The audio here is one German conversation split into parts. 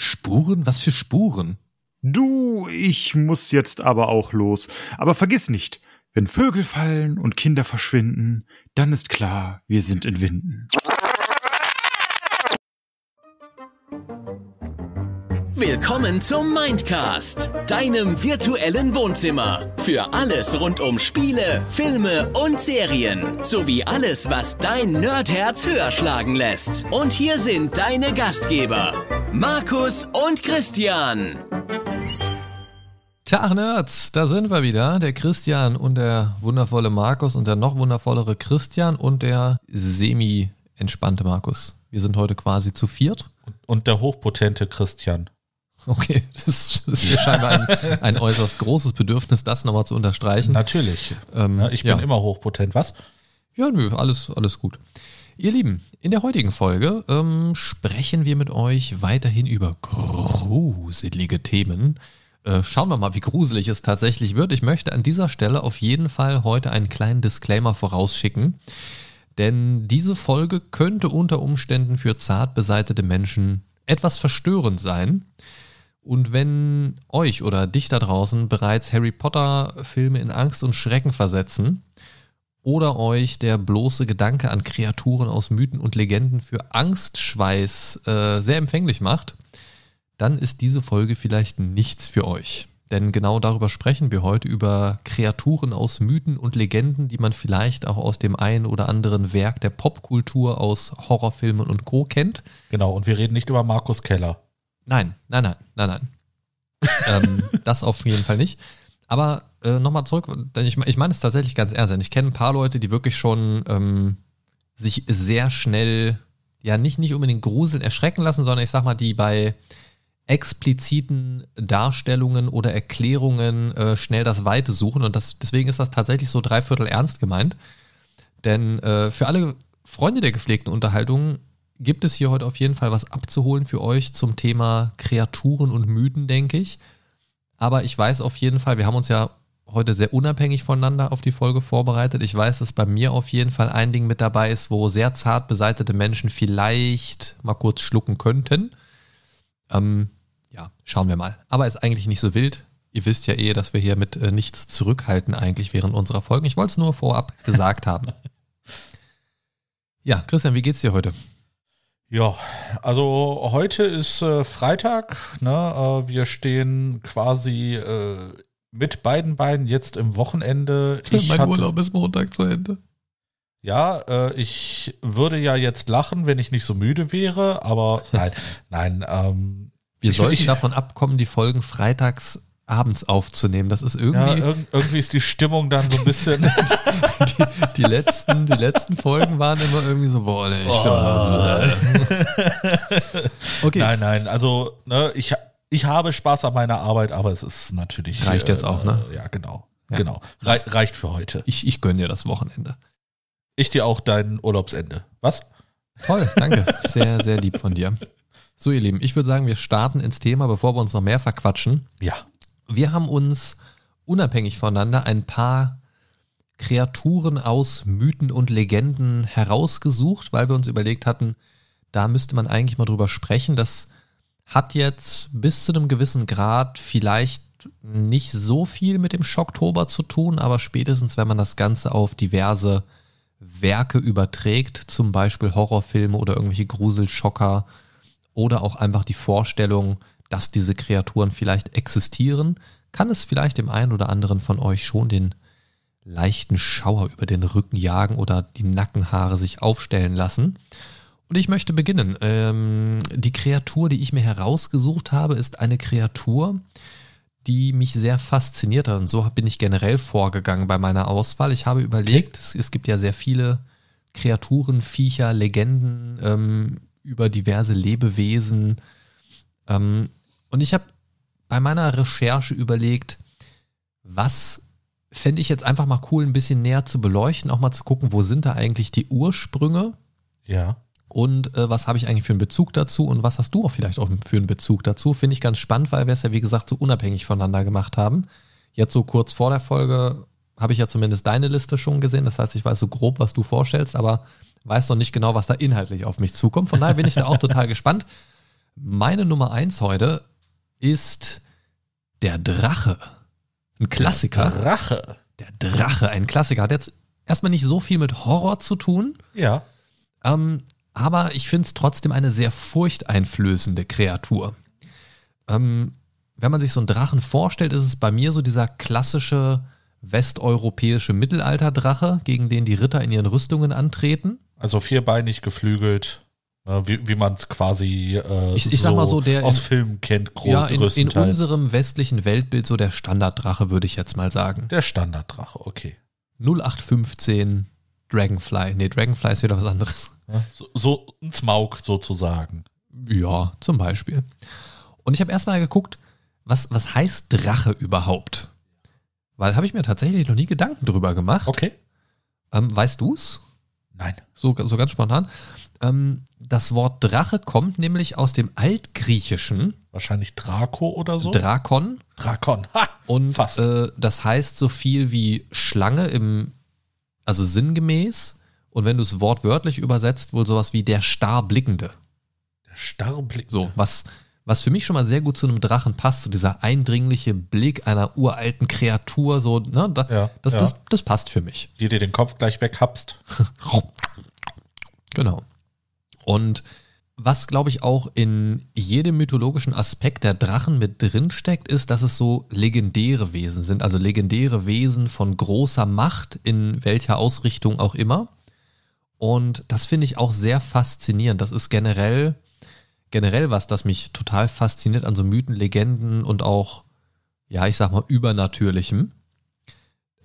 Spuren? Was für Spuren? Du, ich muss jetzt aber auch los. Aber vergiss nicht, wenn Vögel fallen und Kinder verschwinden, dann ist klar, wir sind in Winden. Willkommen zum Mindcast, deinem virtuellen Wohnzimmer. Für alles rund um Spiele, Filme und Serien. Sowie alles, was dein Nerdherz höher schlagen lässt. Und hier sind deine Gastgeber, Markus und Christian. Tag Nerds, da sind wir wieder. Der Christian und der wundervolle Markus und der noch wundervollere Christian und der semi-entspannte Markus. Wir sind heute quasi zu viert. Und der hochpotente Christian. Okay, das, ist ist scheinbar ein, ein, äußerst großes Bedürfnis, das nochmal zu unterstreichen. Natürlich. Ähm, ich bin ja. immer hochpotent, was? Ja, nö, alles, alles gut. Ihr Lieben, in der heutigen Folge ähm, sprechen wir mit euch weiterhin über gruselige Themen. Äh, schauen wir mal, wie gruselig es tatsächlich wird. Ich möchte an dieser Stelle auf jeden Fall heute einen kleinen Disclaimer vorausschicken. Denn diese Folge könnte unter Umständen für zart beseitete Menschen etwas verstörend sein. Und wenn euch oder dich da draußen bereits Harry Potter-Filme in Angst und Schrecken versetzen oder euch der bloße Gedanke an Kreaturen aus Mythen und Legenden für Angstschweiß äh, sehr empfänglich macht, dann ist diese Folge vielleicht nichts für euch. Denn genau darüber sprechen wir heute, über Kreaturen aus Mythen und Legenden, die man vielleicht auch aus dem einen oder anderen Werk der Popkultur aus Horrorfilmen und Co. kennt. Genau, und wir reden nicht über Markus Keller. Nein, nein, nein, nein, nein. ähm, das auf jeden Fall nicht. Aber äh, nochmal zurück, denn ich, ich meine es tatsächlich ganz ernst. Ich kenne ein paar Leute, die wirklich schon ähm, sich sehr schnell, ja, nicht, nicht unbedingt gruseln, erschrecken lassen, sondern ich sag mal, die bei expliziten Darstellungen oder Erklärungen äh, schnell das Weite suchen. Und das, deswegen ist das tatsächlich so dreiviertel ernst gemeint. Denn äh, für alle Freunde der gepflegten Unterhaltung gibt es hier heute auf jeden Fall was abzuholen für euch zum Thema Kreaturen und Mythen, denke ich. Aber ich weiß auf jeden Fall, wir haben uns ja heute sehr unabhängig voneinander auf die Folge vorbereitet. Ich weiß, dass bei mir auf jeden Fall ein Ding mit dabei ist, wo sehr zart beseitete Menschen vielleicht mal kurz schlucken könnten. Ähm, ja, schauen wir mal. Aber ist eigentlich nicht so wild. Ihr wisst ja eh, dass wir hier mit äh, nichts zurückhalten eigentlich während unserer Folgen. Ich wollte es nur vorab gesagt haben. Ja, Christian, wie geht's dir heute? Ja, also heute ist äh, Freitag. Ne? Äh, wir stehen quasi äh, mit beiden Beinen jetzt im Wochenende. Ich mein hatte, Urlaub ist Montag zu Ende. Ja, äh, ich würde ja jetzt lachen, wenn ich nicht so müde wäre, aber nein, nein. Ähm, wir sollten ich, davon abkommen, die Folgen freitags abends aufzunehmen. Das ist irgendwie. Ja, irg irgendwie ist die Stimmung dann so ein bisschen. die, die, letzten, die letzten Folgen waren immer irgendwie so, boah, ich oh. okay. Nein, nein, also ne, ich, ich habe Spaß an meiner Arbeit, aber es ist natürlich. Reicht jetzt äh, auch, ne? Äh, ja, genau. Ja. Genau. Re reicht für heute. Ich, ich gönne dir das Wochenende. Ich dir auch dein Urlaubsende. Was? Toll, danke. Sehr, sehr lieb von dir. So, ihr Lieben, ich würde sagen, wir starten ins Thema, bevor wir uns noch mehr verquatschen. Ja. Wir haben uns unabhängig voneinander ein paar Kreaturen aus Mythen und Legenden herausgesucht, weil wir uns überlegt hatten, da müsste man eigentlich mal drüber sprechen. Das hat jetzt bis zu einem gewissen Grad vielleicht nicht so viel mit dem Schocktober zu tun, aber spätestens, wenn man das Ganze auf diverse Werke überträgt, zum Beispiel Horrorfilme oder irgendwelche Gruselschocker oder auch einfach die Vorstellung, dass diese Kreaturen vielleicht existieren, kann es vielleicht dem einen oder anderen von euch schon den leichten Schauer über den Rücken jagen oder die Nackenhaare sich aufstellen lassen. Und ich möchte beginnen. Ähm, die Kreatur, die ich mir herausgesucht habe, ist eine Kreatur, die mich sehr fasziniert hat. Und so bin ich generell vorgegangen bei meiner Auswahl. Ich habe überlegt, es, es gibt ja sehr viele Kreaturen, Viecher, Legenden ähm, über diverse Lebewesen. Ähm, und ich habe bei meiner Recherche überlegt, was fände ich jetzt einfach mal cool, ein bisschen näher zu beleuchten, auch mal zu gucken, wo sind da eigentlich die Ursprünge? Ja. Und äh, was habe ich eigentlich für einen Bezug dazu und was hast du auch vielleicht auch für einen Bezug dazu? Finde ich ganz spannend, weil wir es ja, wie gesagt, so unabhängig voneinander gemacht haben. Jetzt so kurz vor der Folge habe ich ja zumindest deine Liste schon gesehen. Das heißt, ich weiß so grob, was du vorstellst, aber weiß noch nicht genau, was da inhaltlich auf mich zukommt. Von daher bin ich da auch total gespannt. Meine Nummer eins heute ist Der Drache. Ein Klassiker. Der Drache. Der Drache, ein Klassiker. Hat jetzt erstmal nicht so viel mit Horror zu tun. Ja. Ähm, aber ich finde es trotzdem eine sehr furchteinflößende Kreatur. Ähm, wenn man sich so einen Drachen vorstellt, ist es bei mir so dieser klassische westeuropäische Mittelalterdrache, gegen den die Ritter in ihren Rüstungen antreten. Also vierbeinig geflügelt. Ne, wie, wie man es quasi äh, ich, ich so sag mal so, der aus Filmen kennt. Groß, ja, in, in unserem westlichen Weltbild so der Standarddrache, würde ich jetzt mal sagen. Der Standarddrache, okay. 0815 Dragonfly. Nee, Dragonfly ist wieder was anderes. so, so ein Smaug sozusagen. Ja, zum Beispiel. Und ich habe erstmal geguckt, was, was heißt Drache überhaupt? Weil habe ich mir tatsächlich noch nie Gedanken drüber gemacht. Okay. Ähm, weißt du es? Nein. So, so ganz spontan. Ähm, das Wort Drache kommt nämlich aus dem Altgriechischen. Wahrscheinlich Draco oder so. Drakon. Drakon. Ha, und fast. Äh, das heißt so viel wie Schlange im, also sinngemäß. Und wenn du es wortwörtlich übersetzt, wohl sowas wie der Starblickende. Der Starblickende. So, was, was für mich schon mal sehr gut zu einem Drachen passt, so dieser eindringliche Blick einer uralten Kreatur, so, ne, da, ja, das, ja. Das, das passt für mich. Die dir den Kopf gleich weghabst. genau. Und was, glaube ich, auch in jedem mythologischen Aspekt der Drachen mit drin steckt, ist, dass es so legendäre Wesen sind, also legendäre Wesen von großer Macht, in welcher Ausrichtung auch immer. Und das finde ich auch sehr faszinierend. Das ist generell, generell was, das mich total fasziniert an so Mythen, Legenden und auch, ja, ich sag mal, Übernatürlichem.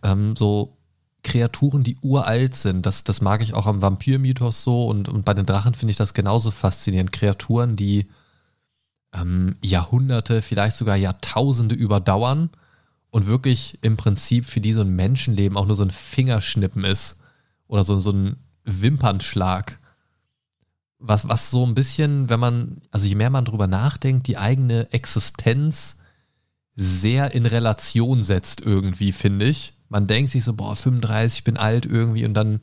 Ähm, so Kreaturen, die uralt sind. Das, das mag ich auch am Vampirmythos so und, und bei den Drachen finde ich das genauso faszinierend. Kreaturen, die ähm, Jahrhunderte, vielleicht sogar Jahrtausende überdauern und wirklich im Prinzip für die so ein Menschenleben auch nur so ein Fingerschnippen ist oder so, so ein Wimpernschlag. Was, was so ein bisschen, wenn man, also je mehr man drüber nachdenkt, die eigene Existenz sehr in Relation setzt irgendwie, finde ich man denkt sich so, boah, 35, ich bin alt irgendwie und dann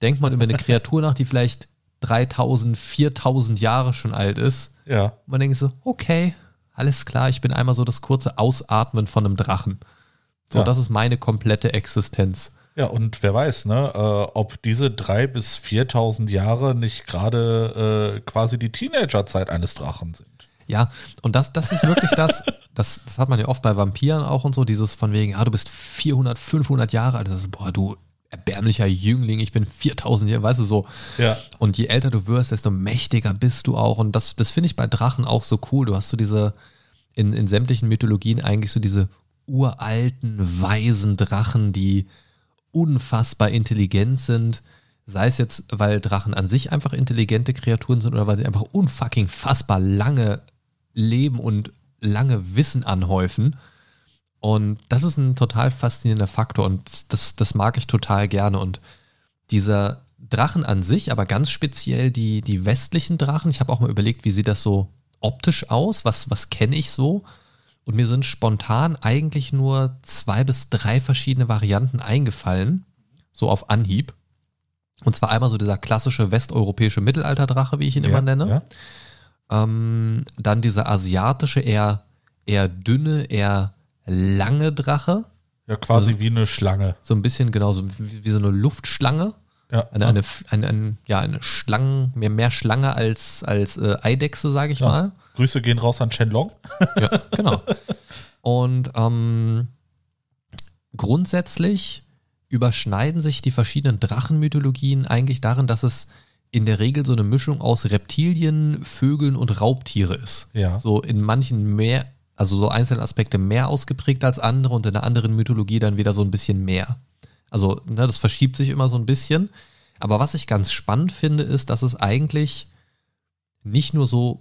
denkt man über eine Kreatur nach, die vielleicht 3000, 4000 Jahre schon alt ist. Ja. Und man denkt so, okay, alles klar, ich bin einmal so das kurze Ausatmen von einem Drachen. So, ja. das ist meine komplette Existenz. Ja, und wer weiß, ne, äh, ob diese drei bis 4000 Jahre nicht gerade äh, quasi die Teenagerzeit eines Drachen sind. Ja, und das, das ist wirklich das, das, das hat man ja oft bei Vampiren auch und so, dieses von wegen, ah, du bist 400, 500 Jahre alt, das ist, boah, du erbärmlicher Jüngling, ich bin 4000 Jahre, weißt du so. Ja. Und je älter du wirst, desto mächtiger bist du auch. Und das, das finde ich bei Drachen auch so cool. Du hast so diese, in, in sämtlichen Mythologien eigentlich so diese uralten, weisen Drachen, die unfassbar intelligent sind. Sei es jetzt, weil Drachen an sich einfach intelligente Kreaturen sind oder weil sie einfach unfucking fassbar lange leben und lange Wissen anhäufen. Und das ist ein total faszinierender Faktor und das, das mag ich total gerne. Und dieser Drachen an sich, aber ganz speziell die, die westlichen Drachen, ich habe auch mal überlegt, wie sieht das so optisch aus? Was, was kenne ich so? Und mir sind spontan eigentlich nur zwei bis drei verschiedene Varianten eingefallen, so auf Anhieb. Und zwar einmal so dieser klassische westeuropäische Mittelalterdrache, wie ich ihn ja, immer nenne. Ja. Ähm, dann dieser asiatische, eher, eher dünne, eher lange Drache. Ja, quasi also, wie eine Schlange. So ein bisschen, genauso wie, wie so eine Luftschlange. Ja. Eine, eine, eine, eine, ja, eine Schlange, mehr, mehr Schlange als, als äh, Eidechse, sage ich ja. mal. Grüße gehen raus an Shenlong. ja, genau. Und ähm, grundsätzlich überschneiden sich die verschiedenen Drachenmythologien eigentlich darin, dass es in der Regel so eine Mischung aus Reptilien, Vögeln und Raubtiere ist. Ja. So in manchen mehr, also so einzelne Aspekte mehr ausgeprägt als andere und in der anderen Mythologie dann wieder so ein bisschen mehr. Also ne, das verschiebt sich immer so ein bisschen. Aber was ich ganz spannend finde, ist, dass es eigentlich nicht nur so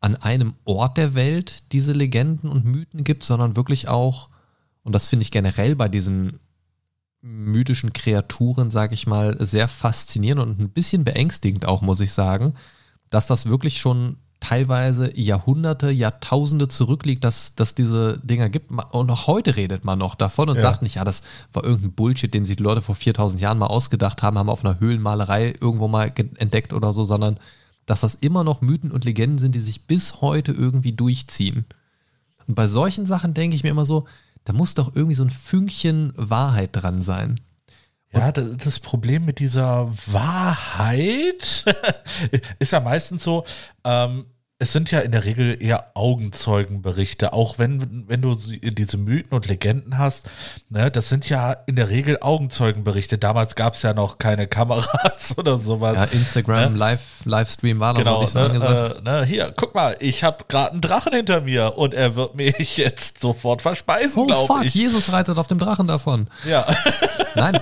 an einem Ort der Welt diese Legenden und Mythen gibt, sondern wirklich auch, und das finde ich generell bei diesen mythischen Kreaturen, sage ich mal, sehr faszinierend und ein bisschen beängstigend auch, muss ich sagen, dass das wirklich schon teilweise Jahrhunderte, Jahrtausende zurückliegt, dass, dass diese Dinger gibt. Und auch heute redet man noch davon und ja. sagt nicht, ja, das war irgendein Bullshit, den sich die Leute vor 4000 Jahren mal ausgedacht haben, haben auf einer Höhlenmalerei irgendwo mal entdeckt oder so, sondern dass das immer noch Mythen und Legenden sind, die sich bis heute irgendwie durchziehen. Und bei solchen Sachen denke ich mir immer so, da muss doch irgendwie so ein Fünkchen Wahrheit dran sein. ja, das Problem mit dieser Wahrheit ist ja meistens so, ähm, es sind ja in der Regel eher Augenzeugenberichte, auch wenn, wenn du diese Mythen und Legenden hast, ne, das sind ja in der Regel Augenzeugenberichte. Damals gab es ja noch keine Kameras oder sowas. Ja, Instagram, ne? Live, Livestream war noch genau, nicht so ne, angesagt. Äh, ne, hier, guck mal, ich habe gerade einen Drachen hinter mir und er wird mich jetzt sofort verspeisen, oh, fuck, ich. Jesus reitet auf dem Drachen davon. Ja. Nein,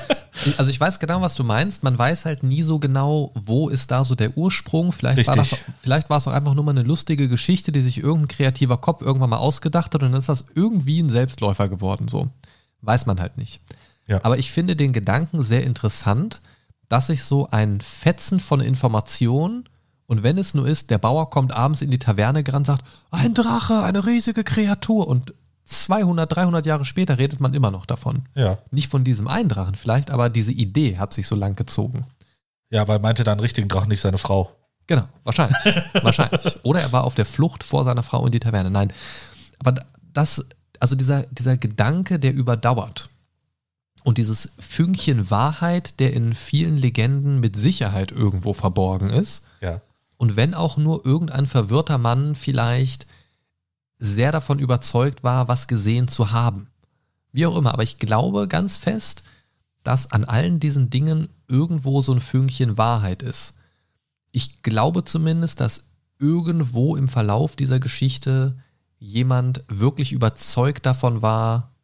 also ich weiß genau, was du meinst. Man weiß halt nie so genau, wo ist da so der Ursprung. Vielleicht Richtig. war es auch einfach nur mal eine lustige Geschichte, die sich irgendein kreativer Kopf irgendwann mal ausgedacht hat und dann ist das irgendwie ein Selbstläufer geworden. So weiß man halt nicht. Ja. Aber ich finde den Gedanken sehr interessant, dass sich so ein Fetzen von Informationen und wenn es nur ist, der Bauer kommt abends in die Taverne gerannt, sagt, ein Drache, eine riesige Kreatur und 200, 300 Jahre später redet man immer noch davon. Ja. Nicht von diesem einen Drachen vielleicht, aber diese Idee hat sich so lang gezogen. Ja, weil meinte da einen richtigen Drachen nicht seine Frau. Genau, wahrscheinlich. wahrscheinlich. Oder er war auf der Flucht vor seiner Frau in die Taverne. Nein. Aber das, also dieser, dieser Gedanke, der überdauert. Und dieses Fünkchen Wahrheit, der in vielen Legenden mit Sicherheit irgendwo verborgen ist. Ja. Und wenn auch nur irgendein verwirrter Mann vielleicht sehr davon überzeugt war, was gesehen zu haben. Wie auch immer. Aber ich glaube ganz fest, dass an allen diesen Dingen irgendwo so ein Fünkchen Wahrheit ist ich glaube zumindest, dass irgendwo im Verlauf dieser Geschichte jemand wirklich überzeugt davon war,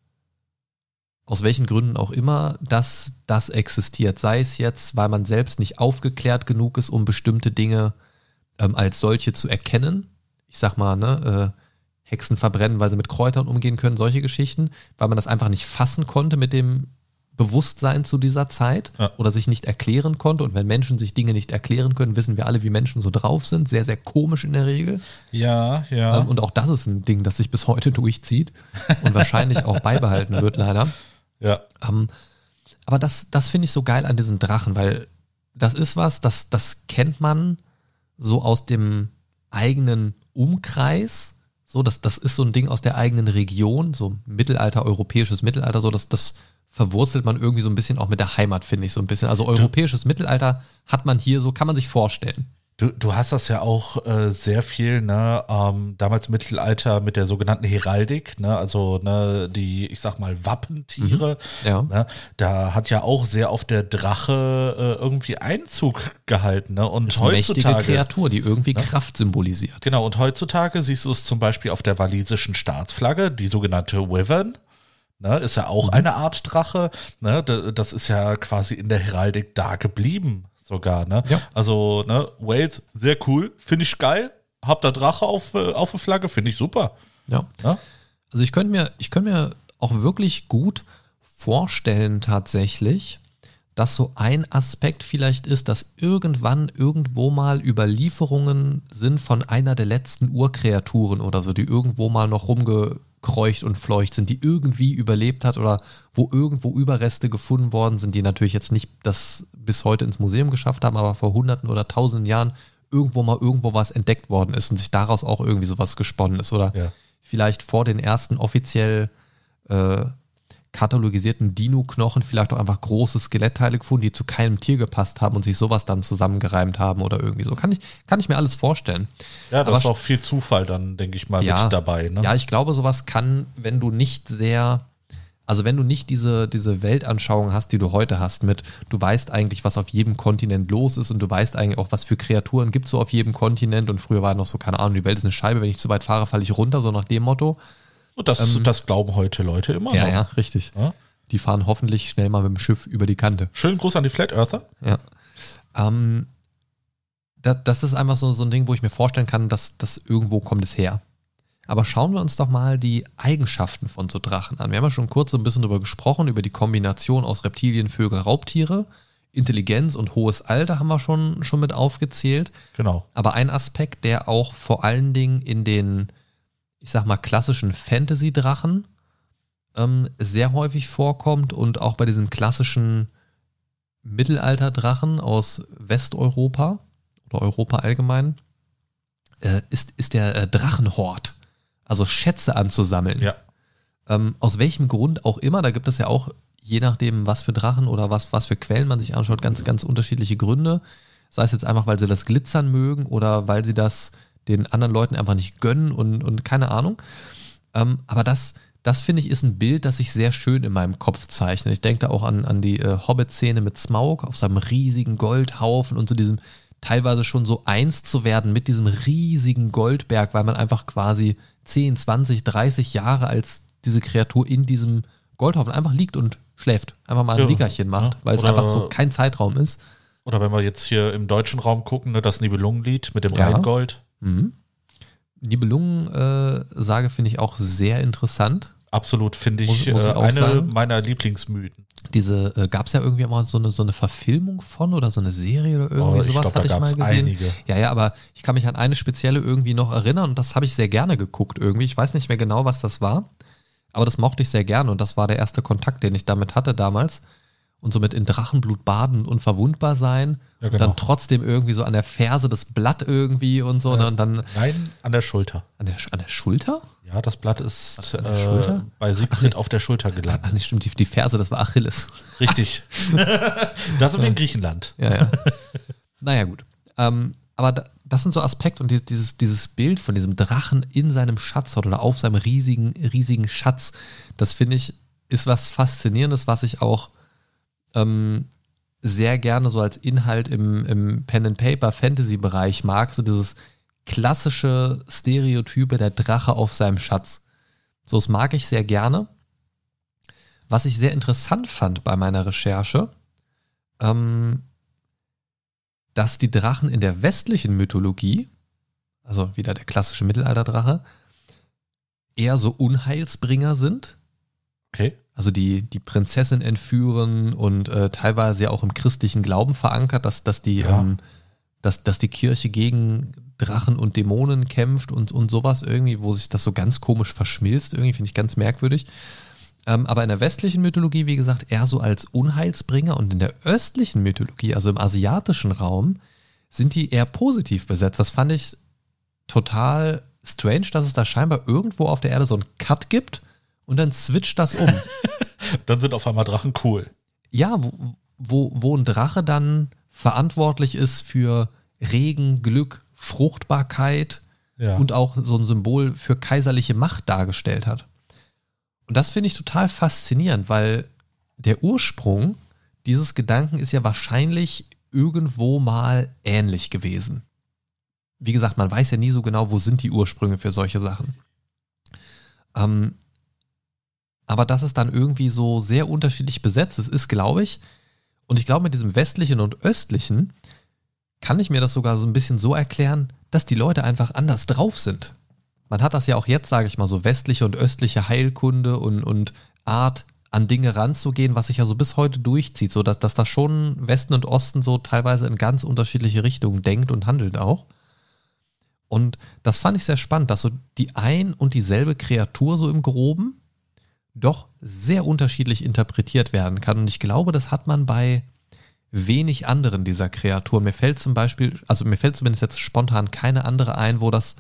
aus welchen Gründen auch immer, dass das existiert. Sei es jetzt, weil man selbst nicht aufgeklärt genug ist, um bestimmte Dinge ähm, als solche zu erkennen. Ich sag mal, ne, äh, Hexen verbrennen, weil sie mit Kräutern umgehen können, solche Geschichten, weil man das einfach nicht fassen konnte mit dem Bewusstsein zu dieser Zeit ja. oder sich nicht erklären konnte. Und wenn Menschen sich Dinge nicht erklären können, wissen wir alle, wie Menschen so drauf sind. Sehr, sehr komisch in der Regel. Ja, ja. Ähm, und auch das ist ein Ding, das sich bis heute durchzieht und wahrscheinlich auch beibehalten wird, leider. Ja. Ähm, aber das, das finde ich so geil an diesen Drachen, weil das ist was, das, das kennt man so aus dem eigenen Umkreis. So, das, das ist so ein Ding aus der eigenen Region, so Mittelalter, europäisches Mittelalter, so, das, das verwurzelt man irgendwie so ein bisschen auch mit der Heimat, finde ich so ein bisschen. Also europäisches du, Mittelalter hat man hier so, kann man sich vorstellen. Du, du hast das ja auch äh, sehr viel, ne, ähm, damals Mittelalter mit der sogenannten Heraldik, ne, also ne, die, ich sag mal, Wappentiere, mhm, ja. ne, da hat ja auch sehr auf der Drache äh, irgendwie Einzug gehalten, ne? Und das heutzutage. Mächtige Kreatur, die irgendwie ne? Kraft symbolisiert. Genau, und heutzutage siehst du es zum Beispiel auf der walisischen Staatsflagge, die sogenannte Wyvern, Ne, ist ja auch mhm. eine Art Drache. Ne, das ist ja quasi in der Heraldik da geblieben sogar. Ne? Ja. Also ne, Wales, sehr cool. Finde ich geil. Hab da Drache auf, äh, auf der Flagge, finde ich super. Ja. ja? Ne? Also ich könnte mir, ich mir auch wirklich gut vorstellen tatsächlich, dass so ein Aspekt vielleicht ist, dass irgendwann irgendwo mal Überlieferungen sind von einer der letzten Urkreaturen oder so, die irgendwo mal noch rumge kreucht und fleucht sind, die irgendwie überlebt hat oder wo irgendwo Überreste gefunden worden sind, die natürlich jetzt nicht das bis heute ins Museum geschafft haben, aber vor hunderten oder tausenden Jahren irgendwo mal irgendwo was entdeckt worden ist und sich daraus auch irgendwie sowas gesponnen ist oder ja. vielleicht vor den ersten offiziell äh, katalogisierten Dino-Knochen vielleicht auch einfach große Skelettteile gefunden, die zu keinem Tier gepasst haben und sich sowas dann zusammengereimt haben oder irgendwie so. Kann ich, kann ich mir alles vorstellen. Ja, das Aber ist auch viel Zufall dann, denke ich mal, ja, mit dabei. Ne? Ja, ich glaube, sowas kann, wenn du nicht sehr also wenn du nicht diese, diese Weltanschauung hast, die du heute hast, mit du weißt eigentlich, was auf jedem Kontinent los ist und du weißt eigentlich auch, was für Kreaturen gibt es so auf jedem Kontinent und früher war noch so, keine Ahnung, die Welt ist eine Scheibe, wenn ich zu weit fahre, falle ich runter, so nach dem Motto. Und das, ähm, das glauben heute Leute immer ja, noch. Ja, richtig. Ja? Die fahren hoffentlich schnell mal mit dem Schiff über die Kante. Schönen Gruß an die Flat Earther. Ja. Ähm, das, das, ist einfach so, so ein Ding, wo ich mir vorstellen kann, dass das irgendwo kommt es her. Aber schauen wir uns doch mal die Eigenschaften von so Drachen an. Wir haben ja schon kurz so ein bisschen darüber gesprochen, über die Kombination aus Reptilien, Vögel, Raubtiere. Intelligenz und hohes Alter haben wir schon, schon mit aufgezählt. Genau. Aber ein Aspekt, der auch vor allen Dingen in den ich sag mal, klassischen Fantasy-Drachen ähm, sehr häufig vorkommt und auch bei diesem klassischen Mittelalter-Drachen aus Westeuropa oder Europa allgemein äh, ist, ist der äh, Drachenhort, also Schätze anzusammeln. Ja. Ähm, aus welchem Grund auch immer, da gibt es ja auch, je nachdem, was für Drachen oder was, was für Quellen man sich anschaut, ganz, ganz unterschiedliche Gründe. Sei es jetzt einfach, weil sie das Glitzern mögen oder weil sie das den anderen Leuten einfach nicht gönnen und, und keine Ahnung. Ähm, aber das, das finde ich, ist ein Bild, das sich sehr schön in meinem Kopf zeichnet. Ich denke da auch an, an die äh, Hobbit-Szene mit Smaug auf seinem riesigen Goldhaufen und zu diesem teilweise schon so eins zu werden mit diesem riesigen Goldberg, weil man einfach quasi 10, 20, 30 Jahre als diese Kreatur in diesem Goldhaufen einfach liegt und schläft. Einfach mal ein ja, Liegerchen macht, ja. weil es einfach so kein Zeitraum ist. Oder wenn wir jetzt hier im deutschen Raum gucken, ne, das Nibelungenlied mit dem ja. Rheingold. Mhm. Nibelungen-Sage äh, finde ich auch sehr interessant. Absolut, finde ich, muss, muss ich äh, eine sagen. meiner Lieblingsmythen. Diese, äh, gab es ja irgendwie mal so eine, so eine Verfilmung von oder so eine Serie oder irgendwie oh, sowas, glaub, hatte ich mal gesehen. Einige. Ja, ja, aber ich kann mich an eine spezielle irgendwie noch erinnern und das habe ich sehr gerne geguckt irgendwie. Ich weiß nicht mehr genau, was das war, aber das mochte ich sehr gerne und das war der erste Kontakt, den ich damit hatte damals und somit in Drachenblut baden und verwundbar sein. Ja, genau. Dann trotzdem irgendwie so an der Ferse das Blatt irgendwie und so. Ne? Ja, und dann, Nein, an der Schulter. An der, an der Schulter? Ja, das Blatt ist also äh, bei Siegfried Ach, auf der Schulter gelandet. Ach, nicht stimmt, die, die Ferse, das war Achilles. Richtig. da sind wir in Griechenland. Ja, ja. Naja, gut. Ähm, aber da, das sind so Aspekte und dieses, dieses Bild von diesem Drachen in seinem Schatz oder auf seinem riesigen, riesigen Schatz, das finde ich, ist was Faszinierendes, was ich auch ähm, sehr gerne so als Inhalt im, im Pen-and-Paper-Fantasy-Bereich mag. So dieses klassische Stereotype der Drache auf seinem Schatz. So, das mag ich sehr gerne. Was ich sehr interessant fand bei meiner Recherche, ähm, dass die Drachen in der westlichen Mythologie, also wieder der klassische Mittelalterdrache, eher so Unheilsbringer sind. Okay also die, die Prinzessin entführen und äh, teilweise ja auch im christlichen Glauben verankert, dass, dass, die, ja. ähm, dass, dass die Kirche gegen Drachen und Dämonen kämpft und, und sowas irgendwie, wo sich das so ganz komisch verschmilzt, irgendwie finde ich ganz merkwürdig. Ähm, aber in der westlichen Mythologie, wie gesagt, eher so als Unheilsbringer und in der östlichen Mythologie, also im asiatischen Raum, sind die eher positiv besetzt. Das fand ich total strange, dass es da scheinbar irgendwo auf der Erde so einen Cut gibt und dann switcht das um. dann sind auf einmal Drachen cool. Ja, wo, wo, wo ein Drache dann verantwortlich ist für Regen, Glück, Fruchtbarkeit ja. und auch so ein Symbol für kaiserliche Macht dargestellt hat. Und das finde ich total faszinierend, weil der Ursprung dieses Gedanken ist ja wahrscheinlich irgendwo mal ähnlich gewesen. Wie gesagt, man weiß ja nie so genau, wo sind die Ursprünge für solche Sachen. Ähm, aber dass es dann irgendwie so sehr unterschiedlich besetzt ist, ist, glaube ich, und ich glaube, mit diesem westlichen und östlichen kann ich mir das sogar so ein bisschen so erklären, dass die Leute einfach anders drauf sind. Man hat das ja auch jetzt, sage ich mal, so westliche und östliche Heilkunde und, und Art, an Dinge ranzugehen, was sich ja so bis heute durchzieht, so dass, dass das schon Westen und Osten so teilweise in ganz unterschiedliche Richtungen denkt und handelt auch. Und das fand ich sehr spannend, dass so die ein und dieselbe Kreatur so im Groben doch sehr unterschiedlich interpretiert werden kann. Und ich glaube, das hat man bei wenig anderen dieser Kreaturen. Mir fällt zum Beispiel, also mir fällt zumindest jetzt spontan keine andere ein, wo das,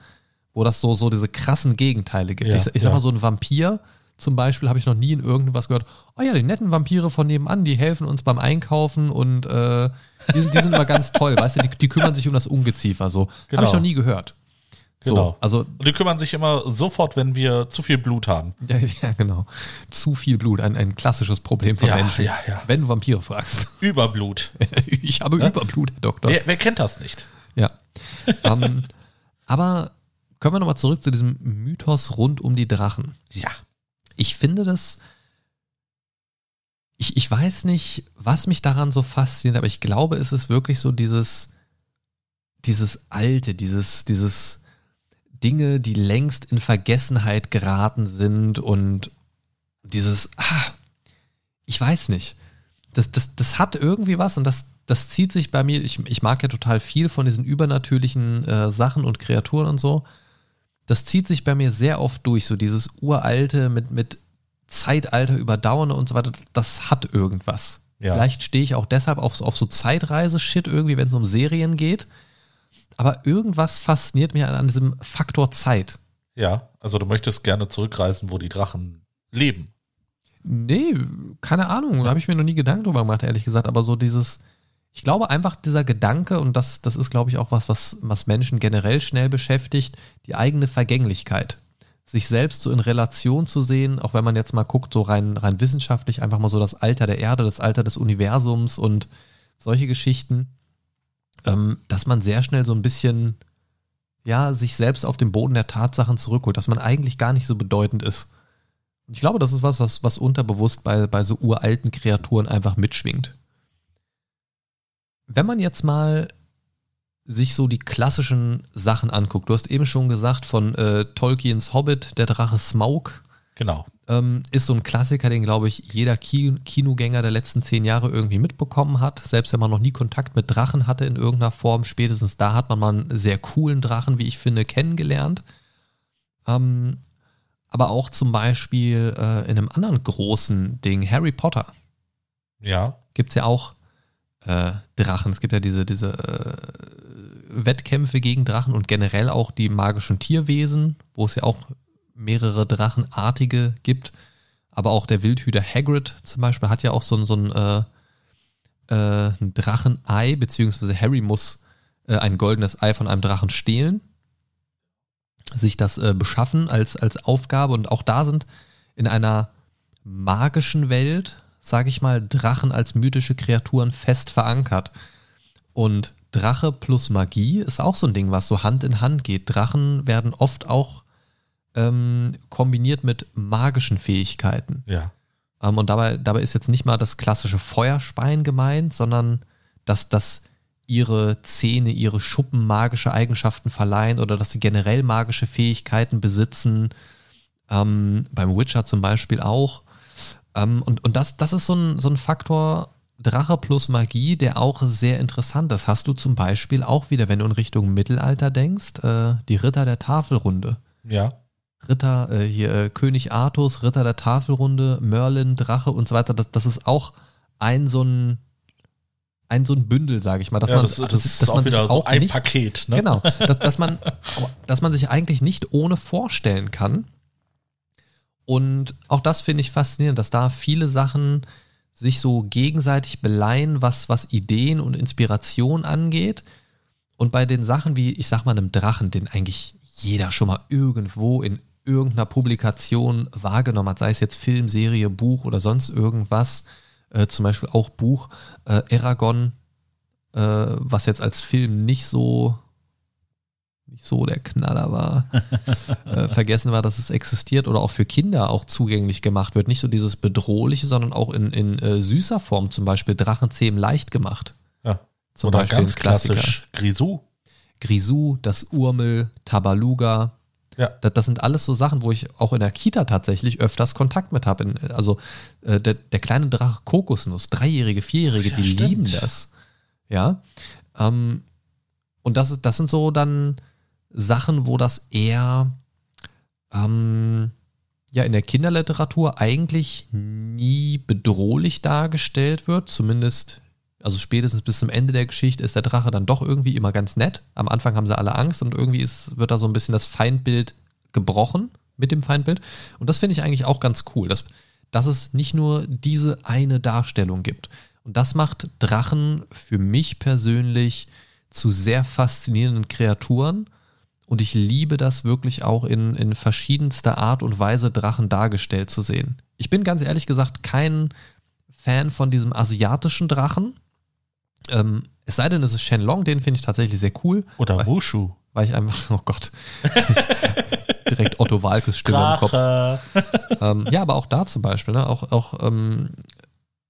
wo das so, so diese krassen Gegenteile gibt. Ja, ich, ich sag mal, so ein Vampir zum Beispiel habe ich noch nie in irgendwas gehört. Oh ja, die netten Vampire von nebenan, die helfen uns beim Einkaufen und äh, die, sind, die, sind immer ganz toll, weißt du, die, die, kümmern sich um das Ungeziefer. So genau. habe ich noch nie gehört. Genau. also und die kümmern sich immer sofort, wenn wir zu viel Blut haben. Ja, ja genau. Zu viel Blut, ein, ein klassisches Problem von ja, Menschen. Ja, ja. Wenn du Vampire fragst. Überblut. ich habe ja? Ne? Überblut, Herr Doktor. Wer, wer kennt das nicht? Ja. um, ähm, aber können wir nochmal zurück zu diesem Mythos rund um die Drachen. Ja. Ich finde das. Ich, ich weiß nicht, was mich daran so fasziniert, aber ich glaube, es ist wirklich so dieses, dieses Alte, dieses, dieses Dinge, die längst in Vergessenheit geraten sind und dieses, ah, ich weiß nicht. Das, das, das hat irgendwie was und das, das zieht sich bei mir. Ich, ich mag ja total viel von diesen übernatürlichen äh, Sachen und Kreaturen und so. Das zieht sich bei mir sehr oft durch, so dieses uralte mit, mit Zeitalter überdauernde und so weiter. Das hat irgendwas. Ja. Vielleicht stehe ich auch deshalb auf, auf so Zeitreise-Shit irgendwie, wenn es um Serien geht aber irgendwas fasziniert mich an, diesem Faktor Zeit. Ja, also du möchtest gerne zurückreisen, wo die Drachen leben. Nee, keine Ahnung. Da habe ich mir noch nie Gedanken drüber gemacht, ehrlich gesagt. Aber so dieses, ich glaube einfach dieser Gedanke, und das, das ist, glaube ich, auch was, was, was Menschen generell schnell beschäftigt, die eigene Vergänglichkeit. Sich selbst so in Relation zu sehen, auch wenn man jetzt mal guckt, so rein, rein wissenschaftlich, einfach mal so das Alter der Erde, das Alter des Universums und solche Geschichten ähm, dass man sehr schnell so ein bisschen, ja, sich selbst auf den Boden der Tatsachen zurückholt, dass man eigentlich gar nicht so bedeutend ist. Und ich glaube, das ist was, was, was unterbewusst bei, bei so uralten Kreaturen einfach mitschwingt. Wenn man jetzt mal sich so die klassischen Sachen anguckt, du hast eben schon gesagt von äh, Tolkiens Hobbit, der Drache Smaug. Genau ähm, ist so ein Klassiker, den, glaube ich, jeder Kinogänger der letzten zehn Jahre irgendwie mitbekommen hat. Selbst wenn man noch nie Kontakt mit Drachen hatte in irgendeiner Form, spätestens da hat man mal einen sehr coolen Drachen, wie ich finde, kennengelernt. Ähm, aber auch zum Beispiel äh, in einem anderen großen Ding, Harry Potter. Ja. Gibt es ja auch äh, Drachen. Es gibt ja diese, diese äh, Wettkämpfe gegen Drachen und generell auch die magischen Tierwesen, wo es ja auch mehrere Drachenartige gibt. Aber auch der Wildhüter Hagrid zum Beispiel hat ja auch so, so ein, äh, äh, ein Drachenei, beziehungsweise Harry muss äh, ein goldenes Ei von einem Drachen stehlen, sich das äh, beschaffen als, als Aufgabe. Und auch da sind in einer magischen Welt, sage ich mal, Drachen als mythische Kreaturen fest verankert. Und Drache plus Magie ist auch so ein Ding, was so Hand in Hand geht. Drachen werden oft auch ähm, kombiniert mit magischen Fähigkeiten. Ja. Ähm, und dabei, dabei ist jetzt nicht mal das klassische Feuerspein gemeint, sondern dass das ihre Zähne, ihre Schuppen magische Eigenschaften verleihen oder dass sie generell magische Fähigkeiten besitzen. Ähm, beim Witcher zum Beispiel auch. Ähm, und und das, das ist so ein, so ein Faktor Drache plus Magie, der auch sehr interessant ist. Hast du zum Beispiel auch wieder, wenn du in Richtung Mittelalter denkst, äh, die Ritter der Tafelrunde. Ja. Ritter, äh, hier äh, König Artus, Ritter der Tafelrunde, Merlin, Drache und so weiter. Das, das ist auch ein so ein ein so ein Bündel, sage ich mal, dass ja, man das, das, das ist dass auch sich auch so ein nicht, Paket, ne? genau, dass, dass man dass man sich eigentlich nicht ohne vorstellen kann. Und auch das finde ich faszinierend, dass da viele Sachen sich so gegenseitig beleihen, was was Ideen und Inspiration angeht. Und bei den Sachen wie ich sag mal einem Drachen, den eigentlich jeder schon mal irgendwo in irgendeiner Publikation wahrgenommen hat, sei es jetzt Film, Serie, Buch oder sonst irgendwas, äh, zum Beispiel auch Buch, äh, Eragon, äh, was jetzt als Film nicht so nicht so der Knaller war, äh, vergessen war, dass es existiert oder auch für Kinder auch zugänglich gemacht wird. Nicht so dieses Bedrohliche, sondern auch in, in äh, süßer Form, zum Beispiel Drachenzähmen leicht gemacht. Ja. Zum oder Beispiel ganz klassisch Grisou. Grisou, das Urmel, Tabaluga, ja. Das, das, sind alles so Sachen, wo ich auch in der Kita tatsächlich öfters Kontakt mit habe. Also äh, der, der, kleine Drache Kokosnuss, Dreijährige, Vierjährige, ja, die stimmt. lieben das. Ja. Ähm, und das, das sind so dann Sachen, wo das eher ähm, ja in der Kinderliteratur eigentlich nie bedrohlich dargestellt wird, zumindest also spätestens bis zum Ende der Geschichte ist der Drache dann doch irgendwie immer ganz nett. Am Anfang haben sie alle Angst und irgendwie ist, wird da so ein bisschen das Feindbild gebrochen mit dem Feindbild. Und das finde ich eigentlich auch ganz cool, dass, dass es nicht nur diese eine Darstellung gibt. Und das macht Drachen für mich persönlich zu sehr faszinierenden Kreaturen. Und ich liebe das wirklich auch in, in verschiedenster Art und Weise Drachen dargestellt zu sehen. Ich bin ganz ehrlich gesagt kein Fan von diesem asiatischen Drachen, ähm, es sei denn, es ist Shenlong, den finde ich tatsächlich sehr cool. Oder weil, Wushu. Weil ich einfach, oh Gott, direkt Otto Walkes Stimme Krache. im Kopf. Ähm, ja, aber auch da zum Beispiel, ne? auch, auch ähm,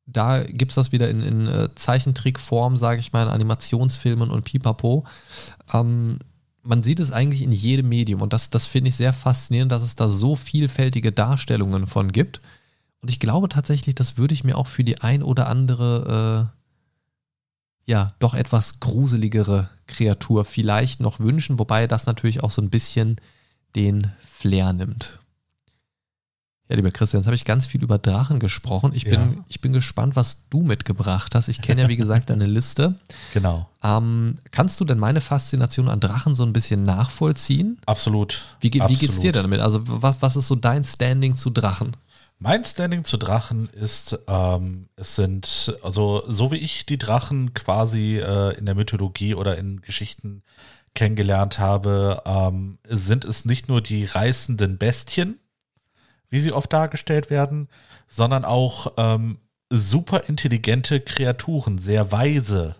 da gibt es das wieder in, in äh, Zeichentrickform, sage ich mal, in Animationsfilmen und pipapo. Ähm, man sieht es eigentlich in jedem Medium und das, das finde ich sehr faszinierend, dass es da so vielfältige Darstellungen von gibt. Und ich glaube tatsächlich, das würde ich mir auch für die ein oder andere äh, ja, doch etwas gruseligere Kreatur vielleicht noch wünschen, wobei das natürlich auch so ein bisschen den Flair nimmt. Ja, lieber Christian, jetzt habe ich ganz viel über Drachen gesprochen. Ich, bin, ja. ich bin gespannt, was du mitgebracht hast. Ich kenne ja, wie gesagt, deine Liste. Genau. Ähm, kannst du denn meine Faszination an Drachen so ein bisschen nachvollziehen? Absolut. Wie, Absolut. wie geht's dir damit? Also, was, was ist so dein Standing zu Drachen? Mein Standing zu Drachen ist, ähm, es sind, also so wie ich die Drachen quasi äh, in der Mythologie oder in Geschichten kennengelernt habe, ähm, sind es nicht nur die reißenden Bestien, wie sie oft dargestellt werden, sondern auch ähm, super intelligente Kreaturen, sehr weise.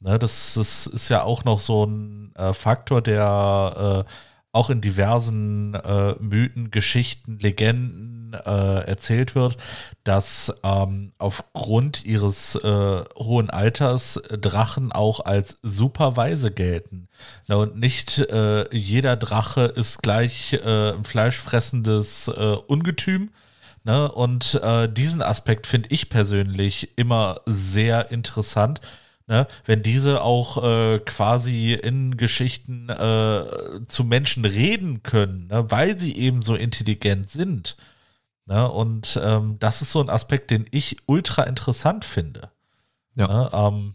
Ne, das, das, ist ja auch noch so ein äh, Faktor, der äh, auch in diversen äh, Mythen, Geschichten, Legenden, äh, erzählt wird, dass ähm, aufgrund ihres äh, hohen Alters Drachen auch als superweise gelten. Na, und nicht äh, jeder Drache ist gleich äh, ein fleischfressendes äh, Ungetüm. Ne? Und äh, diesen Aspekt finde ich persönlich immer sehr interessant. Ne, wenn diese auch äh, quasi in Geschichten äh, zu Menschen reden können, ne, weil sie eben so intelligent sind Ne? Und ähm, das ist so ein Aspekt, den ich ultra interessant finde. Ja. Ne? Ähm,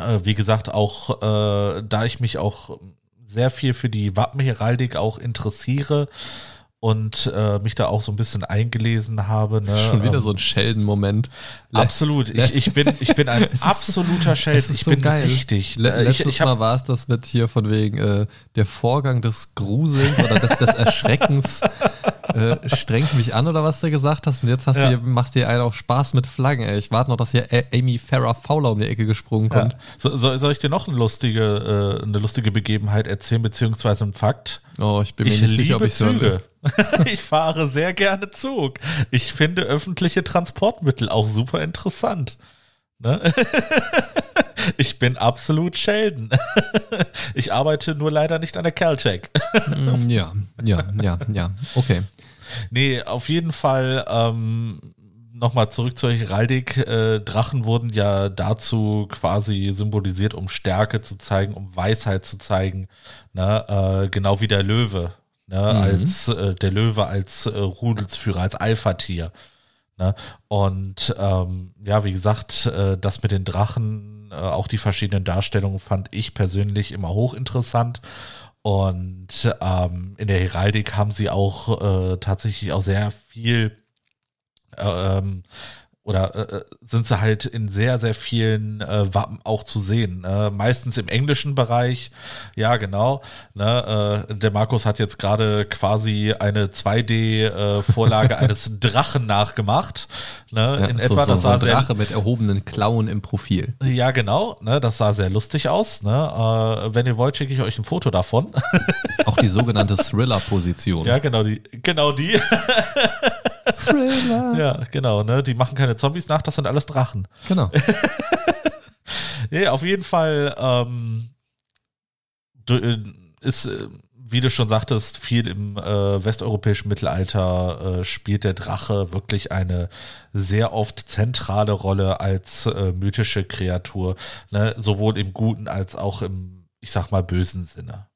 äh, wie gesagt, auch äh, da ich mich auch sehr viel für die Wappenheraldik auch interessiere und äh, mich da auch so ein bisschen eingelesen habe. Ne? Schon wieder ähm, so ein Sheldon-Moment. Absolut. Ich, ich, bin, ich bin ein absoluter Sheldon. Ich so bin geil. richtig. letztes ich, ich Mal war es das mit hier von wegen äh, der Vorgang des Gruselns oder des, des Erschreckens äh, strengt mich an oder was du gesagt hast. Und jetzt hast ja. du, machst dir einen auf Spaß mit Flaggen, ey. Ich warte noch, dass hier Amy Farrah Fowler um die Ecke gesprungen kommt. Ja. So, so, soll ich dir noch eine lustige, äh, eine lustige Begebenheit erzählen, beziehungsweise einen Fakt? Oh, ich bin mir ich nicht sicher, ob ich Züge. ich fahre sehr gerne Zug. Ich finde öffentliche Transportmittel auch super interessant. Ne? ich bin absolut Sheldon. ich arbeite nur leider nicht an der Caltech. Mm, ja, ja, ja, ja. Okay. Nee, auf jeden Fall ähm, nochmal zurück zur Heraldik. Äh, Drachen wurden ja dazu quasi symbolisiert, um Stärke zu zeigen, um Weisheit zu zeigen. Ne? Äh, genau wie der Löwe. Ne? Mhm. Als äh, der Löwe als äh, Rudelsführer, als Alpha-Tier. Ne? Und ähm, ja, wie gesagt, äh, das mit den Drachen, äh, auch die verschiedenen Darstellungen fand ich persönlich immer hochinteressant. Und ähm, in der Heraldik haben sie auch äh, tatsächlich auch sehr viel äh, ähm, oder äh, äh, sind sie halt in sehr, sehr vielen äh, Wappen auch zu sehen. Äh, meistens im englischen Bereich, ja genau. Ne? Äh, der Markus hat jetzt gerade quasi eine 2D-Vorlage äh, eines Drachen nachgemacht. Ne? Ja, in so, etwa, so, das sah so ein Drache sehr, mit erhobenen Klauen im Profil. Ja genau, ne? das sah sehr lustig aus. Ne? Äh, wenn ihr wollt, schicke ich euch ein Foto davon. auch die sogenannte Thriller-Position. Ja genau die. Genau die. Thriller. Ja, genau. Ne? Die machen keine Zombies nach, das sind alles Drachen. Genau. nee, auf jeden Fall ähm, äh, ist, äh, wie du schon sagtest, viel im äh, westeuropäischen Mittelalter äh, spielt der Drache wirklich eine sehr oft zentrale Rolle als äh, mythische Kreatur, ne? sowohl im guten als auch im, ich sag mal, bösen Sinne.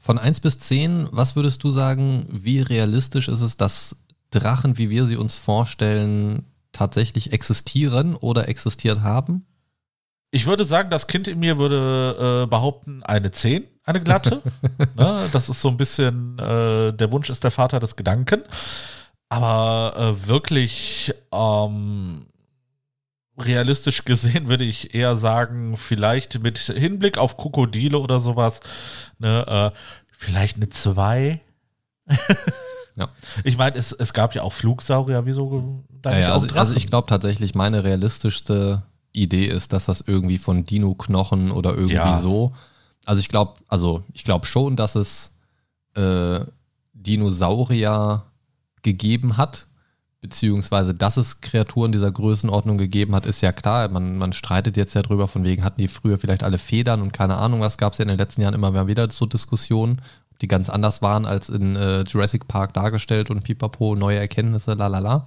Von 1 bis 10, was würdest du sagen, wie realistisch ist es, dass Drachen, wie wir sie uns vorstellen, tatsächlich existieren oder existiert haben? Ich würde sagen, das Kind in mir würde äh, behaupten, eine 10, eine glatte. ne? Das ist so ein bisschen, äh, der Wunsch ist der Vater des Gedanken. Aber äh, wirklich ähm, realistisch gesehen würde ich eher sagen, vielleicht mit Hinblick auf Krokodile oder sowas, ne, äh, vielleicht eine 2. Ja. Ich meine, es, es gab ja auch Flugsaurier, wieso da ja, ja, also, also, ich glaube tatsächlich, meine realistischste Idee ist, dass das irgendwie von Dino-Knochen oder irgendwie ja. so. Also ich glaube, also ich glaube schon, dass es äh, Dinosaurier gegeben hat, beziehungsweise dass es Kreaturen dieser Größenordnung gegeben hat, ist ja klar. Man, man streitet jetzt ja drüber, von wegen hatten die früher vielleicht alle Federn und keine Ahnung, was gab es ja in den letzten Jahren immer wieder so Diskussionen, die ganz anders waren als in äh, Jurassic Park dargestellt und pipapo, neue Erkenntnisse, lalala.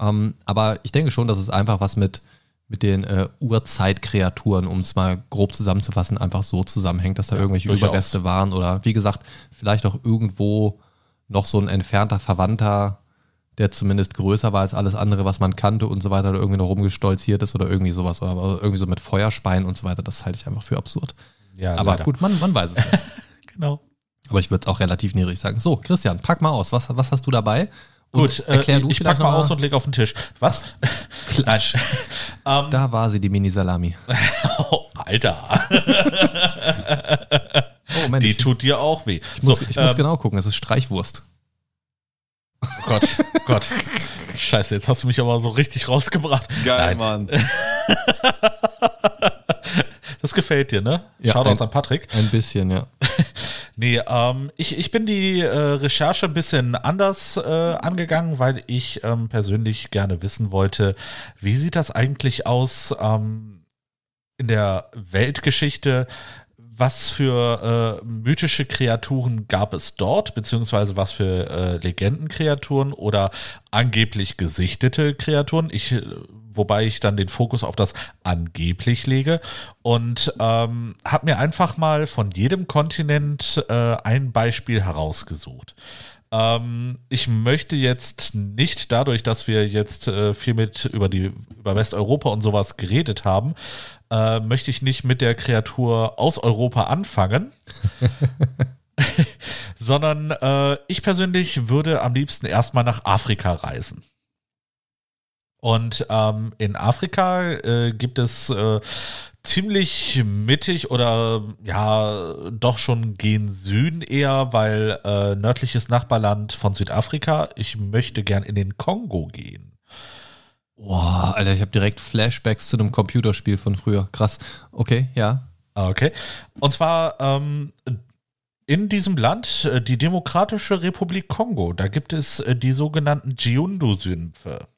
Ähm, aber ich denke schon, dass es einfach was mit, mit den äh, Urzeitkreaturen, um es mal grob zusammenzufassen, einfach so zusammenhängt, dass da ja, irgendwelche durchaus. Überreste waren oder wie gesagt, vielleicht auch irgendwo noch so ein entfernter Verwandter, der zumindest größer war als alles andere, was man kannte und so weiter, oder irgendwie noch rumgestolziert ist oder irgendwie sowas, aber also irgendwie so mit Feuerspeien und so weiter, das halte ich einfach für absurd. Ja, aber leider. gut, man, man weiß es nicht. genau. Aber ich würde es auch relativ niedrig sagen. So, Christian, pack mal aus. Was, was hast du dabei? Und Gut, äh, erklär äh, du ich pack mal aus und leg auf den Tisch. Was? Klatsch. um, ähm, da war sie, die Mini-Salami. oh, Alter. oh, Mensch. Die tut dir auch weh. Ich, so, muss, ich ähm, muss, genau gucken, es ist Streichwurst. Oh Gott, oh Gott. Scheiße, jetzt hast du mich aber so richtig rausgebracht. Geil, Nein. Mann. Das gefällt dir, ne? Ja, Schaut Shoutouts an Patrick. Ein bisschen, ja. nee, ähm, ich, ich bin die äh, Recherche ein bisschen anders äh, angegangen, weil ich ähm, persönlich gerne wissen wollte, wie sieht das eigentlich aus ähm, in der Weltgeschichte? Was für äh, mythische Kreaturen gab es dort, beziehungsweise was für äh, Legendenkreaturen oder angeblich gesichtete Kreaturen? Ich äh, wobei ich dann den Fokus auf das angeblich lege und ähm, habe mir einfach mal von jedem Kontinent äh, ein Beispiel herausgesucht ähm, ich möchte jetzt nicht dadurch, dass wir jetzt äh, viel mit über die über Westeuropa und sowas geredet haben, äh, möchte ich nicht mit der Kreatur aus Europa anfangen. sondern äh, ich persönlich würde am liebsten erstmal nach Afrika reisen. Und ähm, in Afrika äh, gibt es äh, ziemlich mittig oder ja, doch schon gen Süden eher, weil äh, nördliches Nachbarland von Südafrika, ich möchte gern in den Kongo gehen. Boah, Alter, ich habe direkt Flashbacks zu einem Computerspiel von früher. Krass. Okay, ja. Ah, okay. Und zwar ähm, in diesem Land, äh, die Demokratische Republik Kongo, da gibt es äh, die sogenannten Giundu-Sümpfe.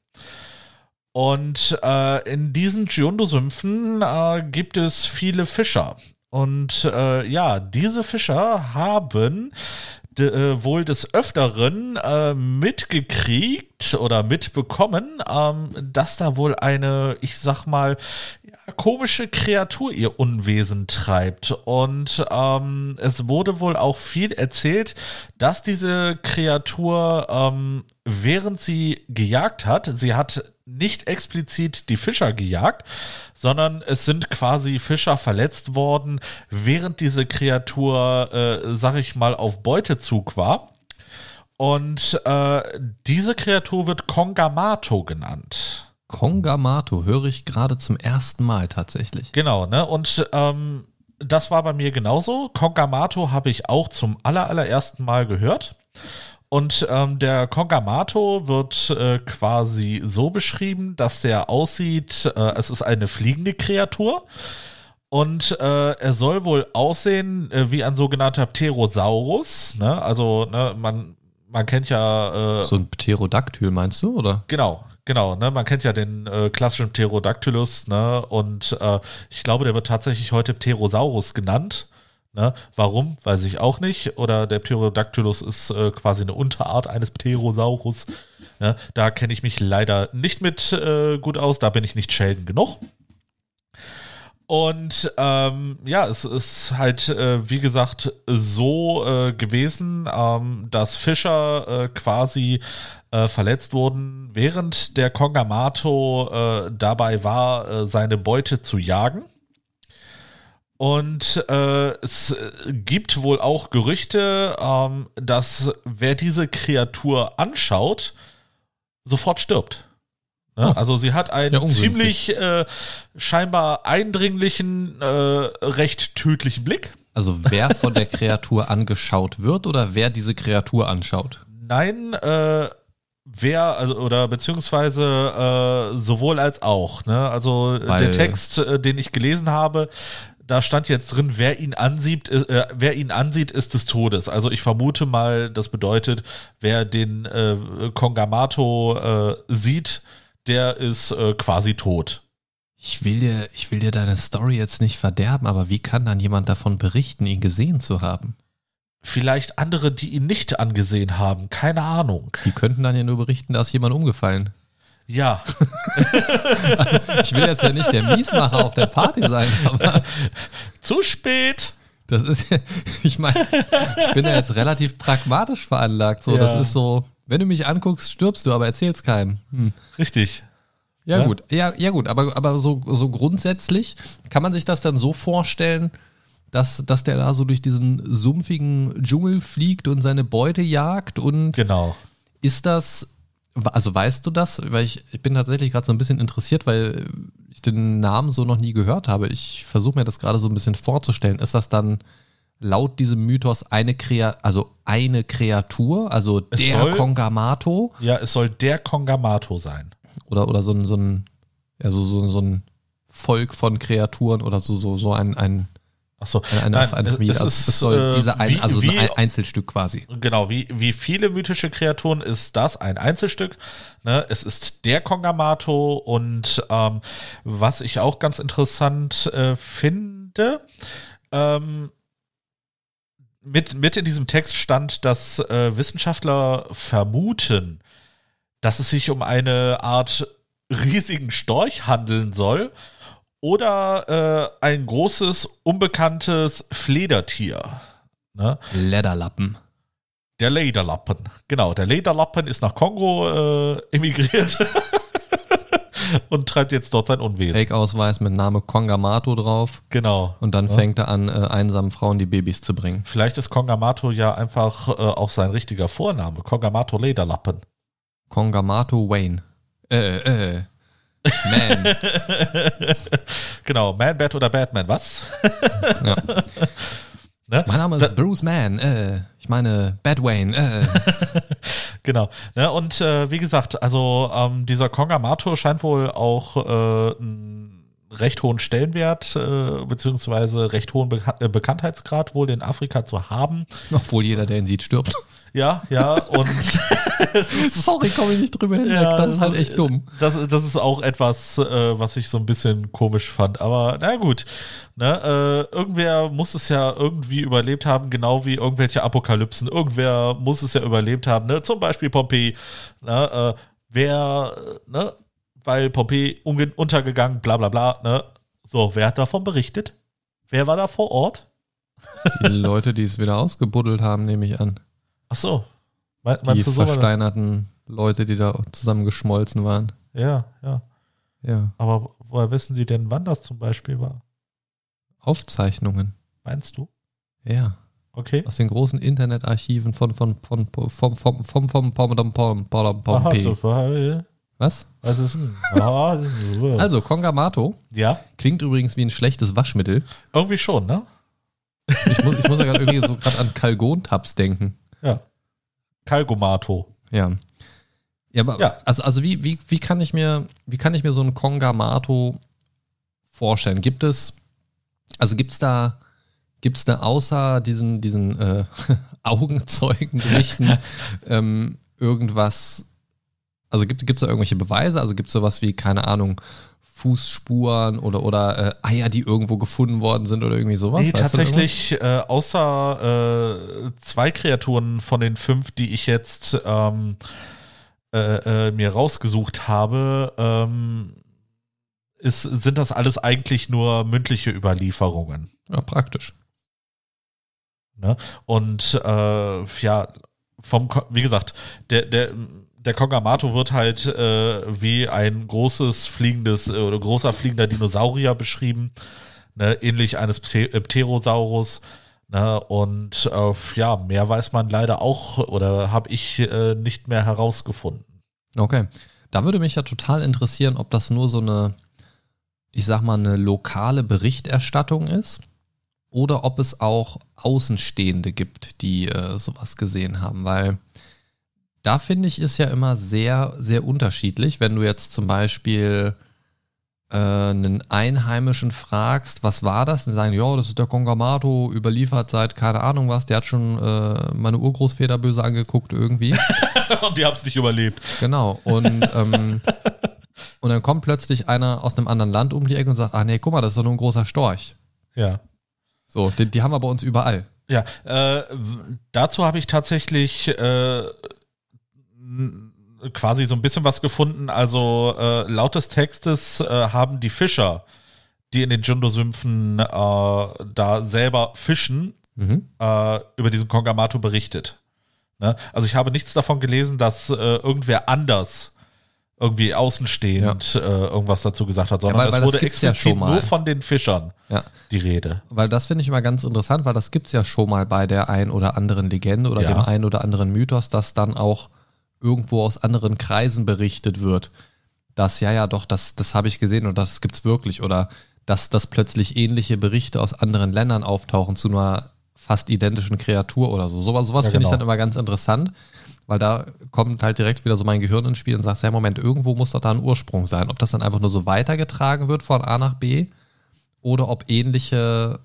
Und äh, in diesen Giondo-Sümpfen äh, gibt es viele Fischer. Und äh, ja, diese Fischer haben de, äh, wohl des Öfteren äh, mitgekriegt oder mitbekommen, ähm, dass da wohl eine, ich sag mal, komische Kreatur ihr Unwesen treibt. Und ähm, es wurde wohl auch viel erzählt, dass diese Kreatur, ähm, während sie gejagt hat, sie hat nicht explizit die Fischer gejagt, sondern es sind quasi Fischer verletzt worden, während diese Kreatur, äh, sag ich mal, auf Beutezug war. Und äh, diese Kreatur wird Kongamato genannt. Kongamato höre ich gerade zum ersten Mal tatsächlich. Genau, ne? Und ähm, das war bei mir genauso. Kongamato habe ich auch zum allerersten aller Mal gehört. Und ähm, der Kongamato wird äh, quasi so beschrieben, dass der aussieht, äh, es ist eine fliegende Kreatur. Und äh, er soll wohl aussehen äh, wie ein sogenannter Pterosaurus. Ne? Also ne, man, man kennt ja... Äh, so ein Pterodaktyl meinst du, oder? Genau, genau, ne, man kennt ja den äh, klassischen Pterodactylus, ne, und äh, ich glaube, der wird tatsächlich heute Pterosaurus genannt. Ne? Warum, weiß ich auch nicht. Oder der Pterodactylus ist äh, quasi eine Unterart eines Pterosaurus. Ne? Da kenne ich mich leider nicht mit äh, gut aus, da bin ich nicht Sheldon genug. Und ähm, ja, es ist halt, äh, wie gesagt, so äh, gewesen, ähm, dass Fischer äh, quasi äh, verletzt wurden, während der Kongamato äh, dabei war, äh, seine Beute zu jagen. Und äh, es äh, gibt wohl auch Gerüchte, ähm, dass wer diese Kreatur anschaut, sofort stirbt. Ne? Also sie hat einen ja, ziemlich äh, scheinbar eindringlichen, äh, recht tödlichen Blick. Also wer von der Kreatur angeschaut wird oder wer diese Kreatur anschaut? Nein, äh, wer also oder beziehungsweise äh, sowohl als auch ne also äh, Weil der Text äh, den ich gelesen habe da stand jetzt drin, wer ihn ansieht, äh, äh, wer ihn ansieht, ist des Todes. Also ich vermute mal, das bedeutet, wer den äh, Kongamato äh, sieht, der ist äh, quasi tot. Ich will, dir, ich will dir deine Story jetzt nicht verderben, aber wie kann dann jemand davon berichten, ihn gesehen zu haben? Vielleicht andere, die ihn nicht angesehen haben, keine Ahnung. Die könnten dann ja nur berichten, dass jemand umgefallen. Ja. ich will jetzt ja nicht der Miesmacher auf der Party sein, aber. Zu spät. Das ist ja, ich meine, ich bin ja jetzt relativ pragmatisch veranlagt. So, ja. das ist so, wenn du mich anguckst, stirbst du, aber erzähl's keinem. Hm. Richtig. Ja, ja, gut. Ja, ja gut, aber, aber so, so grundsätzlich kann man sich das dann so vorstellen, dass, dass der da so durch diesen sumpfigen Dschungel fliegt und seine Beute jagt und genau. ist das also weißt du das? Weil ich, ich bin tatsächlich gerade so ein bisschen interessiert, weil ich den Namen so noch nie gehört habe. Ich versuche mir das gerade so ein bisschen vorzustellen. Ist das dann laut diesem Mythos eine Krea also eine Kreatur, also es der soll, Kongamato? Ja, es soll der Kongamato sein. Oder, oder so ein, so ein, also so, so ein Volk von Kreaturen oder so, so, so ein, ein Achso, eine, eine, Nein, es, also, ist, so äh, diese ein, also wie, ein Einzelstück quasi. Genau, wie, wie viele mythische Kreaturen ist das ein Einzelstück? Ne? Es ist der Kongamato und ähm, was ich auch ganz interessant äh, finde, ähm, mit, mit in diesem Text stand, dass äh, Wissenschaftler vermuten, dass es sich um eine Art riesigen Storch handeln soll oder äh, ein großes, unbekanntes Fledertier. Ne? Lederlappen. Der Lederlappen, genau. Der Lederlappen ist nach Kongo äh, emigriert und treibt jetzt dort sein Unwesen. Fake-Ausweis mit Name Kongamato drauf. Genau. Und dann ja. Ne? fängt er an, äh, einsamen Frauen die Babys zu bringen. Vielleicht ist Kongamato ja einfach äh, auch sein richtiger Vorname. Kongamato Lederlappen. Kongamato Wayne. Äh, äh. äh. Man. genau, Man, Bat oder Batman, was? ja. Ne? Mein Name ist da Bruce Mann. Äh, ich meine Batwayne. Äh. genau. Ne? Und äh, wie gesagt, also ähm, dieser Kong Amato scheint wohl auch äh, einen recht hohen Stellenwert äh, beziehungsweise recht hohen Bekan äh, Bekanntheitsgrad wohl in Afrika zu haben. Obwohl jeder, der ihn sieht, stirbt. Ja, ja, und. Sorry, komme ich nicht drüber hinweg. Ja, das ist halt echt dumm. Das, das ist auch etwas, äh, was ich so ein bisschen komisch fand. Aber na gut. Ne, äh, irgendwer muss es ja irgendwie überlebt haben, genau wie irgendwelche Apokalypsen. Irgendwer muss es ja überlebt haben. Ne? Zum Beispiel Pompeii. Ne, äh, wer, ne? Weil Pompeii untergegangen, bla bla bla. Ne? So, wer hat davon berichtet? Wer war da vor Ort? Die Leute, die es wieder ausgebuddelt haben, nehme ich an. Ach so. Me die so versteinerten oder? Leute, die da zusammengeschmolzen waren. Ja, ja. Ja. Aber woher wissen die denn, wann das zum Beispiel war? Aufzeichnungen. Meinst du? Ja. Okay. Aus den großen Internetarchiven von von von vom vom vom vom vom vom vom Was? Was ist denn? Also Kongamato. Ja. Klingt übrigens wie ein schlechtes Waschmittel. Irgendwie schon, ne? Ich muss, ich muss ja gerade irgendwie so gerade an Kalgon-Tabs denken. Ja. Kalgomato. Ja. Ja, aber ja. also, also wie, wie, wie, kann ich mir, wie kann ich mir so ein Kongamato vorstellen? Gibt es, also gibt es da, gibt's da außer diesen, diesen äh, Augenzeugenberichten ähm, irgendwas, also gibt es da irgendwelche Beweise? Also gibt es sowas wie, keine Ahnung, Fußspuren oder, oder äh, Eier, die irgendwo gefunden worden sind oder irgendwie sowas? Nee, tatsächlich, äh, außer äh, zwei Kreaturen von den fünf, die ich jetzt ähm, äh, äh, mir rausgesucht habe, ähm, ist, sind das alles eigentlich nur mündliche Überlieferungen. Ja, praktisch. Ne? Und äh, ja, vom, wie gesagt, der, der der Kongamato wird halt äh, wie ein großes fliegendes äh, oder großer fliegender Dinosaurier beschrieben, ne? ähnlich eines äh, Pterosaurus. Ne? Und äh, ja, mehr weiß man leider auch oder habe ich äh, nicht mehr herausgefunden. Okay. Da würde mich ja total interessieren, ob das nur so eine, ich sag mal, eine lokale Berichterstattung ist oder ob es auch Außenstehende gibt, die äh, sowas gesehen haben, weil da finde ich, ist ja immer sehr, sehr unterschiedlich, wenn du jetzt zum Beispiel äh, einen Einheimischen fragst, was war das? Und sagen, ja, das ist der Kongamato, überliefert seit keine Ahnung was, der hat schon äh, meine Urgroßväter böse angeguckt irgendwie. und die haben es nicht überlebt. Genau. Und, ähm, und dann kommt plötzlich einer aus einem anderen Land um die Ecke und sagt, ach nee, guck mal, das ist doch nur ein großer Storch. Ja. So, die, die haben wir bei uns überall. Ja, äh, dazu habe ich tatsächlich äh, quasi so ein bisschen was gefunden. Also äh, laut des Textes äh, haben die Fischer, die in den Jundosümpfen äh, da selber fischen, mhm. Äh, über diesen Kongamato berichtet. Ne? Also ich habe nichts davon gelesen, dass äh, irgendwer anders irgendwie außenstehend ja. äh, irgendwas dazu gesagt hat, sondern ja, weil, weil es wurde explizit ja nur von den Fischern ja. die Rede. Weil das finde ich immer ganz interessant, weil das gibt es ja schon mal bei der ein oder anderen Legende oder dem ein oder anderen Mythos, dass dann auch irgendwo aus anderen Kreisen berichtet wird, dass ja, ja, doch, das, das habe ich gesehen und das gibt es wirklich oder dass, dass plötzlich ähnliche Berichte aus anderen Ländern auftauchen zu einer fast identischen Kreatur oder so. Sowas, sowas ja, finde genau. ich dann immer ganz interessant, weil da kommt halt direkt wieder so mein Gehirn ins Spiel und sagt, ja, Moment, irgendwo muss doch da ein Ursprung sein. Ob das dann einfach nur so weitergetragen wird von A nach B oder ob ähnliche,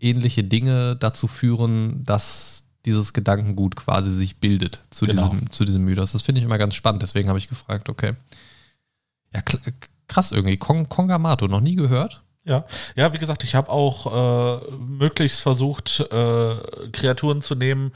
ähnliche Dinge dazu führen, dass dieses Gedankengut quasi sich bildet zu, genau. diesem, zu diesem Mythos. Das finde ich immer ganz spannend, deswegen habe ich gefragt, okay. Ja, äh, krass irgendwie. Kong Kongamato, noch nie gehört? Ja, ja, wie gesagt, ich habe auch äh, möglichst versucht, äh, Kreaturen zu nehmen,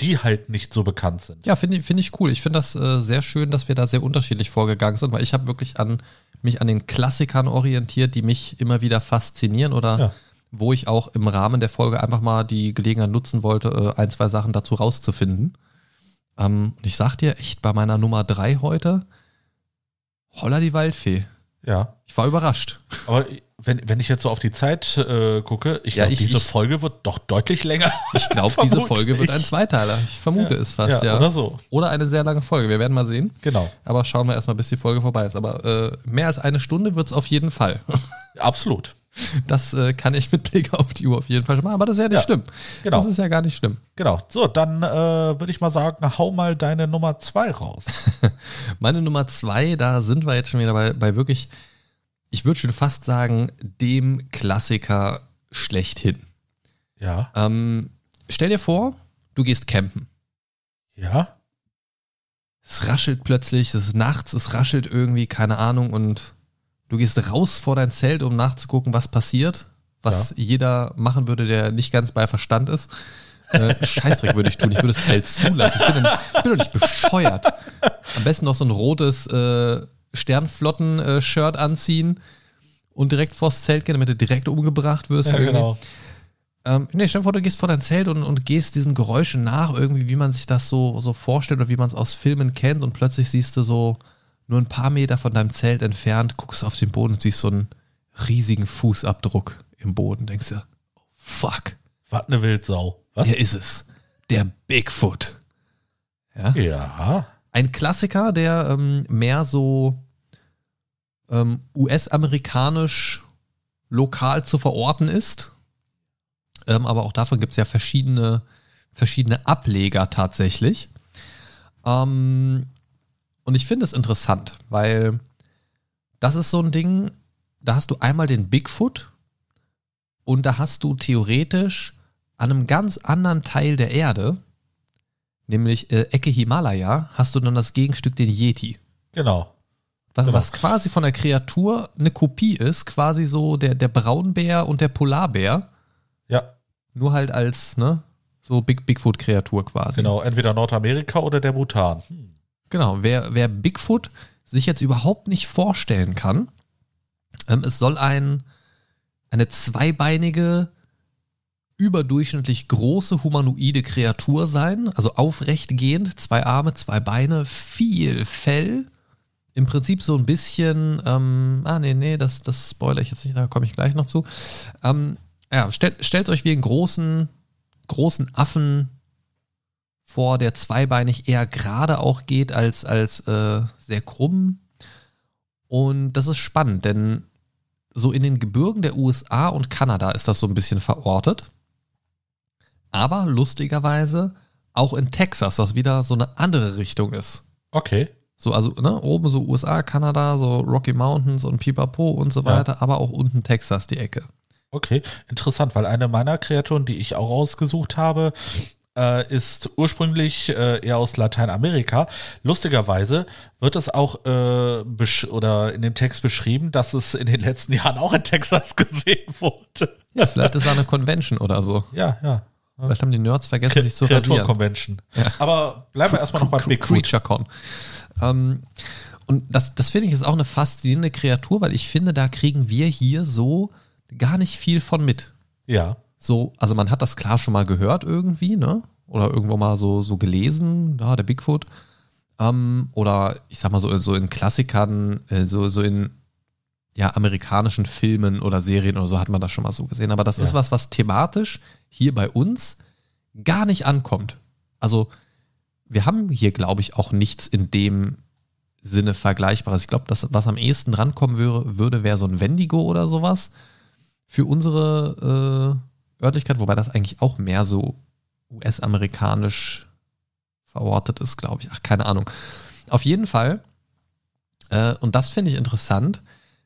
die halt nicht so bekannt sind. Ja, finde find ich cool. Ich finde das äh, sehr schön, dass wir da sehr unterschiedlich vorgegangen sind, weil ich habe wirklich an mich an den Klassikern orientiert, die mich immer wieder faszinieren oder ja wo ich auch im Rahmen der Folge einfach mal die Gelegenheit nutzen wollte, äh, ein, zwei Sachen dazu rauszufinden. Ähm, ich sag dir echt bei meiner Nummer drei heute, holla die Waldfee. Ja. Ich war überrascht. Aber wenn, wenn ich jetzt so auf die Zeit äh, gucke, ich glaube, diese ich, Folge wird doch deutlich länger. Ich glaube, diese Folge wird ein Zweiteiler. Ich vermute ja, es fast, ja, ja, Oder so. Oder eine sehr lange Folge. Wir werden mal sehen. Genau. Aber schauen wir erstmal, bis die Folge vorbei ist. Aber äh, mehr als eine Stunde wird es auf jeden Fall. Absolut. Das äh, kann ich mit Blick auf die Uhr auf jeden Fall schon machen, aber das ist ja nicht ja, schlimm. Genau. Das ist ja gar nicht schlimm. Genau. So, dann äh, würde ich mal sagen, hau mal deine Nummer zwei raus. Meine Nummer zwei, da sind wir jetzt schon wieder bei, bei wirklich, ich würde schon fast sagen, dem Klassiker schlechthin. Ja. Ähm, stell dir vor, du gehst campen. Ja. Es raschelt plötzlich, es ist nachts, es raschelt irgendwie, keine Ahnung, und Du gehst raus vor dein Zelt, um nachzugucken, was passiert, was ja. jeder machen würde, der nicht ganz bei Verstand ist. Äh, Scheißdreck würde ich tun. Ich würde das Zelt zulassen. Ich bin doch nicht, bin doch nicht bescheuert. Am besten noch so ein rotes äh, Sternflotten-Shirt anziehen und direkt vors Zelt gehen, damit du direkt umgebracht wirst. Ja, genau. Ähm, nee, stell dir vor, du gehst vor dein Zelt und, und gehst diesen Geräuschen nach, irgendwie, wie man sich das so, so vorstellt oder wie man es aus Filmen kennt und plötzlich siehst du so nur ein paar Meter von deinem Zelt entfernt guckst du auf den Boden und siehst so einen riesigen Fußabdruck im Boden. Denkst du, oh, fuck. Was eine Wildsau. Was? Hier ist es. Der Bigfoot. Ja. ja. Ein Klassiker, der ähm, mehr so ähm, US-amerikanisch lokal zu verorten ist. Ähm, aber auch davon gibt es ja verschiedene, verschiedene Ableger tatsächlich. Ähm, und ich finde es interessant, weil das ist so ein Ding, da hast du einmal den Bigfoot und da hast du theoretisch an einem ganz anderen Teil der Erde, nämlich äh, Ecke Himalaya, hast du dann das Gegenstück, den Yeti. Genau. Was, genau. was quasi von der Kreatur eine Kopie ist, quasi so der, der Braunbär und der Polarbär. Ja. Nur halt als, ne, so Big Bigfoot-Kreatur quasi. Genau, entweder Nordamerika oder der Bhutan. Hm. Genau, wer, wer Bigfoot sich jetzt überhaupt nicht vorstellen kann, ähm, es soll ein, eine zweibeinige, überdurchschnittlich große humanoide Kreatur sein, also aufrechtgehend, zwei Arme, zwei Beine, viel Fell. Im Prinzip so ein bisschen, ähm, ah nee, nee, das, das spoilere ich jetzt nicht, da komme ich gleich noch zu. Ähm, ja, stellt, stellt euch wie einen großen, großen Affen vor, der zweibeinig eher gerade auch geht als, als äh, sehr krumm. Und das ist spannend, denn so in den Gebirgen der USA und Kanada ist das so ein bisschen verortet. Aber lustigerweise auch in Texas, was wieder so eine andere Richtung ist. Okay. So, also ne, oben so USA, Kanada, so Rocky Mountains und Pipapo und so weiter, ja. aber auch unten Texas die Ecke. Okay, interessant, weil eine meiner Kreaturen, die ich auch rausgesucht habe, äh, ist ursprünglich äh, eher aus Lateinamerika. Lustigerweise wird es auch äh, oder in dem Text beschrieben, dass es in den letzten Jahren auch in Texas gesehen wurde. Ja, vielleicht ist da eine Convention oder so. Ja, ja. Vielleicht haben die Nerds vergessen, K sich zu Kreatur rasieren. Convention. Ja. Aber bleiben wir erstmal noch bei Big CreatureCon. Ähm, und das, das finde ich ist auch eine faszinierende Kreatur, weil ich finde, da kriegen wir hier so gar nicht viel von mit. Ja so, also man hat das klar schon mal gehört irgendwie, ne? Oder irgendwo mal so, so gelesen, da, ja, der Bigfoot. Ähm, oder ich sag mal so, so in Klassikern, äh, so, so in ja, amerikanischen Filmen oder Serien oder so hat man das schon mal so gesehen. Aber das ja. ist was, was thematisch hier bei uns gar nicht ankommt. Also wir haben hier, glaube ich, auch nichts in dem Sinne Vergleichbares. Ich glaube, das, was am ehesten rankommen würde, würde wäre so ein Wendigo oder sowas. Für unsere äh, Örtlichkeit, wobei das eigentlich auch mehr so US-amerikanisch verortet ist, glaube ich. Ach, keine Ahnung. Auf jeden Fall, äh, und das finde ich interessant,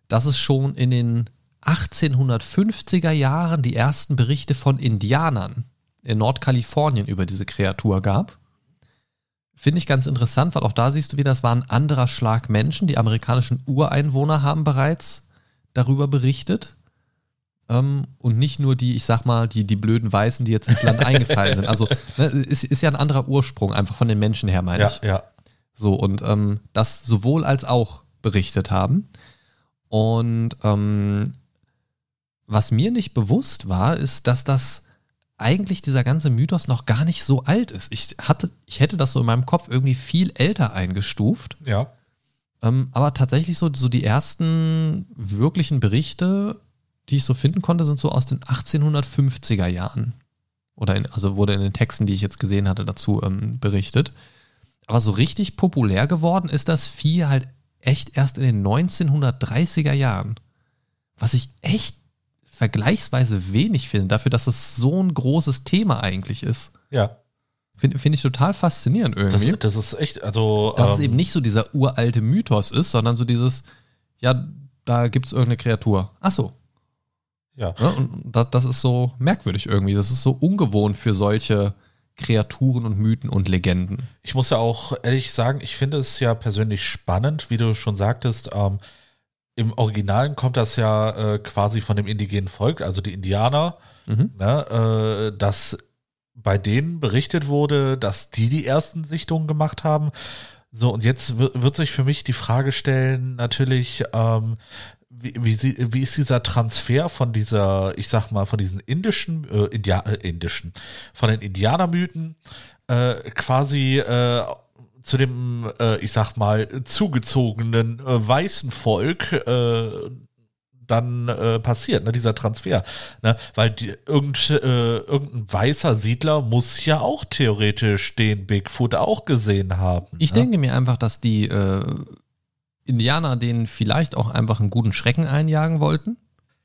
dass es schon in den 1850er Jahren die ersten Berichte von Indianern in Nordkalifornien über diese Kreatur gab. Finde ich ganz interessant, weil auch da siehst du wieder, das war ein anderer Schlag Menschen. Die amerikanischen Ureinwohner haben bereits darüber berichtet ähm, und nicht nur die, ich sag mal, die, die blöden Weißen, die jetzt ins Land eingefallen sind. Also ne, ist, ist ja ein anderer Ursprung, einfach von den Menschen her, meine ja, ich. Ja. So, und ähm, das sowohl als auch berichtet haben. Und ähm, was mir nicht bewusst war, ist, dass das eigentlich dieser ganze Mythos noch gar nicht so alt ist. Ich hatte, ich hätte das so in meinem Kopf irgendwie viel älter eingestuft. Ja. Ähm, aber tatsächlich so, so die ersten wirklichen Berichte die ich so finden konnte, sind so aus den 1850er Jahren. Oder in, also wurde in den Texten, die ich jetzt gesehen hatte, dazu ähm, berichtet. Aber so richtig populär geworden ist das Vieh halt echt erst in den 1930er Jahren. Was ich echt vergleichsweise wenig finde, dafür, dass es so ein großes Thema eigentlich ist. Ja. Finde find ich total faszinierend irgendwie. Das, das ist echt, also. Dass ähm, es eben nicht so dieser uralte Mythos ist, sondern so dieses, ja, da gibt es irgendeine Kreatur. Achso, ja. Ne? und das, das, ist so merkwürdig irgendwie. Das ist so ungewohnt für solche Kreaturen und Mythen und Legenden. Ich muss ja auch ehrlich sagen, ich finde es ja persönlich spannend, wie du schon sagtest. Ähm, Im Originalen kommt das ja äh, quasi von dem indigenen Volk, also die Indianer, mhm. ne, äh, dass bei denen berichtet wurde, dass die die ersten Sichtungen gemacht haben. So, und jetzt wird sich für mich die Frage stellen, natürlich, ähm, wie, wie, wie, ist dieser Transfer von dieser, ich sag mal, von diesen indischen, äh, India, äh, indischen, von den Indianermythen äh, quasi äh, zu dem, äh, ich sag mal, zugezogenen äh, weißen Volk dann äh, passiert, ne, dieser Transfer. Ne? Weil die, irgend, äh, irgendein weißer Siedler muss ja auch theoretisch den Bigfoot auch gesehen haben. Ich ne? denke mir einfach, dass die äh, Indianer denen vielleicht auch einfach einen guten Schrecken einjagen wollten,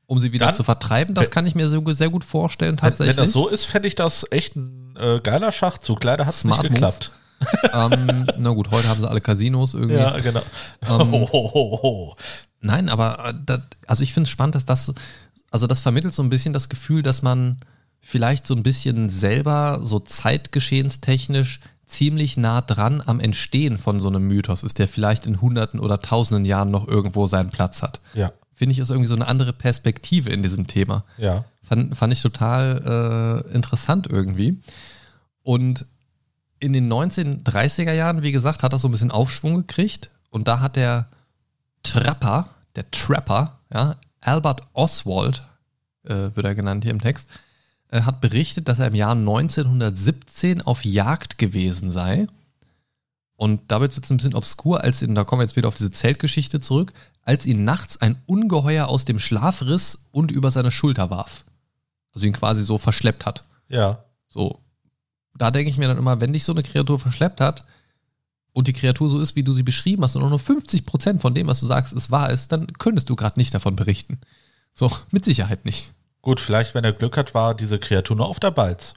um sie wieder Dann, zu vertreiben. Das kann ich mir sehr gut vorstellen tatsächlich. Wenn das so ist, fände ich das echt ein äh, geiler Schachzug. Leider hat es nicht geklappt. ähm, na gut, heute haben sie alle Casinos irgendwie. Ja, genau. Ähm, ho, ho, ho. Nein, aber äh, das, also ich finde es spannend, dass das, also das vermittelt so ein bisschen das Gefühl, dass man vielleicht so ein bisschen selber so zeitgeschehenstechnisch ziemlich nah dran am Entstehen von so einem Mythos ist, der vielleicht in Hunderten oder Tausenden Jahren noch irgendwo seinen Platz hat. Ja. Finde ich, ist irgendwie so eine andere Perspektive in diesem Thema. Ja. Fand, fand ich total äh, interessant irgendwie. Und in den 1930er Jahren, wie gesagt, hat das so ein bisschen Aufschwung gekriegt. Und da hat der Trapper, der Trapper, ja, Albert Oswald, äh, wird er genannt hier im Text, äh, hat berichtet, dass er im Jahr 1917 auf Jagd gewesen sei. Und da wird es jetzt ein bisschen obskur, als ihn, da kommen wir jetzt wieder auf diese Zeltgeschichte zurück, als ihn nachts ein Ungeheuer aus dem Schlaf riss und über seine Schulter warf. Also ihn quasi so verschleppt hat. Ja. So. Da denke ich mir dann immer, wenn dich so eine Kreatur verschleppt hat und die Kreatur so ist, wie du sie beschrieben hast und auch nur 50 Prozent von dem, was du sagst, ist wahr ist, dann könntest du gerade nicht davon berichten. So, mit Sicherheit nicht. Gut, vielleicht, wenn er Glück hat, war diese Kreatur nur auf der Balz.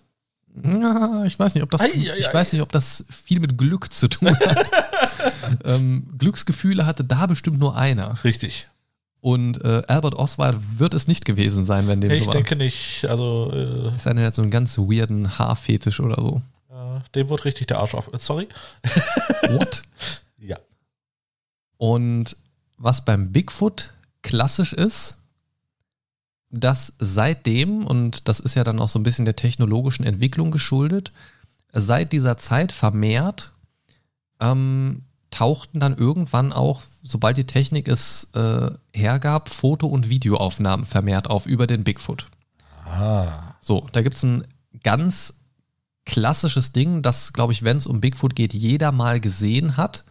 Ja, ich weiß nicht, ob das, ei, ei, ei. weiß nicht, ob das viel mit Glück zu tun hat. ähm, Glücksgefühle hatte da bestimmt nur einer. Richtig. Und äh, Albert Oswald wird es nicht gewesen sein, wenn dem ich so war. Ich denke nicht. Also äh, ist einer hat so einen ganz weirden Haarfetisch oder so. Äh, dem wird richtig der Arsch auf. Äh, sorry. What? ja. Und was beim Bigfoot klassisch ist, dass seitdem, und das ist ja dann auch so ein bisschen der technologischen Entwicklung geschuldet, seit dieser Zeit vermehrt ähm, tauchten dann irgendwann auch, sobald die Technik es äh, hergab, Foto- und Videoaufnahmen vermehrt auf über den Bigfoot. Ah. So, da gibt es ein ganz klassisches Ding, das, glaube ich, wenn es um Bigfoot geht, jeder mal gesehen hat.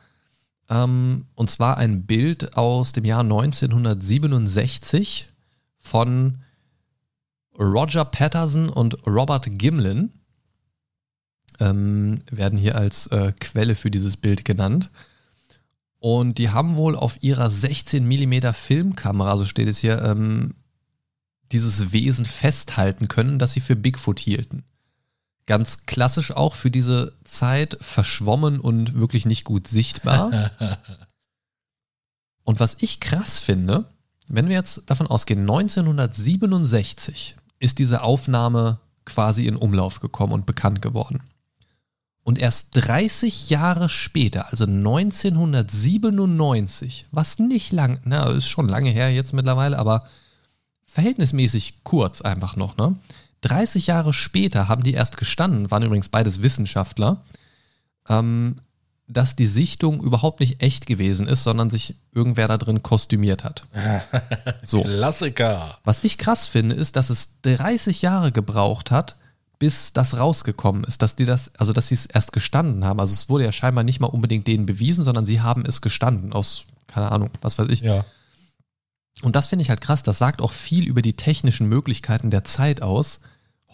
Ähm, und zwar ein Bild aus dem Jahr 1967 von Roger Patterson und Robert Gimlin ähm, werden hier als äh, Quelle für dieses Bild genannt. Und die haben wohl auf ihrer 16 mm Filmkamera, so steht es hier, ähm, dieses Wesen festhalten können, das sie für Bigfoot hielten. Ganz klassisch auch für diese Zeit verschwommen und wirklich nicht gut sichtbar. und was ich krass finde, wenn wir jetzt davon ausgehen, 1967 ist diese Aufnahme quasi in Umlauf gekommen und bekannt geworden. Und erst 30 Jahre später, also 1997, was nicht lang, na, ist schon lange her jetzt mittlerweile, aber verhältnismäßig kurz einfach noch, ne? 30 Jahre später haben die erst gestanden, waren übrigens beides Wissenschaftler, ähm, dass die Sichtung überhaupt nicht echt gewesen ist, sondern sich irgendwer da drin kostümiert hat. So. Klassiker. Was ich krass finde, ist, dass es 30 Jahre gebraucht hat, bis das rausgekommen ist, dass die das, also dass sie es erst gestanden haben. Also es wurde ja scheinbar nicht mal unbedingt denen bewiesen, sondern sie haben es gestanden aus, keine Ahnung, was weiß ich. Ja. Und das finde ich halt krass. Das sagt auch viel über die technischen Möglichkeiten der Zeit aus,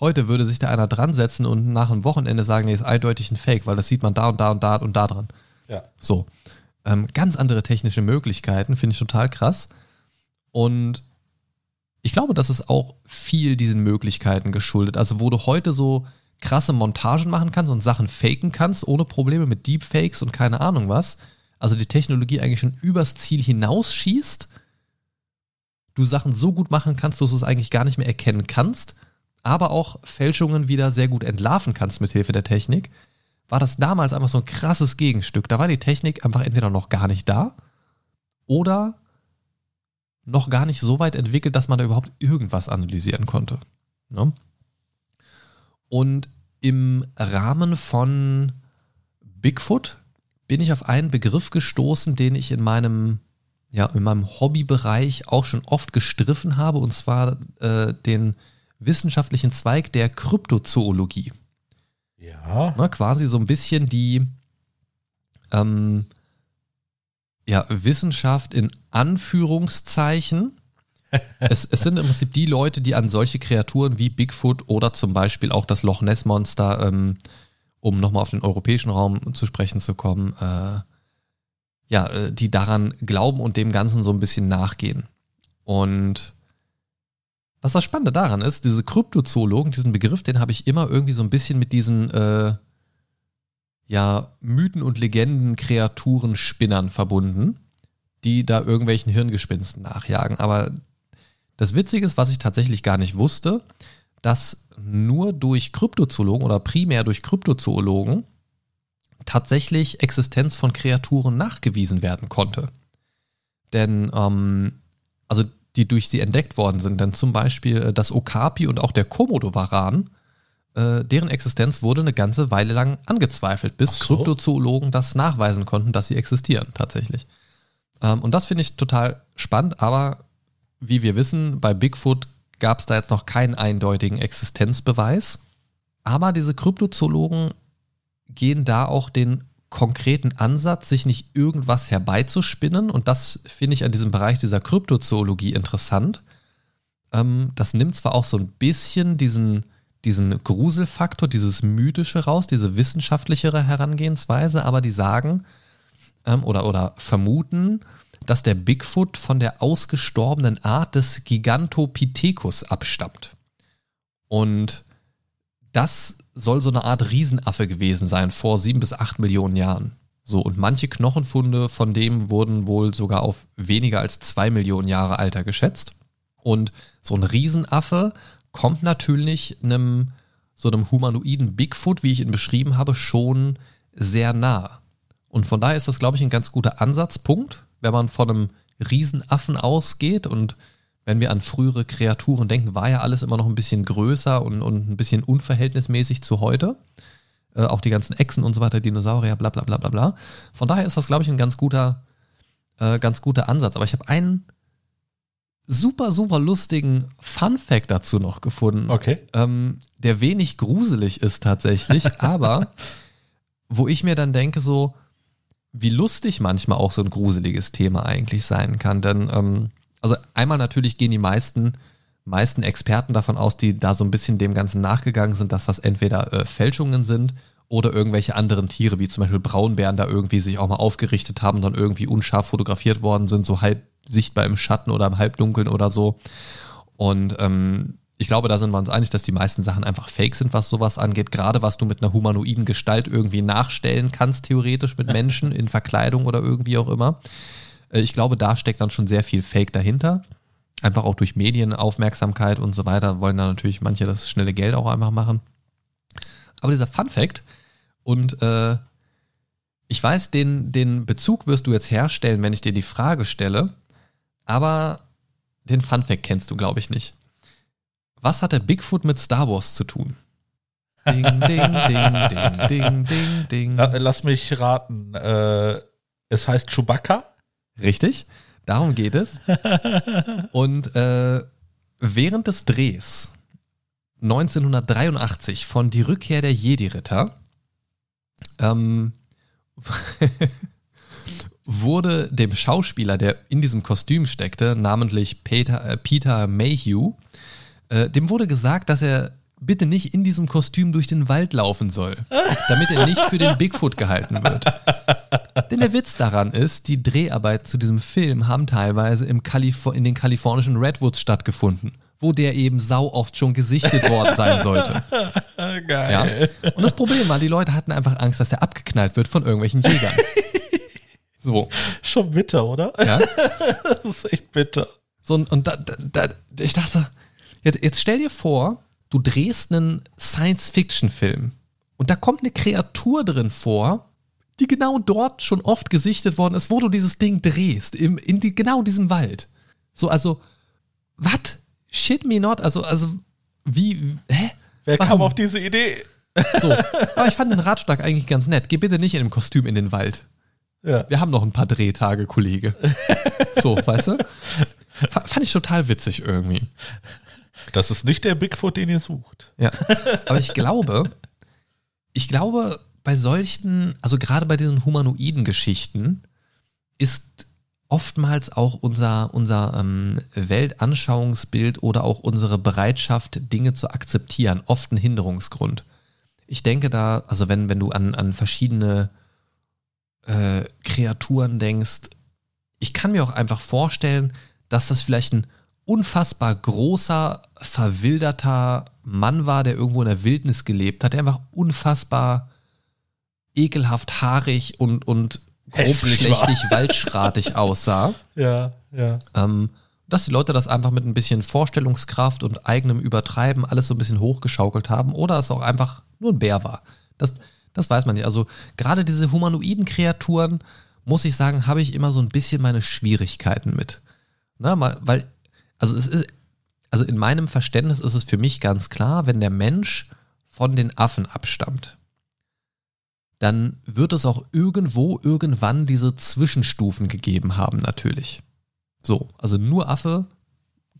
Heute würde sich da einer dran setzen und nach einem Wochenende sagen, nee, ist eindeutig ein Fake, weil das sieht man da und da und da und da dran. Ja. So. Ähm, ganz andere technische Möglichkeiten, finde ich total krass. Und ich glaube, das ist auch viel diesen Möglichkeiten geschuldet. Also, wo du heute so krasse Montagen machen kannst und Sachen faken kannst, ohne Probleme mit Deepfakes und keine Ahnung was. Also die Technologie eigentlich schon übers Ziel hinausschießt, du Sachen so gut machen kannst, dass du es eigentlich gar nicht mehr erkennen kannst aber auch Fälschungen wieder sehr gut entlarven kannst mit Hilfe der Technik, war das damals einfach so ein krasses Gegenstück. Da war die Technik einfach entweder noch gar nicht da oder noch gar nicht so weit entwickelt, dass man da überhaupt irgendwas analysieren konnte. Ne? Und im Rahmen von Bigfoot bin ich auf einen Begriff gestoßen, den ich in meinem, ja, in meinem Hobbybereich auch schon oft gestriffen habe, und zwar äh, den wissenschaftlichen Zweig der Kryptozoologie. Ja. Na, ne, quasi so ein bisschen die ähm, ja, Wissenschaft in Anführungszeichen. es, es, sind im Prinzip die Leute, die an solche Kreaturen wie Bigfoot oder zum Beispiel auch das Loch Ness Monster, ähm, um nochmal auf den europäischen Raum zu sprechen zu kommen, äh, ja, äh, die daran glauben und dem Ganzen so ein bisschen nachgehen. Und was das Spannende daran ist, diese Kryptozoologen, diesen Begriff, den habe ich immer irgendwie so ein bisschen mit diesen äh, ja, Mythen und Legenden, Kreaturen, Spinnern verbunden, die da irgendwelchen Hirngespinsten nachjagen. Aber das Witzige ist, was ich tatsächlich gar nicht wusste, dass nur durch Kryptozoologen oder primär durch Kryptozoologen tatsächlich Existenz von Kreaturen nachgewiesen werden konnte. Denn, ähm, also die durch sie entdeckt worden sind. Denn zum Beispiel äh, das Okapi und auch der Komodowaran, äh, deren Existenz wurde eine ganze Weile lang angezweifelt, bis so. Kryptozoologen das nachweisen konnten, dass sie existieren tatsächlich. Ähm, und das finde ich total spannend, aber wie wir wissen, bei Bigfoot gab es da jetzt noch keinen eindeutigen Existenzbeweis. Aber diese Kryptozoologen gehen da auch den konkreten Ansatz, sich nicht irgendwas herbeizuspinnen. Und das finde ich an diesem Bereich dieser Kryptozoologie interessant. Ähm, das nimmt zwar auch so ein bisschen diesen, diesen Gruselfaktor, dieses Mythische raus, diese wissenschaftlichere Herangehensweise, aber die sagen ähm, oder, oder vermuten, dass der Bigfoot von der ausgestorbenen Art des Gigantopithecus abstammt. Und das soll so eine Art Riesenaffe gewesen sein vor sieben bis acht Millionen Jahren. So, und manche Knochenfunde von dem wurden wohl sogar auf weniger als zwei Millionen Jahre Alter geschätzt. Und so ein Riesenaffe kommt natürlich einem, so einem humanoiden Bigfoot, wie ich ihn beschrieben habe, schon sehr nah. Und von daher ist das, glaube ich, ein ganz guter Ansatzpunkt, wenn man von einem Riesenaffen ausgeht und wenn wir an frühere Kreaturen denken, war ja alles immer noch ein bisschen größer und, und ein bisschen unverhältnismäßig zu heute. Äh, auch die ganzen Echsen und so weiter, Dinosaurier, bla bla bla bla bla. Von daher ist das, glaube ich, ein ganz guter, äh, ganz guter Ansatz. Aber ich habe einen super, super lustigen Fun Fact dazu noch gefunden. Okay. Ähm, der wenig gruselig ist tatsächlich, aber wo ich mir dann denke, so, wie lustig manchmal auch so ein gruseliges Thema eigentlich sein kann. Denn ähm, also einmal natürlich gehen die meisten, meisten Experten davon aus, die da so ein bisschen dem Ganzen nachgegangen sind, dass das entweder äh, Fälschungen sind oder irgendwelche anderen Tiere, wie zum Beispiel Braunbären, da irgendwie sich auch mal aufgerichtet haben, dann irgendwie unscharf fotografiert worden sind, so halb sichtbar im Schatten oder im Halbdunkeln oder so. Und ähm, ich glaube, da sind wir uns einig, dass die meisten Sachen einfach fake sind, was sowas angeht. Gerade was du mit einer humanoiden Gestalt irgendwie nachstellen kannst, theoretisch mit Menschen in Verkleidung oder irgendwie auch immer. Äh, ich glaube, da steckt dann schon sehr viel Fake dahinter. Einfach auch durch Medienaufmerksamkeit und so weiter wollen da natürlich manche das schnelle Geld auch einfach machen. Aber dieser Fun Fact und äh, ich weiß, den, den Bezug wirst du jetzt herstellen, wenn ich dir die Frage stelle, aber den Fun Fact kennst du, glaube ich, nicht. Was hat der Bigfoot mit Star Wars zu tun? Ding, ding, ding, ding, ding, ding, ding. Lass mich raten. Äh, es heißt Chewbacca? Richtig, darum geht es. Und äh, während des Drehs 1983 von Die Rückkehr der Jedi-Ritter ähm, wurde dem Schauspieler, der in diesem Kostüm steckte, namentlich Peter, äh, Peter Mayhew, äh, dem wurde gesagt, dass er bitte nicht in diesem Kostüm durch den Wald laufen soll, damit er nicht für den Bigfoot gehalten wird. Denn der Witz daran ist, die Dreharbeiten zu diesem Film haben teilweise im in den kalifornischen Redwoods stattgefunden, wo der eben sau oft schon gesichtet worden sein sollte. Geil. Ja? Und das Problem war, die Leute hatten einfach Angst, dass der abgeknallt wird von irgendwelchen Jägern. So. Schon bitter, oder? Ja. das ist echt bitter. So, und da, da, da, ich dachte, jetzt, jetzt stell dir vor, du drehst einen Science-Fiction-Film und da kommt eine Kreatur drin vor, die genau dort schon oft gesichtet worden ist, wo du dieses Ding drehst, im, in die, genau diesem Wald. So, also, what? Shit me not? Also, also, wie, hä? Wer Warum? kam auf diese Idee? So, aber ich fand den Ratschlag eigentlich ganz nett. Geh bitte nicht in einem Kostüm in den Wald. Ja. Wir haben noch ein paar Drehtage, Kollege. So, weißt du? F fand ich total witzig irgendwie. Das ist nicht der Bigfoot, den ihr sucht. Ja. Aber ich glaube, ich glaube, bei solchen, also gerade bei diesen humanoiden Geschichten, ist oftmals auch unser, unser ähm, Weltanschauungsbild oder auch unsere Bereitschaft, Dinge zu akzeptieren, oft ein Hinderungsgrund. Ich denke da, also wenn, wenn du an, an verschiedene äh, Kreaturen denkst, ich kann mir auch einfach vorstellen, dass das vielleicht ein unfassbar großer, verwilderter Mann war, der irgendwo in der Wildnis gelebt hat, der einfach unfassbar ekelhaft haarig und, und grobschlächtig, waldschratig aussah. Ja, ja. Ähm, dass die Leute das einfach mit ein bisschen Vorstellungskraft und eigenem Übertreiben alles so ein bisschen hochgeschaukelt haben oder es auch einfach nur ein Bär war. Das, das weiß man nicht. Also gerade diese humanoiden Kreaturen, muss ich sagen, habe ich immer so ein bisschen meine Schwierigkeiten mit. Na, mal, weil also es ist, also in meinem Verständnis ist es für mich ganz klar, wenn der Mensch von den Affen abstammt, dann wird es auch irgendwo, irgendwann diese Zwischenstufen gegeben haben, natürlich. So, also nur Affe,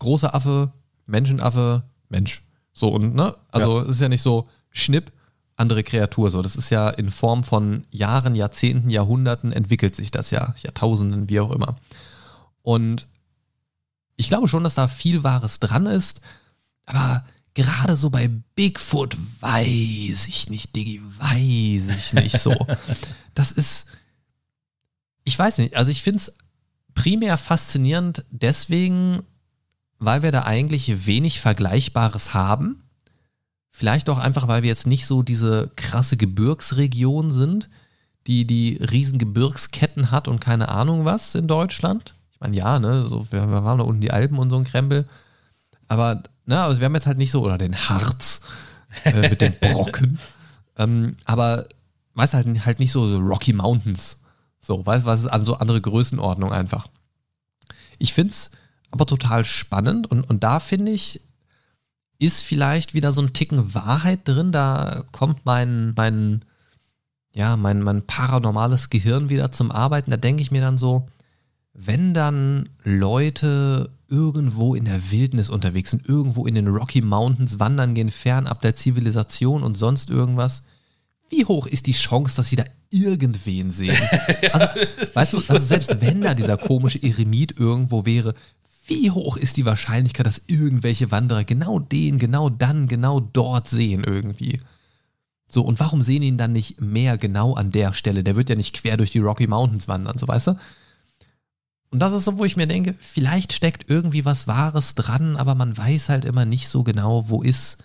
großer Affe, Menschenaffe, Mensch. So und, ne? Also ja. es ist ja nicht so Schnipp, andere Kreatur. So, das ist ja in Form von Jahren, Jahrzehnten, Jahrhunderten entwickelt sich das ja, Jahrtausenden, wie auch immer. Und ich glaube schon, dass da viel Wahres dran ist, aber gerade so bei Bigfoot weiß ich nicht, Diggi, weiß ich nicht so. Das ist, ich weiß nicht, also ich finde es primär faszinierend deswegen, weil wir da eigentlich wenig Vergleichbares haben. Vielleicht auch einfach, weil wir jetzt nicht so diese krasse Gebirgsregion sind, die die riesen Gebirgsketten hat und keine Ahnung was in Deutschland man ja, ne? So, wir, wir waren da unten die Alpen und so ein Krempel. Aber, ne, aber also wir haben jetzt halt nicht so, oder den Harz äh, mit den Brocken. ähm, aber meist halt, halt nicht so, so Rocky Mountains. So, weißt du, was ist an so andere Größenordnung einfach. Ich finde es aber total spannend und, und da finde ich, ist vielleicht wieder so ein Ticken Wahrheit drin. Da kommt mein, mein, ja, mein, mein paranormales Gehirn wieder zum Arbeiten. Da denke ich mir dann so, wenn dann Leute irgendwo in der Wildnis unterwegs sind, irgendwo in den Rocky Mountains wandern gehen, fernab der Zivilisation und sonst irgendwas, wie hoch ist die Chance, dass sie da irgendwen sehen? Also, weißt du, also selbst wenn da dieser komische Eremit irgendwo wäre, wie hoch ist die Wahrscheinlichkeit, dass irgendwelche Wanderer genau den, genau dann, genau dort sehen irgendwie? So, und warum sehen ihn dann nicht mehr genau an der Stelle? Der wird ja nicht quer durch die Rocky Mountains wandern, so weißt du? Und das ist so, wo ich mir denke, vielleicht steckt irgendwie was Wahres dran, aber man weiß halt immer nicht so genau, wo ist,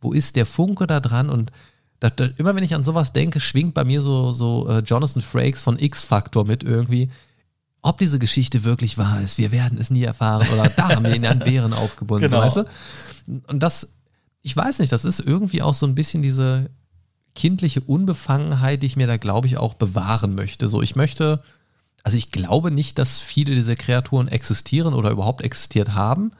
wo ist der Funke da dran und da, da, immer wenn ich an sowas denke, schwingt bei mir so, so äh, Jonathan Frakes von X-Factor mit irgendwie. Ob diese Geschichte wirklich wahr ist, wir werden es nie erfahren oder da haben wir ihn an Bären aufgebunden, genau. weißt du? Und das, ich weiß nicht, das ist irgendwie auch so ein bisschen diese kindliche Unbefangenheit, die ich mir da, glaube ich, auch bewahren möchte. So, ich möchte, also ich glaube nicht, dass viele dieser Kreaturen existieren oder überhaupt existiert haben.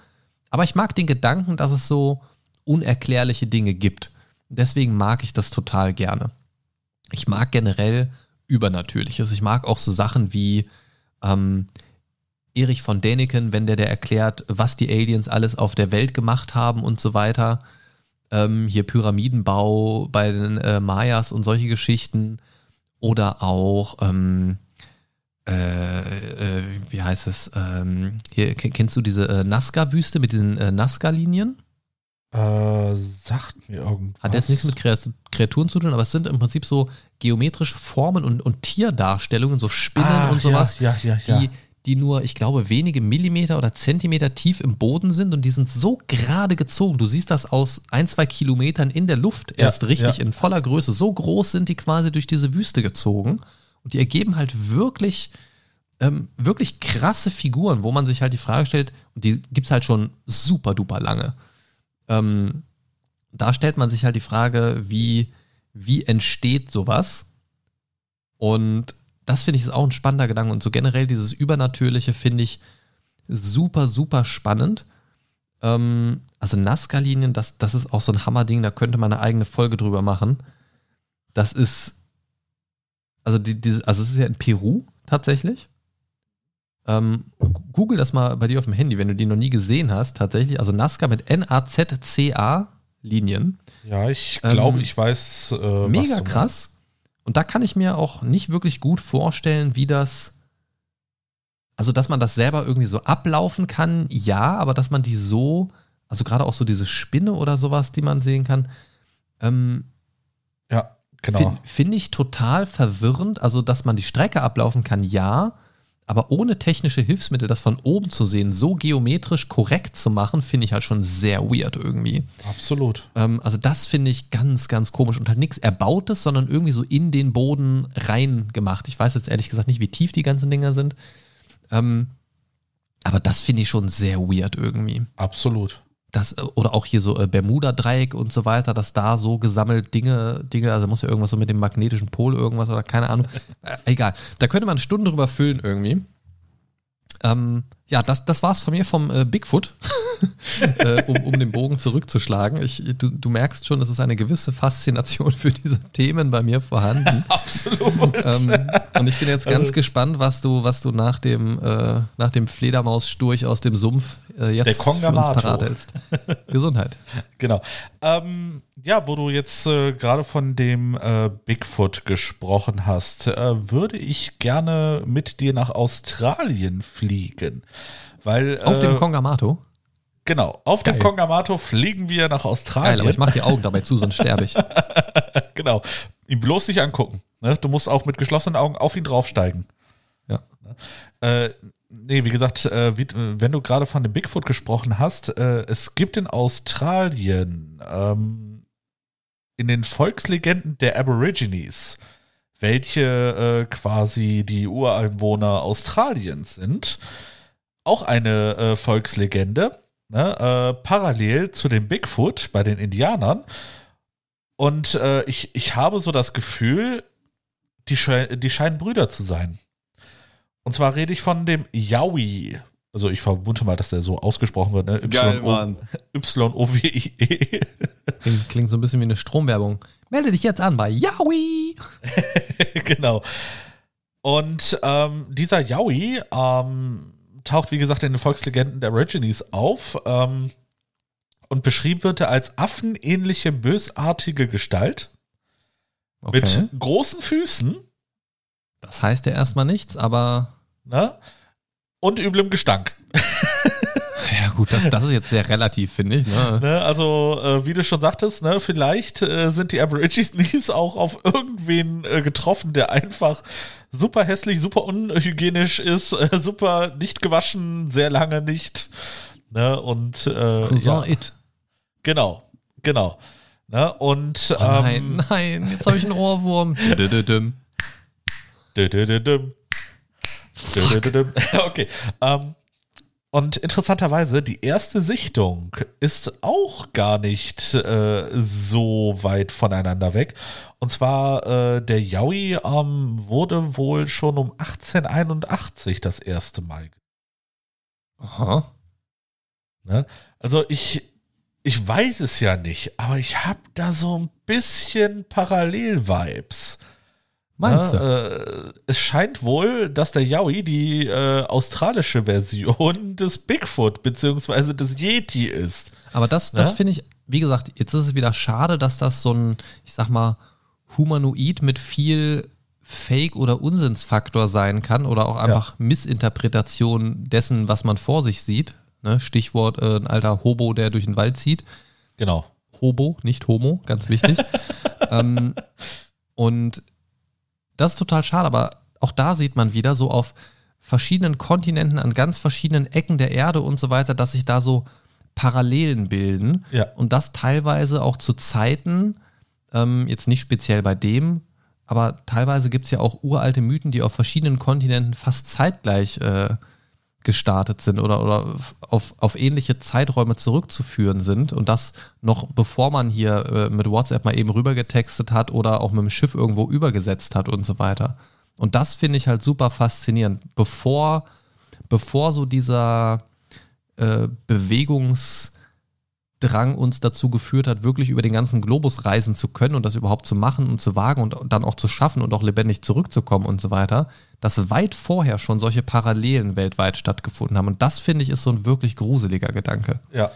Aber ich mag den Gedanken, dass es so unerklärliche Dinge gibt. Deswegen mag ich das total gerne. Ich mag generell Übernatürliches. Ich mag auch so Sachen wie ähm, Erich von Däniken, wenn der der erklärt, was die Aliens alles auf der Welt gemacht haben und so weiter. Ähm, hier Pyramidenbau bei den äh, Mayas und solche Geschichten. Oder auch ähm, äh, äh, wie heißt es? Ähm, hier, kennst du diese äh, Nazca-Wüste mit diesen äh, Nazca-Linien? Äh, sagt mir irgendwas. Hat jetzt nichts mit Kreaturen zu tun, aber es sind im Prinzip so geometrische Formen und, und Tierdarstellungen, so Spinnen ah, und sowas, ja, ja, ja, die die nur, ich glaube, wenige Millimeter oder Zentimeter tief im Boden sind und die sind so gerade gezogen. Du siehst das aus ein, zwei Kilometern in der Luft erst richtig ja. in voller Größe. So groß sind die quasi durch diese Wüste gezogen. Und die ergeben halt wirklich, ähm, wirklich krasse Figuren, wo man sich halt die Frage stellt, und die gibt es halt schon super duper lange. Ähm, da stellt man sich halt die Frage, wie, wie entsteht sowas? Und das finde ich ist auch ein spannender Gedanke. Und so generell dieses Übernatürliche finde ich super, super spannend. Ähm, also Nazca-Linien, das, das ist auch so ein Hammerding, da könnte man eine eigene Folge drüber machen. Das ist also, die, die, also es ist ja in Peru tatsächlich. Ähm, Google das mal bei dir auf dem Handy, wenn du die noch nie gesehen hast, tatsächlich. Also Nazca mit N-A-Z-C-A Linien. Ja, ich glaube, ähm, ich weiß. Äh, mega krass. Und da kann ich mir auch nicht wirklich gut vorstellen, wie das. Also, dass man das selber irgendwie so ablaufen kann, ja, aber dass man die so, also gerade auch so diese Spinne oder sowas, die man sehen kann, ähm, Genau. Finde find ich total verwirrend. Also, dass man die Strecke ablaufen kann, ja. Aber ohne technische Hilfsmittel, das von oben zu sehen, so geometrisch korrekt zu machen, finde ich halt schon sehr weird irgendwie. Absolut. Ähm, also das finde ich ganz, ganz komisch und halt nichts Erbautes, sondern irgendwie so in den Boden rein gemacht. Ich weiß jetzt ehrlich gesagt nicht, wie tief die ganzen Dinger sind. Ähm, aber das finde ich schon sehr weird irgendwie. Absolut das, äh, oder auch hier so äh, Bermuda-Dreieck und so weiter, dass da so gesammelt Dinge, Dinge, also muss ja irgendwas so mit dem magnetischen Pol irgendwas oder keine Ahnung. Äh, egal. Da könnte man Stunden drüber füllen irgendwie. Ähm, ja, das, das war's von mir vom äh, Bigfoot. äh, um, um den Bogen zurückzuschlagen. Ich, du, du merkst schon, es ist eine gewisse Faszination für diese Themen bei mir vorhanden. Absolut. Ähm, und ich bin jetzt ganz also, gespannt, was du, was du nach dem, äh, nach dem Fledermaussturch aus dem Sumpf äh, jetzt für uns parat hältst. Gesundheit. Genau. Ähm, ja, wo du jetzt äh, gerade von dem äh, Bigfoot gesprochen hast, äh, würde ich gerne mit dir nach Australien fliegen. Weil, Auf dem Kongamato? Äh, Genau, auf Geil. dem Kongamato fliegen wir nach Australien. Geil, aber ich mach die Augen dabei zu, sonst sterbe ich. genau, ihn bloß nicht angucken. Ne? Du musst auch mit geschlossenen Augen auf ihn draufsteigen. Ja. Ne? Äh, nee, wie gesagt, äh, wie, wenn du gerade von dem Bigfoot gesprochen hast, äh, es gibt in Australien ähm, in den Volkslegenden der Aborigines, welche äh, quasi die Ureinwohner Australiens sind, auch eine äh, Volkslegende, ne, äh, parallel zu dem Bigfoot bei den Indianern. Und äh, ich, ich habe so das Gefühl, die, die scheinen Brüder zu sein. Und zwar rede ich von dem Yowie. Also ich vermute mal, dass der so ausgesprochen wird. Ne? Y-O-W-I-E. Klingt, klingt so ein bisschen wie eine Stromwerbung. Melde dich jetzt an bei Yowie. genau. Und ähm, dieser Yowie ähm, taucht, wie gesagt, in den Volkslegenden der Aborigines auf ähm, und beschrieben wird er als affenähnliche, bösartige Gestalt okay. mit großen Füßen. Das heißt ja erstmal nichts, aber. Ne? Und üblem Gestank. ja, gut, das, das ist jetzt sehr relativ, finde ich. Ne? Ne, also, äh, wie du schon sagtest, ne, vielleicht äh, sind die Aborigines auch auf irgendwen äh, getroffen, der einfach super hässlich, super unhygienisch ist, äh, super nicht gewaschen, sehr lange nicht. Ne? Und äh, Cousin ja. It. Genau, genau. Ne? Und oh nein, ähm, nein, jetzt habe ich einen Ohrwurm. okay. Ähm, und interessanterweise, die erste Sichtung ist auch gar nicht äh, so weit voneinander weg. Und zwar, äh, der Yaoi ähm, wurde wohl schon um 1881 das erste Mal. Aha. Ne? Also ich, ich weiß es ja nicht, aber ich habe da so ein bisschen Parallel-Vibes. Meinst du? Ne, äh, es scheint wohl, dass der Yowie die äh, australische Version des Bigfoot bzw. des Yeti ist. Aber das, das ne? finde ich, wie gesagt, jetzt ist es wieder schade, dass das so ein, ich sag mal, Humanoid mit viel Fake- oder Unsinnsfaktor sein kann oder auch einfach ja. Missinterpretation dessen, was man vor sich sieht. Ne? Stichwort äh, ein alter Hobo, der durch den Wald zieht. Genau. Hobo, nicht Homo, ganz wichtig. ähm, und das ist total schade, aber auch da sieht man wieder so auf verschiedenen Kontinenten, an ganz verschiedenen Ecken der Erde und so weiter, dass sich da so Parallelen bilden. Ja. Und das teilweise auch zu Zeiten, ähm, jetzt nicht speziell bei dem, aber teilweise gibt es ja auch uralte Mythen, die auf verschiedenen Kontinenten fast zeitgleich äh, gestartet sind oder, oder auf, auf ähnliche Zeiträume zurückzuführen sind und das noch bevor man hier äh, mit WhatsApp mal eben rübergetextet hat oder auch mit dem Schiff irgendwo übergesetzt hat und so weiter. Und das finde ich halt super faszinierend, bevor, bevor so dieser äh, Bewegungs- Drang uns dazu geführt hat, wirklich über den ganzen Globus reisen zu können und das überhaupt zu machen und zu wagen und dann auch zu schaffen und auch lebendig zurückzukommen und so weiter, dass weit vorher schon solche Parallelen weltweit stattgefunden haben. Und das, finde ich, ist so ein wirklich gruseliger Gedanke. Ja.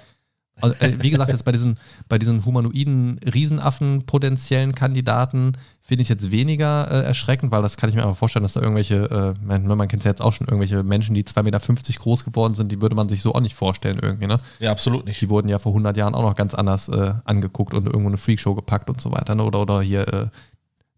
Also, äh, wie gesagt, jetzt bei diesen, bei diesen humanoiden Riesenaffen potenziellen Kandidaten finde ich jetzt weniger äh, erschreckend, weil das kann ich mir einfach vorstellen, dass da irgendwelche, äh, man, man kennt es ja jetzt auch schon, irgendwelche Menschen, die 2,50 Meter groß geworden sind, die würde man sich so auch nicht vorstellen irgendwie, ne? Ja, absolut nicht. Die wurden ja vor 100 Jahren auch noch ganz anders äh, angeguckt und irgendwo eine Freakshow gepackt und so weiter, ne? Oder, oder hier äh,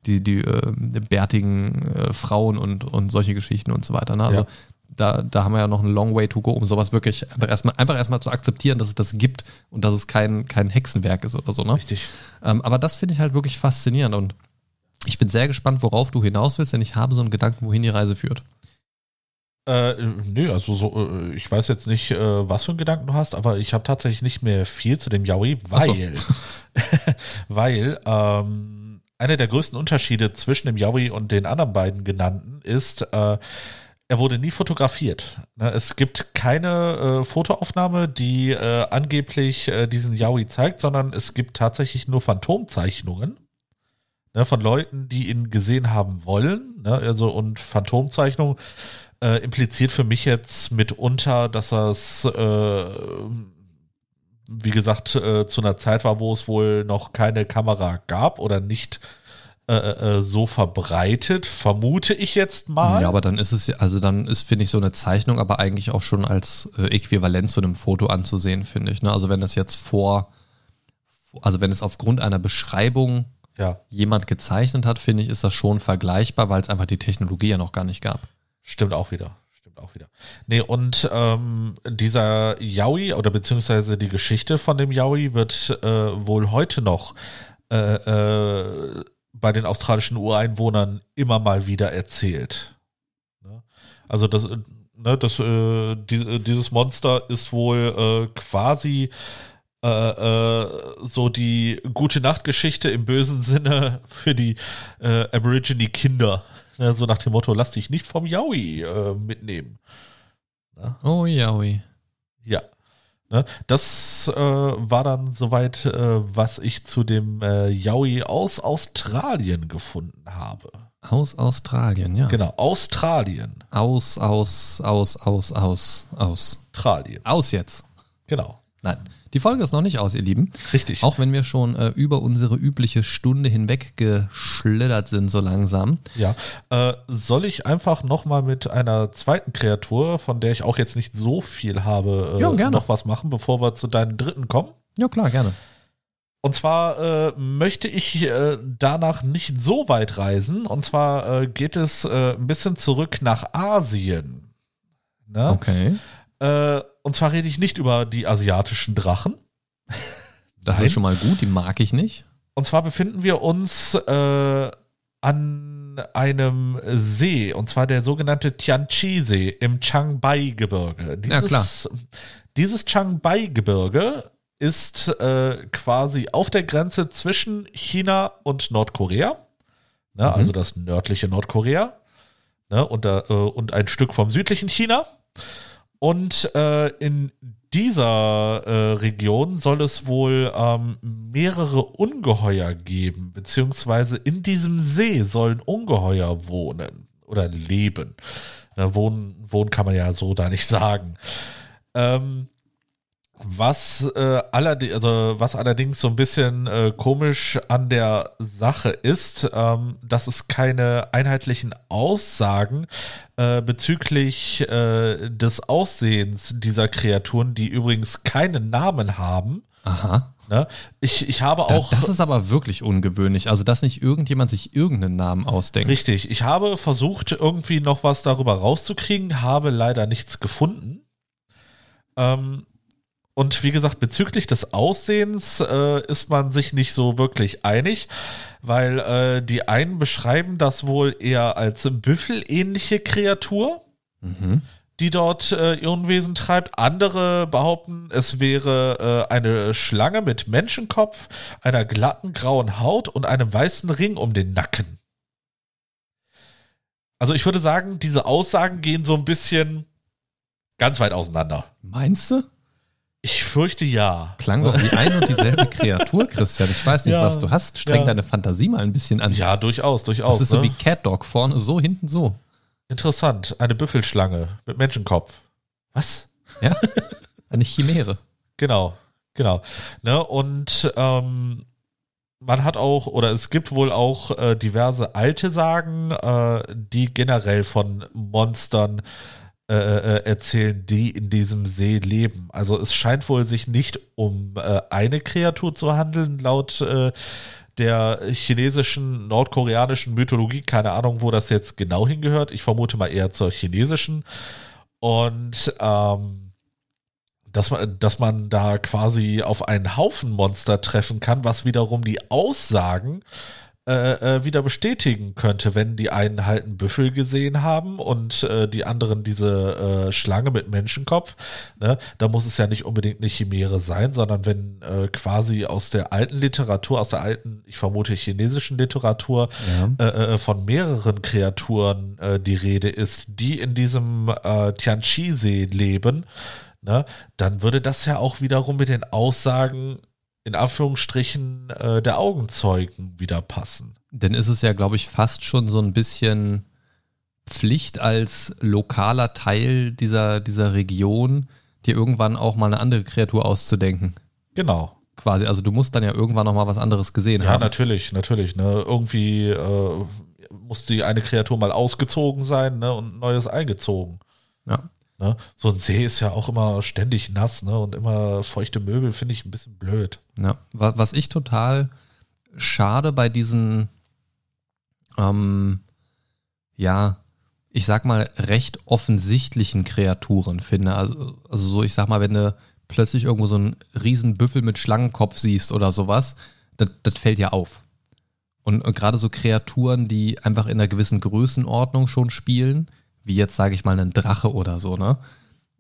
die, die äh, bärtigen äh, Frauen und, und solche Geschichten und so weiter. Ne? Also ja. da, da haben wir ja noch einen long way to go, um sowas wirklich einfach erstmal, einfach erstmal zu akzeptieren, dass es das gibt und dass es kein, kein Hexenwerk ist oder so. Ne? Richtig. Ähm, aber das finde ich halt wirklich faszinierend und ich bin sehr gespannt, worauf du hinaus willst, denn ich habe so einen Gedanken, wohin die Reise führt. Äh, nö, also so, äh, ich weiß jetzt nicht, äh, was für einen Gedanken du hast, aber ich habe tatsächlich nicht mehr viel zu dem Yaoi, weil, so. weil, ähm, einer der größten Unterschiede zwischen dem Yowie und den anderen beiden genannten ist, äh, er wurde nie fotografiert. Ne, es gibt keine äh, Fotoaufnahme, die äh, angeblich äh, diesen Yowie zeigt, sondern es gibt tatsächlich nur Phantomzeichnungen ne, von Leuten, die ihn gesehen haben wollen. Ne, also und Phantomzeichnung äh, impliziert für mich jetzt mitunter, dass er es äh, wie gesagt, äh, zu einer Zeit war, wo es wohl noch keine Kamera gab oder nicht äh, äh, äh so verbreitet, vermute ich jetzt mal. Ja, aber dann ist es, also dann ist, finde ich, so eine Zeichnung aber eigentlich auch schon als äh, Äquivalent zu einem Foto anzusehen, finde ich. Ne? Also wenn das jetzt vor, also wenn es aufgrund einer Beschreibung ja. jemand gezeichnet hat, finde ich, ist das schon vergleichbar, weil es einfach die Technologie ja noch gar nicht gab. Stimmt auch wieder auch wieder. Nee, und ähm, dieser Yaoi oder beziehungsweise die Geschichte von dem Yaoi wird äh, wohl heute noch äh, äh, bei den australischen Ureinwohnern immer mal wieder erzählt. Ne? Also das, äh, ne, das, äh, die, äh, dieses Monster ist wohl quasi so die gute Nacht-Geschichte im bösen Sinne für die Aborigine-Kinder ja, ne, so nach dem Motto, lass dich nicht vom Yaoi äh, mitnehmen. Ja? Ne? Oh, Yaoi. Ja. Ne? Das äh, war dann soweit, äh, was ich zu dem Yaoi äh, aus Australien gefunden habe. Aus Australien, ja. Genau, Australien. Aus, aus, aus, aus, aus, aus. Australien. Aus jetzt. Genau. Nein. Die Folge ist noch nicht aus, ihr Lieben. Richtig. Auch wenn wir schon äh, über unsere übliche Stunde hinweg geschlittert sind, so langsam. Ja. Äh, soll ich einfach nochmal mit einer zweiten Kreatur, von der ich auch jetzt nicht so viel habe, äh, ja, noch was machen, bevor wir zu deinen dritten kommen? Ja, klar, gerne. Und zwar äh, möchte ich äh, danach nicht so weit reisen. Und zwar äh, geht es äh, ein bisschen zurück nach Asien. Ne? Okay. Äh, und zwar rede ich nicht über die asiatischen Drachen. Das Nein. ist schon mal gut, die mag ich nicht. Und zwar befinden wir uns äh, an einem See, und zwar der sogenannte Tianchi-See im Changbai-Gebirge. Dieses, ja, klar. Dieses Changbai-Gebirge ist äh, quasi auf der Grenze zwischen China und Nordkorea, ne, mhm. also das nördliche Nordkorea ne, und, da, äh, und ein Stück vom südlichen China. Und äh, in dieser äh, Region soll es wohl ähm, mehrere Ungeheuer geben, beziehungsweise in diesem See sollen Ungeheuer wohnen oder leben. Na, wohnen, wohnen kann man ja so da nicht sagen. Ähm, was, äh, allerdings, also, was allerdings so ein bisschen äh, komisch an der Sache ist, ähm, dass es keine einheitlichen Aussagen äh, bezüglich äh, des Aussehens dieser Kreaturen, die übrigens keinen Namen haben. Aha. Ne? Ich, ich habe auch. Das, das ist aber wirklich ungewöhnlich. Also, dass nicht irgendjemand sich irgendeinen Namen ausdenkt. Richtig. Ich habe versucht, irgendwie noch was darüber rauszukriegen, habe leider nichts gefunden. Ähm, und wie gesagt, bezüglich des Aussehens äh, ist man sich nicht so wirklich einig, weil äh, die einen beschreiben das wohl eher als büffelähnliche Kreatur, mhm. die dort äh, ihr Unwesen treibt. Andere behaupten, es wäre äh, eine Schlange mit Menschenkopf, einer glatten grauen Haut und einem weißen Ring um den Nacken. Also ich würde sagen, diese Aussagen gehen so ein bisschen ganz weit auseinander. Meinst du? Ich fürchte ja. Klang doch wie ein und dieselbe Kreatur, Christian. Ich weiß nicht, ja, was du hast. Streng ja. deine Fantasie mal ein bisschen an. Ja, durchaus, durchaus. Das ist ne? so wie Catdog. vorne so, hinten so. Interessant, eine Büffelschlange mit Menschenkopf. Was? Ja, eine Chimäre. Genau, genau. Ne, und ähm, man hat auch, oder es gibt wohl auch äh, diverse alte Sagen, äh, die generell von Monstern äh, äh, äh, äh, erzählen, die in diesem See leben. Also es scheint wohl sich nicht um äh, eine Kreatur zu handeln, laut äh, der chinesischen, nordkoreanischen Mythologie. Keine Ahnung, wo das jetzt genau hingehört. Ich vermute mal eher zur chinesischen. Und ähm, dass man, dass man da quasi auf einen Haufen Monster treffen kann, was wiederum die Aussagen äh, äh, äh, wieder bestätigen könnte, wenn die einen halt einen Büffel gesehen haben und äh, die anderen diese äh, Schlange mit Menschenkopf. Ne? Da muss es ja nicht unbedingt eine Chimäre sein, sondern wenn äh, quasi aus der alten Literatur, aus der alten, ich vermute chinesischen Literatur, ja. von mehreren Kreaturen die Rede ist, die in diesem äh, Tianchi-See leben, ne? dann würde das ja auch wiederum mit den Aussagen in Anführungsstrichen äh, der Augenzeugen wieder passen. Denn ist es ja, glaube ich, fast schon so ein bisschen Pflicht als lokaler Teil dieser, dieser Region, dir irgendwann auch mal eine andere Kreatur auszudenken. Genau. Quasi, also du musst dann ja irgendwann noch mal was anderes gesehen ja, haben. Ja, natürlich, natürlich. Ne? Irgendwie äh, muss die eine Kreatur mal ausgezogen sein ne? und neues eingezogen. Ja. Ne? So ein See ist ja auch immer ständig nass ne? und immer feuchte Möbel finde ich ein bisschen blöd. Ja, was ich total schade bei diesen, ähm, ja, ich sag mal, recht offensichtlichen Kreaturen finde. Also, also so, ich sag mal, wenn du plötzlich irgendwo so einen riesen Büffel mit Schlangenkopf siehst oder sowas, das, fällt ja auf. Und, und gerade so Kreaturen, die einfach in einer gewissen Größenordnung schon spielen, wie jetzt, sage ich mal, ein Drache oder so, ne?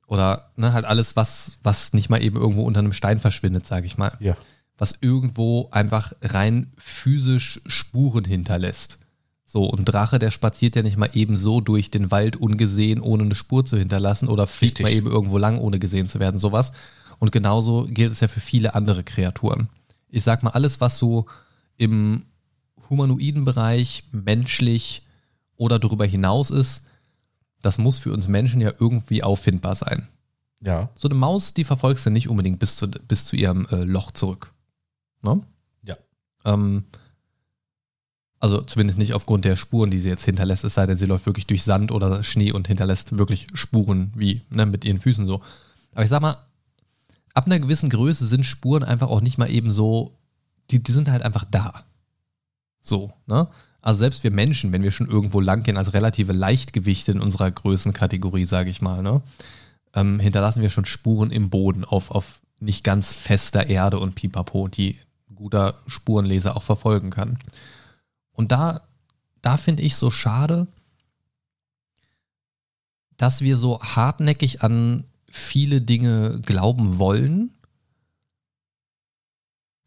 Oder ne, halt alles, was, was nicht mal eben irgendwo unter einem Stein verschwindet, sage ich mal. Ja. Was irgendwo einfach rein physisch Spuren hinterlässt. So, und Drache, der spaziert ja nicht mal eben so durch den Wald ungesehen, ohne eine Spur zu hinterlassen oder fliegt Richtig. mal eben irgendwo lang, ohne gesehen zu werden, sowas. Und genauso gilt es ja für viele andere Kreaturen. Ich sag mal, alles, was so im humanoiden Bereich, menschlich oder darüber hinaus ist, das muss für uns Menschen ja irgendwie auffindbar sein. Ja. So eine Maus, die verfolgst du nicht unbedingt bis zu, bis zu ihrem äh, Loch zurück. Ne? Ja. Ähm, also zumindest nicht aufgrund der Spuren, die sie jetzt hinterlässt, es sei denn, sie läuft wirklich durch Sand oder Schnee und hinterlässt wirklich Spuren wie ne, mit ihren Füßen so. Aber ich sag mal, ab einer gewissen Größe sind Spuren einfach auch nicht mal eben so, die, die sind halt einfach da. So, ne? Also selbst wir Menschen, wenn wir schon irgendwo langgehen als relative Leichtgewichte in unserer Größenkategorie, sage ich mal, ne, ähm, hinterlassen wir schon Spuren im Boden auf, auf nicht ganz fester Erde und Pipapo, die ein guter Spurenleser auch verfolgen kann. Und da, da finde ich so schade, dass wir so hartnäckig an viele Dinge glauben wollen,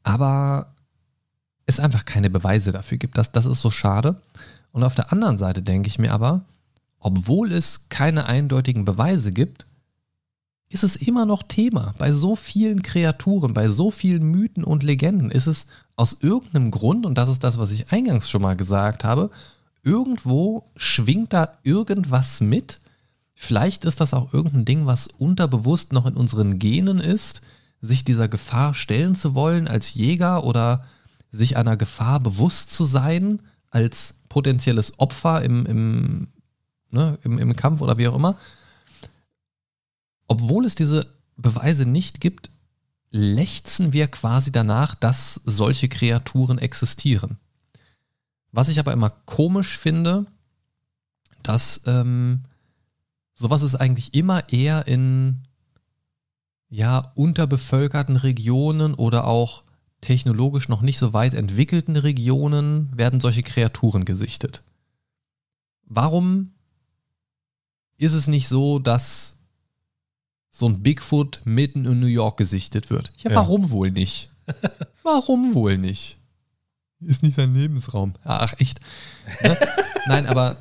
aber es einfach keine Beweise dafür gibt. Das, das ist so schade. Und auf der anderen Seite denke ich mir aber, obwohl es keine eindeutigen Beweise gibt, ist es immer noch Thema. Bei so vielen Kreaturen, bei so vielen Mythen und Legenden ist es aus irgendeinem Grund, und das ist das, was ich eingangs schon mal gesagt habe, irgendwo schwingt da irgendwas mit. Vielleicht ist das auch irgendein Ding, was unterbewusst noch in unseren Genen ist, sich dieser Gefahr stellen zu wollen als Jäger oder sich einer Gefahr bewusst zu sein als potenzielles Opfer im, im, ne, im, im Kampf oder wie auch immer, obwohl es diese Beweise nicht gibt, lechzen wir quasi danach, dass solche Kreaturen existieren. Was ich aber immer komisch finde, dass ähm, sowas ist eigentlich immer eher in ja, unterbevölkerten Regionen oder auch technologisch noch nicht so weit entwickelten Regionen werden solche Kreaturen gesichtet. Warum ist es nicht so, dass so ein Bigfoot mitten in New York gesichtet wird? Ja, ja. warum wohl nicht? warum wohl nicht? Ist nicht sein Lebensraum. Ach, echt. Ne? Nein, aber,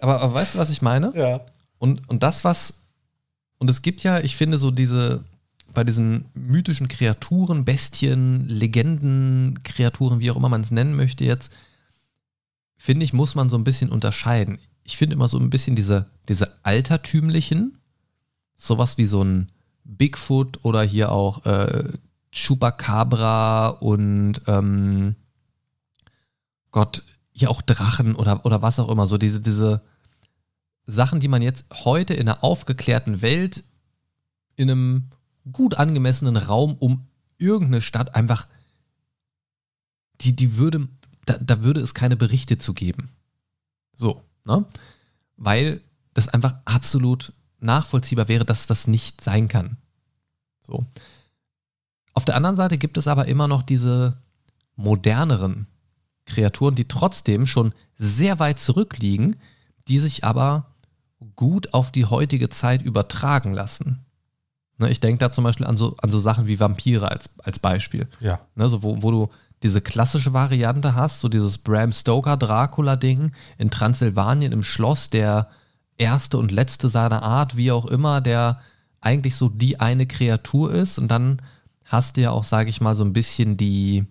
aber, aber weißt du, was ich meine? Ja. Und, und das, was. Und es gibt ja, ich finde, so diese, bei diesen mythischen Kreaturen, Bestien, Legenden, Kreaturen, wie auch immer man es nennen möchte jetzt, finde ich, muss man so ein bisschen unterscheiden. Ich finde immer so ein bisschen diese, diese altertümlichen, sowas wie so ein Bigfoot oder hier auch äh, Chupacabra und ähm, Gott, hier auch Drachen oder, oder was auch immer, so diese, diese Sachen, die man jetzt heute in einer aufgeklärten Welt in einem gut angemessenen Raum, um irgendeine Stadt einfach, die, die würde, da, da würde es keine Berichte zu geben. So, ne? Weil das einfach absolut nachvollziehbar wäre, dass das nicht sein kann. So. Auf der anderen Seite gibt es aber immer noch diese moderneren Kreaturen, die trotzdem schon sehr weit zurückliegen, die sich aber gut auf die heutige Zeit übertragen lassen. Ne, ich denke da zum Beispiel an so, an so Sachen wie Vampire als, als Beispiel. Ja. Ne, so wo, wo du diese klassische Variante hast, so dieses Bram Stoker Dracula-Ding in Transsilvanien im Schloss, der erste und letzte seiner Art, wie auch immer, der eigentlich so die eine Kreatur ist. Und dann hast du ja auch, sage ich mal, so ein bisschen die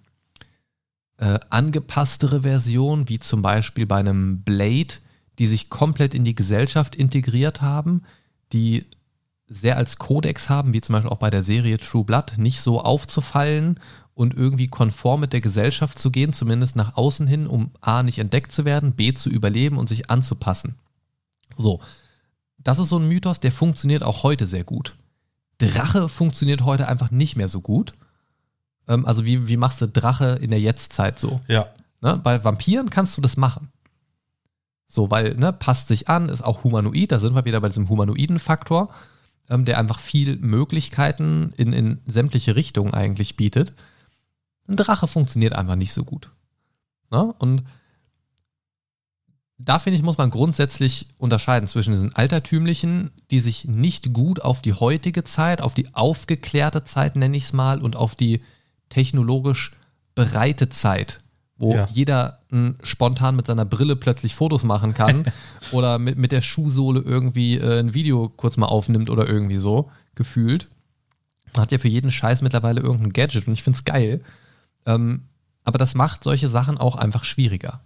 äh, angepasstere Version, wie zum Beispiel bei einem Blade, die sich komplett in die Gesellschaft integriert haben, die sehr als Kodex haben, wie zum Beispiel auch bei der Serie True Blood, nicht so aufzufallen und irgendwie konform mit der Gesellschaft zu gehen, zumindest nach außen hin, um A nicht entdeckt zu werden, B zu überleben und sich anzupassen. So, das ist so ein Mythos, der funktioniert auch heute sehr gut. Drache funktioniert heute einfach nicht mehr so gut. Ähm, also wie, wie machst du Drache in der Jetztzeit so? Ja. Ne? Bei Vampiren kannst du das machen. So, weil, ne, passt sich an, ist auch humanoid, da sind wir wieder bei diesem humanoiden Faktor ähm, der einfach viel Möglichkeiten in, in sämtliche Richtungen eigentlich bietet. Ein Drache funktioniert einfach nicht so gut. Ne? Und da finde ich, muss man grundsätzlich unterscheiden zwischen diesen altertümlichen, die sich nicht gut auf die heutige Zeit, auf die aufgeklärte Zeit nenne ich es mal, und auf die technologisch breite Zeit wo ja. jeder m, hm, spontan mit seiner Brille plötzlich Fotos machen kann oder mit, mit der Schuhsohle irgendwie äh, ein Video kurz mal aufnimmt oder irgendwie so, gefühlt. Man hat ja für jeden Scheiß mittlerweile irgendein Gadget und ich finde es geil. Ähm, aber das macht solche Sachen auch einfach schwieriger.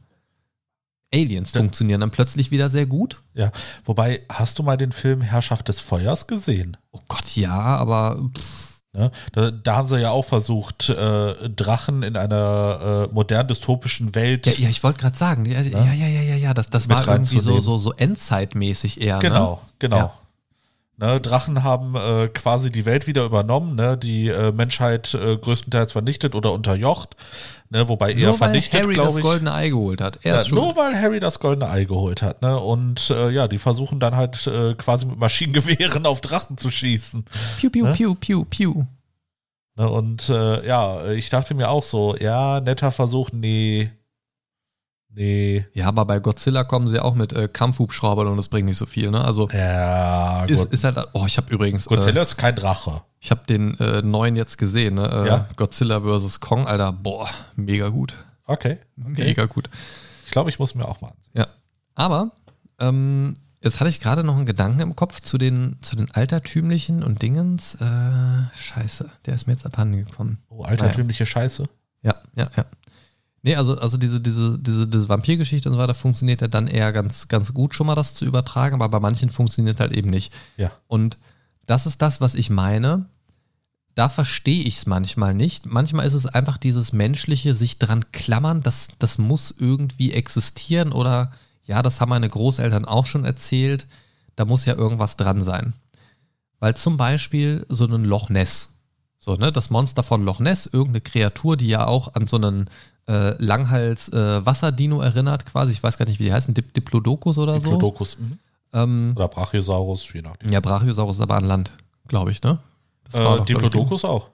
Aliens ja. funktionieren dann plötzlich wieder sehr gut. Ja, wobei, hast du mal den Film Herrschaft des Feuers gesehen? Oh Gott, ja, aber pff Ne? Da, da, haben sie ja auch versucht, äh, Drachen in einer äh, modern dystopischen Welt. Ja, ja ich wollte gerade sagen, ja, ne? ja, ja, ja, ja, das, das war irgendwie so, so, so endzeitmäßig eher. Genau, ne? genau. genau. Ja. Ne, Drachen haben äh, quasi die Welt wieder übernommen, ne, die äh, Menschheit äh, größtenteils vernichtet oder unterjocht, ne, wobei eher vernichtet, glaube ich. Nur weil Harry das goldene Ei geholt hat. Er ja, nur weil Harry das goldene Ei geholt hat. Ne, und äh, ja, die versuchen dann halt äh, quasi mit Maschinengewehren auf Drachen zu schießen. Piu, piu, ne? piu, piu, piu. Ne, und äh, ja, ich dachte mir auch so, ja, netter Versuch, nee, Nee. Ja, aber bei Godzilla kommen sie auch mit äh, Kampfhubschraubern und das bringt nicht so viel, ne? Also ja, ist, ist halt. Oh, ich habe übrigens. Godzilla äh, ist kein Drache. Ich habe den äh, neuen jetzt gesehen, ne? Äh, ja. Godzilla vs. Kong, Alter, boah, mega gut. Okay. okay. Mega gut. Ich glaube, ich muss mir auch mal ansehen. Ja. Aber ähm, jetzt hatte ich gerade noch einen Gedanken im Kopf zu den, zu den altertümlichen und Dingens. Äh, scheiße, der ist mir jetzt abhanden gekommen. Oh, altertümliche naja. Scheiße. Ja, ja, ja. Nee, also, also diese, diese, diese, diese Vampirgeschichte und so weiter funktioniert ja dann eher ganz, ganz gut, schon mal das zu übertragen, aber bei manchen funktioniert halt eben nicht. Ja. Und das ist das, was ich meine. Da verstehe ich es manchmal nicht. Manchmal ist es einfach dieses menschliche, sich dran klammern, das, das muss irgendwie existieren oder ja, das haben meine Großeltern auch schon erzählt, da muss ja irgendwas dran sein. Weil zum Beispiel so ein Loch Ness, so, ne, das Monster von Loch Ness, irgendeine Kreatur, die ja auch an so einen äh, Langhals-Wasserdino äh, erinnert, quasi. Ich weiß gar nicht, wie die heißen, Dip Diplodocus oder Diplodocus, so. Diplodocus, mhm. ähm, Oder Brachiosaurus, je nachdem. Ja, Brachiosaurus ist aber an Land, glaube ich, ne? Äh, Diplodocus ich, auch.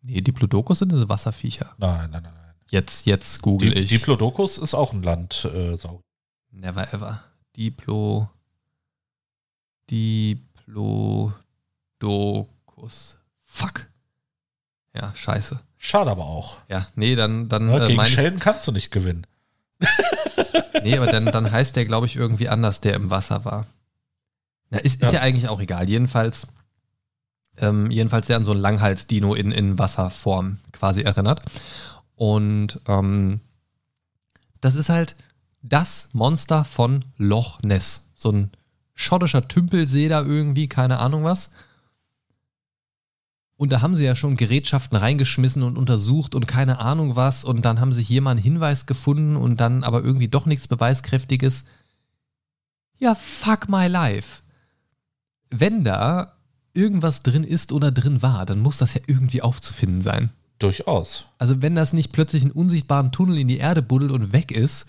Nee, Diplodocus sind diese Wasserviecher. Nein, nein, nein. Jetzt, jetzt google Di ich. Diplodocus ist auch ein Landsaurier. Äh, Never ever. Diplo. Diplodocus. Fuck. Ja, scheiße. Schade aber auch. Ja, nee, dann. dann ja, äh, gegen äh, Sheldon kannst du nicht gewinnen. nee, aber dann, dann heißt der, glaube ich, irgendwie anders, der im Wasser war. Na, ist, ist ja. ja eigentlich auch egal. Jedenfalls, ähm, jedenfalls der an so einen Langhals-Dino in, in Wasserform quasi erinnert. Und ähm, das ist halt das Monster von Loch Ness. So ein schottischer Tümpelsee da irgendwie, keine Ahnung was. Und da haben sie ja schon Gerätschaften reingeschmissen und untersucht und keine Ahnung was. Und dann haben sie hier mal einen Hinweis gefunden und dann aber irgendwie doch nichts Beweiskräftiges. Ja, fuck my life. Wenn da irgendwas drin ist oder drin war, dann muss das ja irgendwie aufzufinden sein. Durchaus. Also wenn das nicht plötzlich einen unsichtbaren Tunnel in die Erde buddelt und weg ist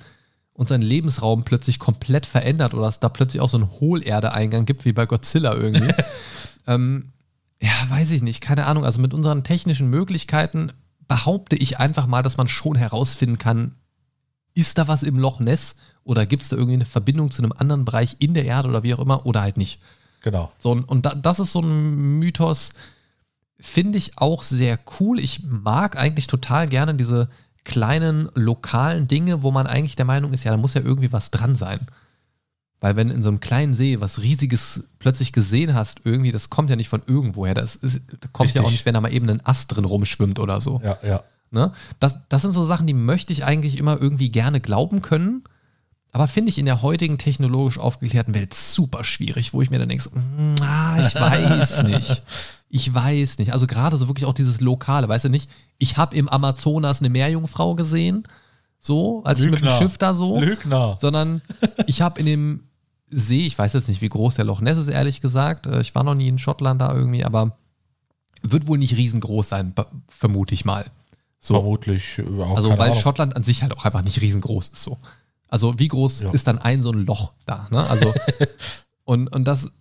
und sein Lebensraum plötzlich komplett verändert oder es da plötzlich auch so einen Hohlerdeeingang gibt, wie bei Godzilla irgendwie. ähm, ja, weiß ich nicht, keine Ahnung. Also mit unseren technischen Möglichkeiten behaupte ich einfach mal, dass man schon herausfinden kann, ist da was im Loch Ness oder gibt es da irgendwie eine Verbindung zu einem anderen Bereich in der Erde oder wie auch immer oder halt nicht. Genau. So, und da, das ist so ein Mythos, finde ich auch sehr cool. Ich mag eigentlich total gerne diese kleinen lokalen Dinge, wo man eigentlich der Meinung ist, ja, da muss ja irgendwie was dran sein. Weil wenn in so einem kleinen See was Riesiges plötzlich gesehen hast, irgendwie, das kommt ja nicht von irgendwoher. Das, ist, das kommt Richtig. ja auch nicht, wenn da mal eben ein Ast drin rumschwimmt oder so. Ja, ja. Ne? Das, das sind so Sachen, die möchte ich eigentlich immer irgendwie gerne glauben können. Aber finde ich in der heutigen technologisch aufgeklärten Welt super schwierig, wo ich mir dann denke, mm, ah, ich weiß nicht. Ich weiß nicht. Also gerade so wirklich auch dieses Lokale, weißt du nicht, ich habe im Amazonas eine Meerjungfrau gesehen, so, als Lügner. mit dem Schiff da so, Lügner. sondern ich habe in dem See, ich weiß jetzt nicht, wie groß der Loch Ness ist, ehrlich gesagt, äh, ich war noch nie in Schottland da irgendwie, aber wird wohl nicht riesengroß sein, vermute ich mal. So. Vermutlich. Äh, also, weil Ahnung. Schottland an sich halt auch einfach nicht riesengroß ist so. Also, wie groß ja. ist dann ein so ein Loch da? Ne? Also, und, und das,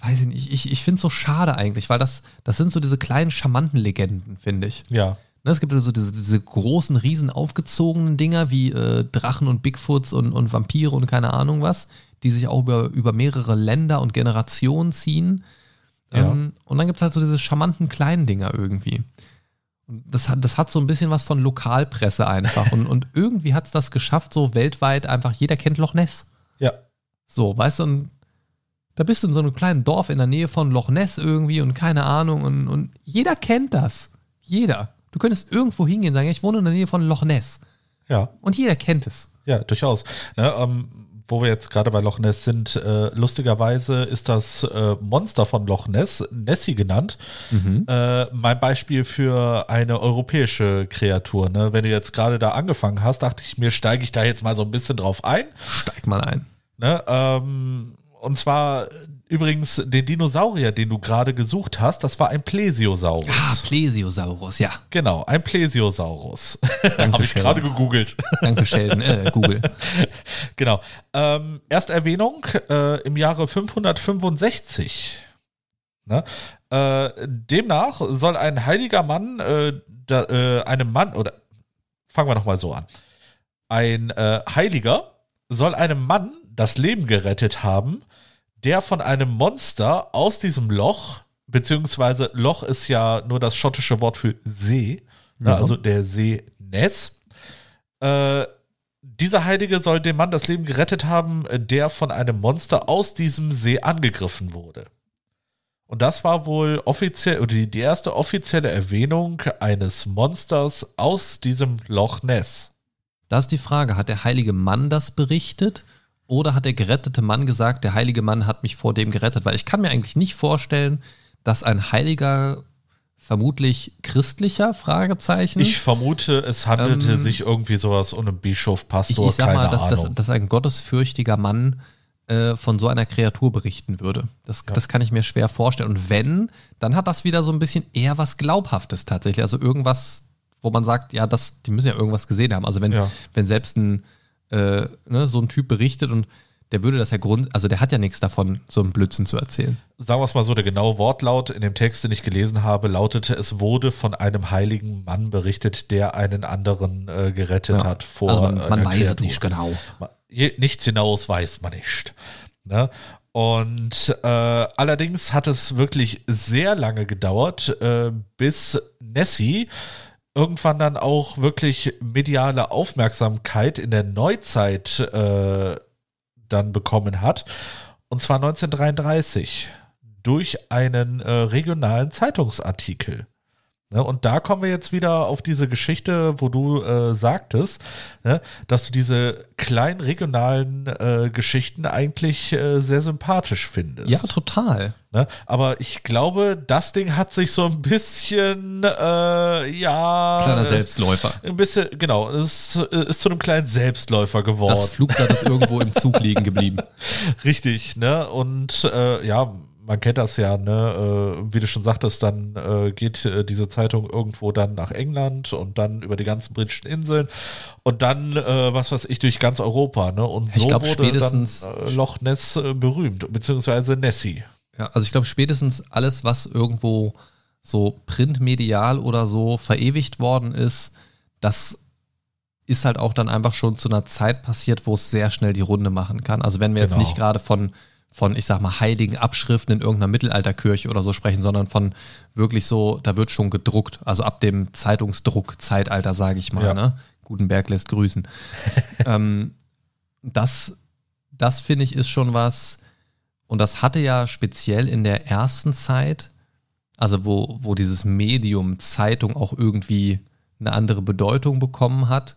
weiß ich nicht, ich, ich finde es so schade eigentlich, weil das, das sind so diese kleinen, charmanten Legenden, finde ich. Ja. Ne, es gibt so diese, diese, großen, riesen aufgezogenen Dinger wie äh, Drachen und Bigfoots und, und, Vampire und keine Ahnung was, die sich auch über, über mehrere Länder und Generationen ziehen. Ja. Ähm, und dann gibt es halt so diese charmanten kleinen Dinger irgendwie. Und das, hat, das hat so ein bisschen was von Lokalpresse einfach. Und, und irgendwie hat es das geschafft, so weltweit einfach, jeder kennt Loch Ness. Ja. So, weißt du, und da bist du in so einem kleinen Dorf in der Nähe von Loch Ness irgendwie und keine Ahnung. Und, und jeder kennt das. Jeder. Du könntest irgendwo hingehen und sagen, ich wohne in der Nähe von Loch Ness. Ja. Und jeder kennt es. Ja, durchaus. Ne, ähm, wo wir jetzt gerade bei Loch Ness sind, äh, lustigerweise ist das äh, Monster von Loch Ness, Nessie genannt, mhm. äh, mein Beispiel für eine europäische Kreatur. Ne? Wenn du jetzt gerade da angefangen hast, dachte ich mir, steige ich da jetzt mal so ein bisschen drauf ein. Steig mal ein. Ne, ähm, und zwar äh, übrigens den Dinosaurier, den du gerade gesucht hast, das war ein Plesiosaurus. Ah, Plesiosaurus, ja. Genau, ein Plesiosaurus. Habe ich gerade gegoogelt. Danke, Sheldon, äh, Google. genau. Ähm, Ersterwähnung äh, im Jahre 565. Ne? Äh, demnach soll ein heiliger Mann äh, da, äh, einem Mann, oder fangen wir nochmal so an. Ein äh, Heiliger soll einem Mann das Leben gerettet haben, der von einem Monster aus diesem Loch, beziehungsweise Loch ist ja nur das schottische Wort für See, ne, ja. also der See Ness. Äh, dieser Heilige soll dem Mann das Leben gerettet haben, äh, der von einem Monster aus diesem See angegriffen wurde. Und das war wohl offiziell oder die erste offizielle Erwähnung eines Monsters aus diesem Loch Ness. Da ist die Frage, hat der heilige Mann das berichtet oder hat der gerettete Mann gesagt, der heilige Mann hat mich vor dem gerettet? Weil ich kann mir eigentlich nicht vorstellen, dass ein heiliger, vermutlich christlicher Fragezeichen. Ich vermute, es handelte ähm, sich irgendwie sowas um einen Bischof, Pastor, ich, ich sag keine mal, dass, Ahnung. Dass, dass ein gottesfürchtiger Mann äh, von so einer Kreatur berichten würde. Das, ja. das kann ich mir schwer vorstellen. Und wenn, dann hat das wieder so ein bisschen eher was Glaubhaftes tatsächlich. Also irgendwas, wo man sagt, ja, das, die müssen ja irgendwas gesehen haben. Also wenn, ja. wenn selbst ein äh, ne, so ein Typ berichtet und der würde das ja grund, also der hat ja nichts davon, so einen Blödsinn zu erzählen. Sagen wir es mal so, der genaue Wortlaut in dem Text, den ich gelesen habe, lautete, es wurde von einem heiligen Mann berichtet, der einen anderen äh, gerettet ja. hat vor. Also man, äh, man weiß Kreatur. es nicht genau. nichts genaues weiß man nicht. Ne? Und äh, allerdings hat es wirklich sehr lange gedauert, äh, bis Nessie irgendwann dann auch wirklich mediale Aufmerksamkeit in der Neuzeit äh, dann bekommen hat. Und zwar 1933 durch einen äh, regionalen Zeitungsartikel. Ne? Und da kommen wir jetzt wieder auf diese Geschichte, wo du äh, sagtest, ne, dass du diese kleinen regionalen äh, Geschichten eigentlich äh, sehr sympathisch findest. Ja, total. Ne? Aber ich glaube, das Ding hat sich so ein bisschen, äh, ja. Kleiner Selbstläufer. Ein bisschen, genau, ist, ist zu einem kleinen Selbstläufer geworden. Das Flugblatt ist irgendwo im Zug liegen geblieben. Richtig, ne? Und äh, ja man kennt das ja, ne? Äh, wie du schon sagtest, dann äh, geht äh, diese Zeitung irgendwo dann nach England und dann über die ganzen britischen Inseln und dann, was weiß ich, durch ganz Europa. Ne? Und so glaub, wurde dann Loch Ness berühmt, beziehungsweise Nessie. Ja, also ich glaube, spätestens alles, was irgendwo so printmedial oder so verewigt worden ist, das ist halt auch dann einfach schon zu einer Zeit passiert, wo es sehr schnell die Runde machen kann. Also wenn wir genau. jetzt nicht gerade von von, ich sag mal, heiligen Abschriften in irgendeiner Mittelalterkirche oder so sprechen, sondern von wirklich so, da wird schon gedruckt. Also ab dem Zeitungsdruck-Zeitalter, sage ich mal. Ja. Ne? Gutenberg lässt grüßen. ähm, das, das finde ich ist schon was, und das hatte ja speziell in der ersten Zeit, also wo, wo dieses Medium Zeitung auch irgendwie eine andere Bedeutung bekommen hat,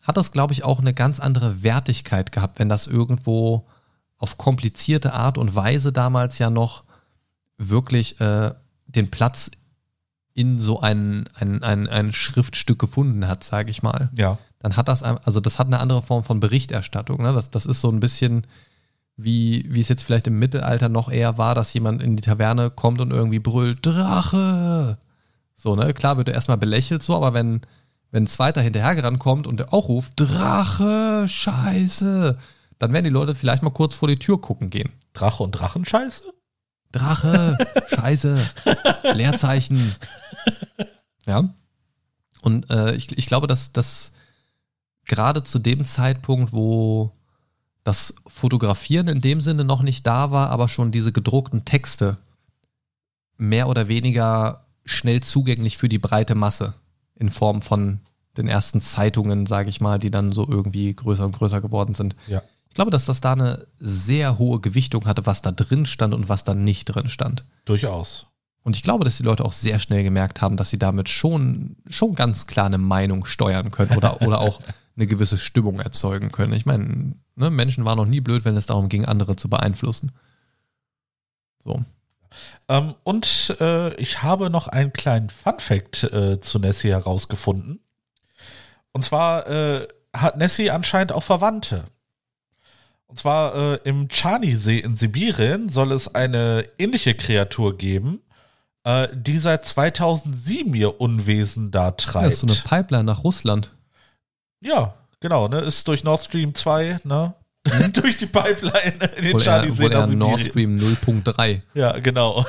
hat das, glaube ich, auch eine ganz andere Wertigkeit gehabt, wenn das irgendwo auf komplizierte Art und Weise damals ja noch wirklich äh, den Platz in so ein, ein, ein, ein Schriftstück gefunden hat, sage ich mal. Ja. Dann hat das, also das hat eine andere Form von Berichterstattung. Ne? Das, das ist so ein bisschen wie, wie es jetzt vielleicht im Mittelalter noch eher war, dass jemand in die Taverne kommt und irgendwie brüllt, Drache! So, ne? Klar wird er erstmal belächelt, so, aber wenn, wenn ein zweiter hinterhergerannt kommt und der auch ruft, Drache, Scheiße, dann werden die Leute vielleicht mal kurz vor die Tür gucken gehen. Drache und Drachenscheiße? Drache, Scheiße, Leerzeichen. Ja. Und äh, ich, ich glaube, dass das gerade zu dem Zeitpunkt, wo das Fotografieren in dem Sinne noch nicht da war, aber schon diese gedruckten Texte mehr oder weniger schnell zugänglich für die breite Masse in Form von den ersten Zeitungen, sage ich mal, die dann so irgendwie größer und größer geworden sind. Ja. Ich glaube, dass das da eine sehr hohe Gewichtung hatte, was da drin stand und was da nicht drin stand. Durchaus. Und ich glaube, dass die Leute auch sehr schnell gemerkt haben, dass sie damit schon, schon ganz klar eine Meinung steuern können oder, oder auch eine gewisse Stimmung erzeugen können. Ich meine, ne, Menschen waren noch nie blöd, wenn es darum ging, andere zu beeinflussen. So. Ähm, und äh, ich habe noch einen kleinen Fun-Fact äh, zu Nessie herausgefunden. Und zwar äh, hat Nessie anscheinend auch Verwandte. Und zwar äh, im Tschani-See in Sibirien soll es eine ähnliche Kreatur geben, äh, die seit 2007 ihr Unwesen da treibt. Das ist so eine Pipeline nach Russland. Ja, genau, ne? Ist durch Nord Stream 2, ne? Mhm. durch die Pipeline in den Charlie eher, See. Wohl eher Nord Stream 0.3. Ja, genau.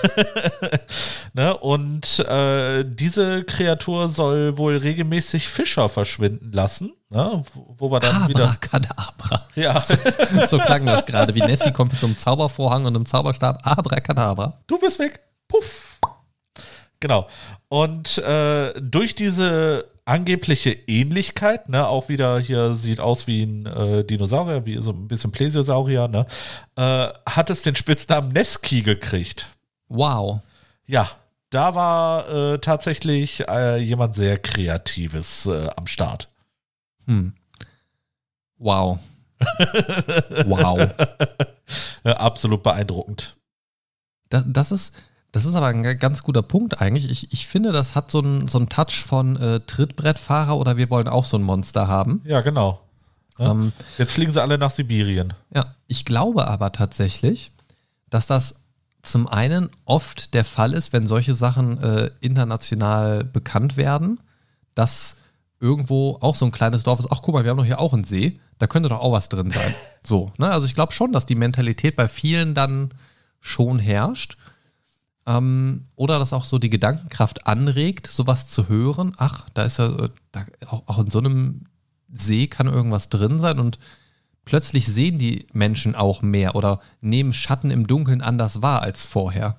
ne? Und äh, diese Kreatur soll wohl regelmäßig Fischer verschwinden lassen. Ne? Wo, wo wir dann wieder. Abracadabra. Ja. So, so klang das gerade, wie Nessie kommt mit so einem Zaubervorhang und einem Zauberstab. Abracadabra. Du bist weg. Puff. Genau. Und äh, durch diese angebliche Ähnlichkeit, ne? Auch wieder hier sieht aus wie ein äh, Dinosaurier, wie so ein bisschen Plesiosaurier, ne? Äh, hat es den Spitznamen Neski gekriegt. Wow. Ja, da war äh, tatsächlich äh, jemand sehr Kreatives äh, am Start. Hm. Wow. wow. Ja, absolut beeindruckend. Das, das ist das ist aber ein ganz guter Punkt eigentlich. Ich, ich finde, das hat so einen so Touch von äh, Trittbrettfahrer oder wir wollen auch so ein Monster haben. Ja, genau. Ja. Ähm, Jetzt fliegen sie alle nach Sibirien. Ja, ich glaube aber tatsächlich, dass das zum einen oft der Fall ist, wenn solche Sachen äh, international bekannt werden, dass irgendwo auch so ein kleines Dorf ist, ach guck mal, wir haben doch hier auch einen See, da könnte doch auch was drin sein. so, ne? Also ich glaube schon, dass die Mentalität bei vielen dann schon herrscht. Ähm, oder dass auch so die Gedankenkraft anregt, sowas zu hören. Ach, da ist ja, äh, da, auch, auch in so einem See kann irgendwas drin sein und plötzlich sehen die Menschen auch mehr oder nehmen Schatten im Dunkeln anders wahr als vorher.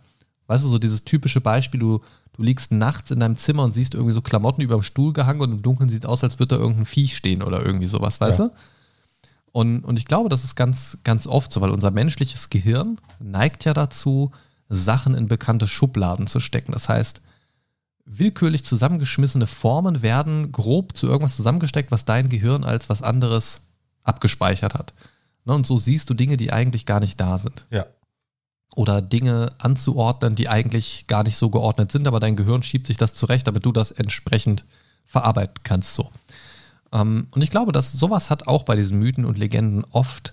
Weißt du, so dieses typische Beispiel, du, du liegst nachts in deinem Zimmer und siehst irgendwie so Klamotten über dem Stuhl gehangen und im Dunkeln sieht es aus, als würde da irgendein Viech stehen oder irgendwie sowas, weißt ja. du? Und, und ich glaube, das ist ganz, ganz oft so, weil unser menschliches Gehirn neigt ja dazu, Sachen in bekannte Schubladen zu stecken. Das heißt, willkürlich zusammengeschmissene Formen werden grob zu irgendwas zusammengesteckt, was dein Gehirn als was anderes abgespeichert hat. Ne, und so siehst du Dinge, die eigentlich gar nicht da sind. Ja. Oder Dinge anzuordnen, die eigentlich gar nicht so geordnet sind, aber dein Gehirn schiebt sich das zurecht, damit du das entsprechend verarbeiten kannst. So. Ähm, und ich glaube, dass sowas hat auch bei diesen Mythen und Legenden oft,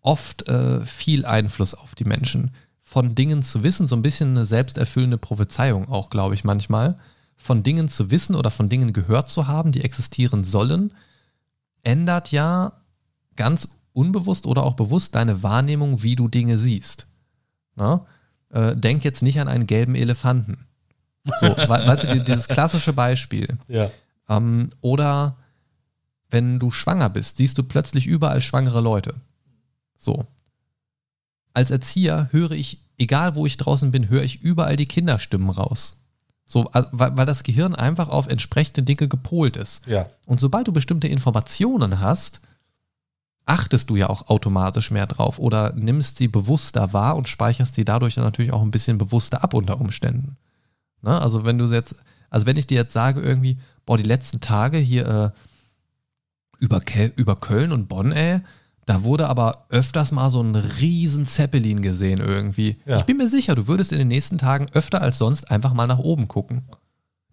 oft äh, viel Einfluss auf die Menschen von Dingen zu wissen, so ein bisschen eine selbsterfüllende Prophezeiung auch, glaube ich, manchmal. Von Dingen zu wissen oder von Dingen gehört zu haben, die existieren sollen, ändert ja ganz unbewusst oder auch bewusst deine Wahrnehmung, wie du Dinge siehst. Na? Ne? Äh, denk jetzt nicht an einen gelben Elefanten. So, weißt du, dieses klassische Beispiel. Ja. Ähm, oder wenn du schwanger bist, siehst du plötzlich überall schwangere Leute. So als Erzieher höre ich, egal wo ich draußen bin, höre ich überall die Kinderstimmen raus. So, weil, weil das Gehirn einfach auf entsprechende Dinge gepolt ist. Ja. Und sobald du bestimmte Informationen hast, achtest du ja auch automatisch mehr drauf oder nimmst sie bewusster wahr und speicherst sie dadurch dann natürlich auch ein bisschen bewusster ab unter Umständen. Na, ne? also wenn du jetzt, also wenn ich dir jetzt sage irgendwie, boah, die letzten Tage hier äh, über, über Köln und Bonn, ey, da wurde aber öfters mal so ein riesen Zeppelin gesehen irgendwie. Ja. Ich bin mir sicher, du würdest in den nächsten Tagen öfter als sonst einfach mal nach oben gucken.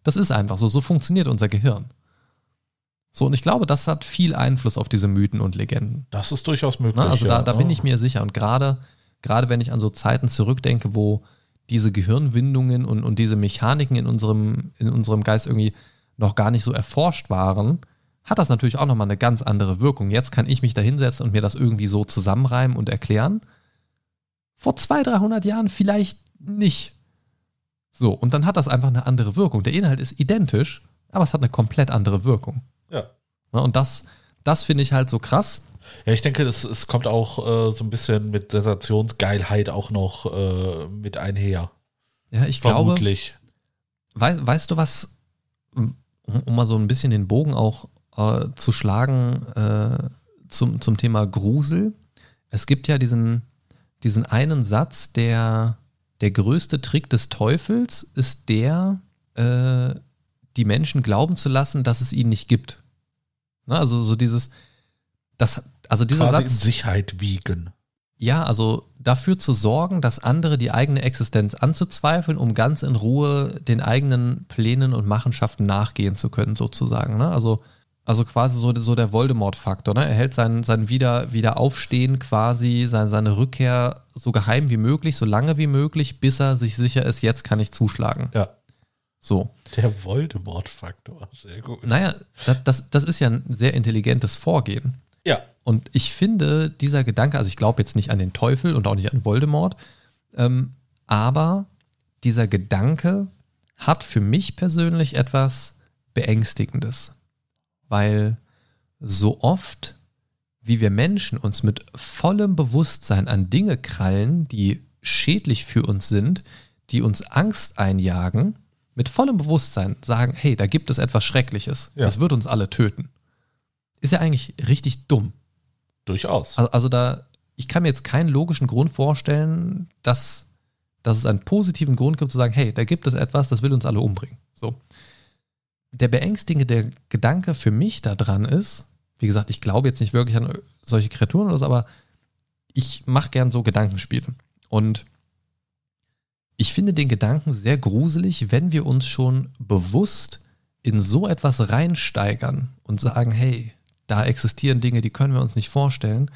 Das ist einfach so, so funktioniert unser Gehirn. So, und ich glaube, das hat viel Einfluss auf diese Mythen und Legenden. Das ist durchaus möglich. Na, also da, ja. bin ich mir sicher. Und gerade, gerade wenn ich an so Zeiten zurückdenke, wo diese Gehirnwindungen und, und diese Mechaniken in unserem, in unserem Geist irgendwie noch gar nicht so erforscht waren, hat das natürlich auch nochmal eine ganz andere Wirkung. Jetzt kann ich mich da hinsetzen und mir das irgendwie so zusammenreimen und erklären. Vor 200, 300 Jahren vielleicht nicht. So, und dann hat das einfach eine andere Wirkung. Der Inhalt ist identisch, aber es hat eine komplett andere Wirkung. Ja. Ne, und das, das finde ich halt so krass. Ja, ich denke, das, es kommt auch äh, so ein bisschen mit Sensationsgeilheit auch noch äh, mit einher. Ja, ich Vermutlich. glaube. Vermutlich. Weißt, du, was, um, um mal so ein bisschen den Bogen auch äh, zu schlagen äh, zum, zum Thema Grusel. Es gibt ja diesen, diesen einen Satz, der der größte Trick des Teufels ist der, äh, die Menschen glauben zu lassen, dass es ihn nicht gibt. Ne? Also so dieses, das, also dieser Quasi Satz. In Sicherheit wiegen. Ja, also dafür zu sorgen, dass andere die eigene Existenz anzuzweifeln, um ganz in Ruhe den eigenen Plänen und Machenschaften nachgehen zu können, sozusagen. Ne? Also also quasi so, so der Voldemort-Faktor, ne? Er hält sein, sein wieder, wieder Aufstehen quasi, sein, seine Rückkehr so geheim wie möglich, so lange wie möglich, bis er sich sicher ist, jetzt kann ich zuschlagen. Ja. So. Der Voldemort-Faktor, sehr gut. Naja, das, das, das ist ja ein sehr intelligentes Vorgehen. Ja. Und ich finde, dieser Gedanke, also ich glaube jetzt nicht an den Teufel und auch nicht an Voldemort, ähm, aber dieser Gedanke hat für mich persönlich etwas Beängstigendes weil so oft, wie wir Menschen uns mit vollem Bewusstsein an Dinge krallen, die schädlich für uns sind, die uns Angst einjagen, mit vollem Bewusstsein sagen, hey, da gibt es etwas Schreckliches, ja. das wird uns alle töten. Ist ja eigentlich richtig dumm. Durchaus. Also, also da, ich kann mir jetzt keinen logischen Grund vorstellen, dass, dass es einen positiven Grund gibt zu sagen, hey, da gibt es etwas, das will uns alle umbringen. So der beängstigende Gedanke für mich daran ist, wie gesagt, ich glaube jetzt nicht wirklich an solche Kreaturen oder so, aber ich mache gern so Gedankenspiele. Und ich finde den Gedanken sehr gruselig, wenn wir uns schon bewusst in so etwas reinsteigern und sagen, hey, da existieren Dinge, die können wir uns nicht vorstellen.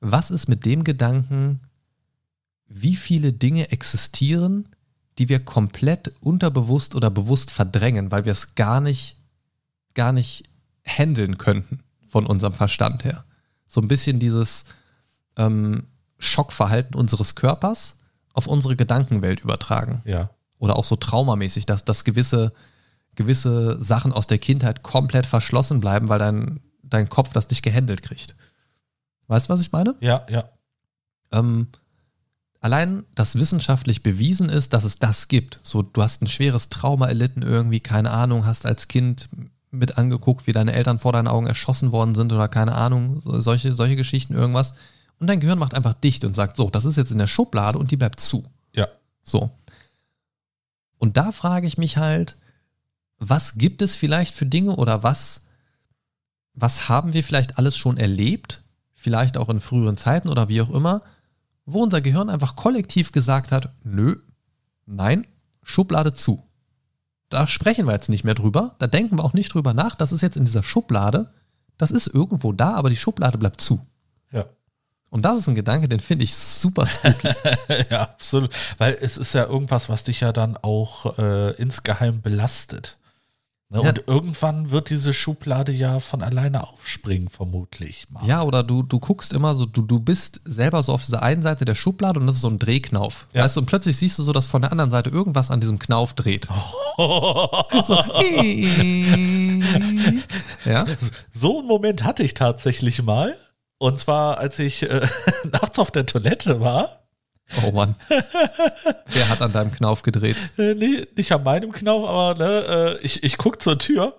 Was ist mit dem Gedanken, wie viele Dinge existieren, die wir komplett unterbewusst oder bewusst verdrängen, weil wir es gar nicht, gar nicht handeln könnten von unserem Verstand her. So ein bisschen dieses ähm, Schockverhalten unseres Körpers auf unsere Gedankenwelt übertragen. Ja. Oder auch so traumamäßig, dass, dass gewisse, gewisse Sachen aus der Kindheit komplett verschlossen bleiben, weil dein, dein Kopf das nicht gehandelt kriegt. Weißt du, was ich meine? Ja, ja. Ähm, allein, dass wissenschaftlich bewiesen ist, dass es das gibt. So, du hast ein schweres Trauma erlitten irgendwie, keine Ahnung, hast als Kind mit angeguckt, wie deine Eltern vor deinen Augen erschossen worden sind oder keine Ahnung, solche, solche Geschichten, irgendwas. Und dein Gehirn macht einfach dicht und sagt, so, das ist jetzt in der Schublade und die bleibt zu. Ja. So. Und da frage ich mich halt, was gibt es vielleicht für Dinge oder was, was haben wir vielleicht alles schon erlebt? Vielleicht auch in früheren Zeiten oder wie auch immer, wo unser Gehirn einfach kollektiv gesagt hat, nö, nein, Schublade zu. Da sprechen wir jetzt nicht mehr drüber, da denken wir auch nicht drüber nach, das ist jetzt in dieser Schublade, das ist irgendwo da, aber die Schublade bleibt zu. Ja. Und das ist ein Gedanke, den finde ich super spooky. ja, absolut. Weil es ist ja irgendwas, was dich ja dann auch äh, insgeheim belastet. Ne, ja. Und irgendwann wird diese Schublade ja von alleine aufspringen, vermutlich. Mal. Ja, oder du, du guckst immer so, du, du bist selber so auf dieser einen Seite der Schublade und das ist so ein Drehknauf. Ja. Weißt du, und plötzlich siehst du so, dass von der anderen Seite irgendwas an diesem Knauf dreht. so, ja? so einen Moment hatte ich tatsächlich mal. Und zwar, als ich äh, nachts auf der Toilette war Oh Mann. Wer hat an deinem Knauf gedreht? Äh, nee, nicht an meinem Knauf, aber ne, äh, ich, ich gucke zur Tür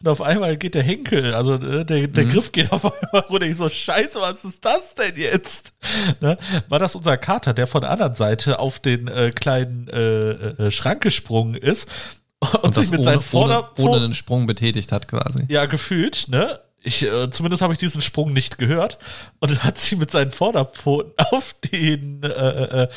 und auf einmal geht der Henkel, also ne, der, der mhm. Griff geht auf einmal runter. Ich so, scheiße, was ist das denn jetzt? Ne? War das unser Kater, der von der anderen Seite auf den äh, kleinen äh, äh Schrank gesprungen ist und, und sich mit ohne, seinen Vorder... Ohne, ohne einen Sprung betätigt hat quasi. Ja, gefühlt, ne? ich, äh, zumindest habe ich diesen Sprung nicht gehört und hat sich mit seinen Vorderpfoten auf den, äh, äh, äh,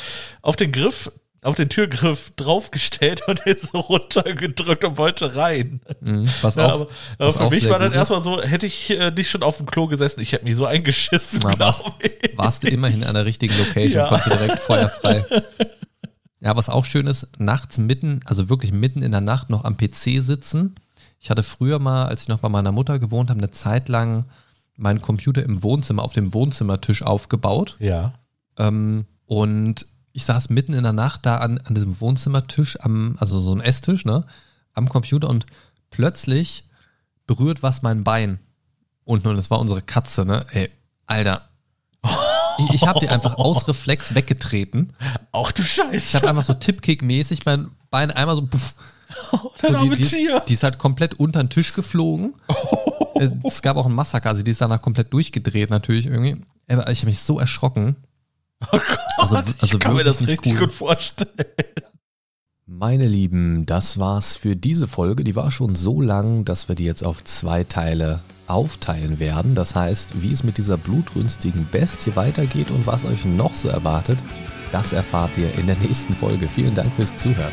auf den Griff, auf den Türgriff draufgestellt und den so runtergedrückt und wollte rein. Mhm, was ja, auch, aber, was für auch mich war dann erstmal so, hätte ich äh, nicht schon auf dem Klo gesessen, ich hätte mich so eingeschissen. Na, warst, warst, du immerhin an der richtigen Location, ja. konntest du direkt feuerfrei. Ja, was auch schön ist, nachts mitten, also wirklich mitten in der Nacht noch am PC sitzen ich hatte früher mal, als ich noch bei meiner Mutter gewohnt habe, eine Zeit lang meinen Computer im Wohnzimmer, auf dem Wohnzimmertisch aufgebaut. Ja. Ähm, und ich saß mitten in der Nacht da an, an diesem Wohnzimmertisch, am, also so ein Esstisch, ne, am Computer und plötzlich berührt was mein Bein. Und nun, das war unsere Katze, ne? Ey, Alter. Ich, ich habe die einfach aus Reflex weggetreten. Auch du Scheiße. Ich habe einfach so Tippkick-mäßig mein Bein einmal so puff, Oh, so, die, die, die, ist halt komplett unter den Tisch geflogen. Oh. Es gab auch ein Massaker, also die ist danach komplett durchgedreht, natürlich irgendwie. Aber ich habe mich so erschrocken. Oh Gott, also, also ich kann mir das richtig cool. gut vorstellen. Meine Lieben, das war's für diese Folge. Die war schon so lang, dass wir die jetzt auf zwei Teile aufteilen werden. Das heißt, wie es mit dieser blutrünstigen Bestie weitergeht und was euch noch so erwartet, das erfahrt ihr in der nächsten Folge. Vielen Dank fürs Zuhören.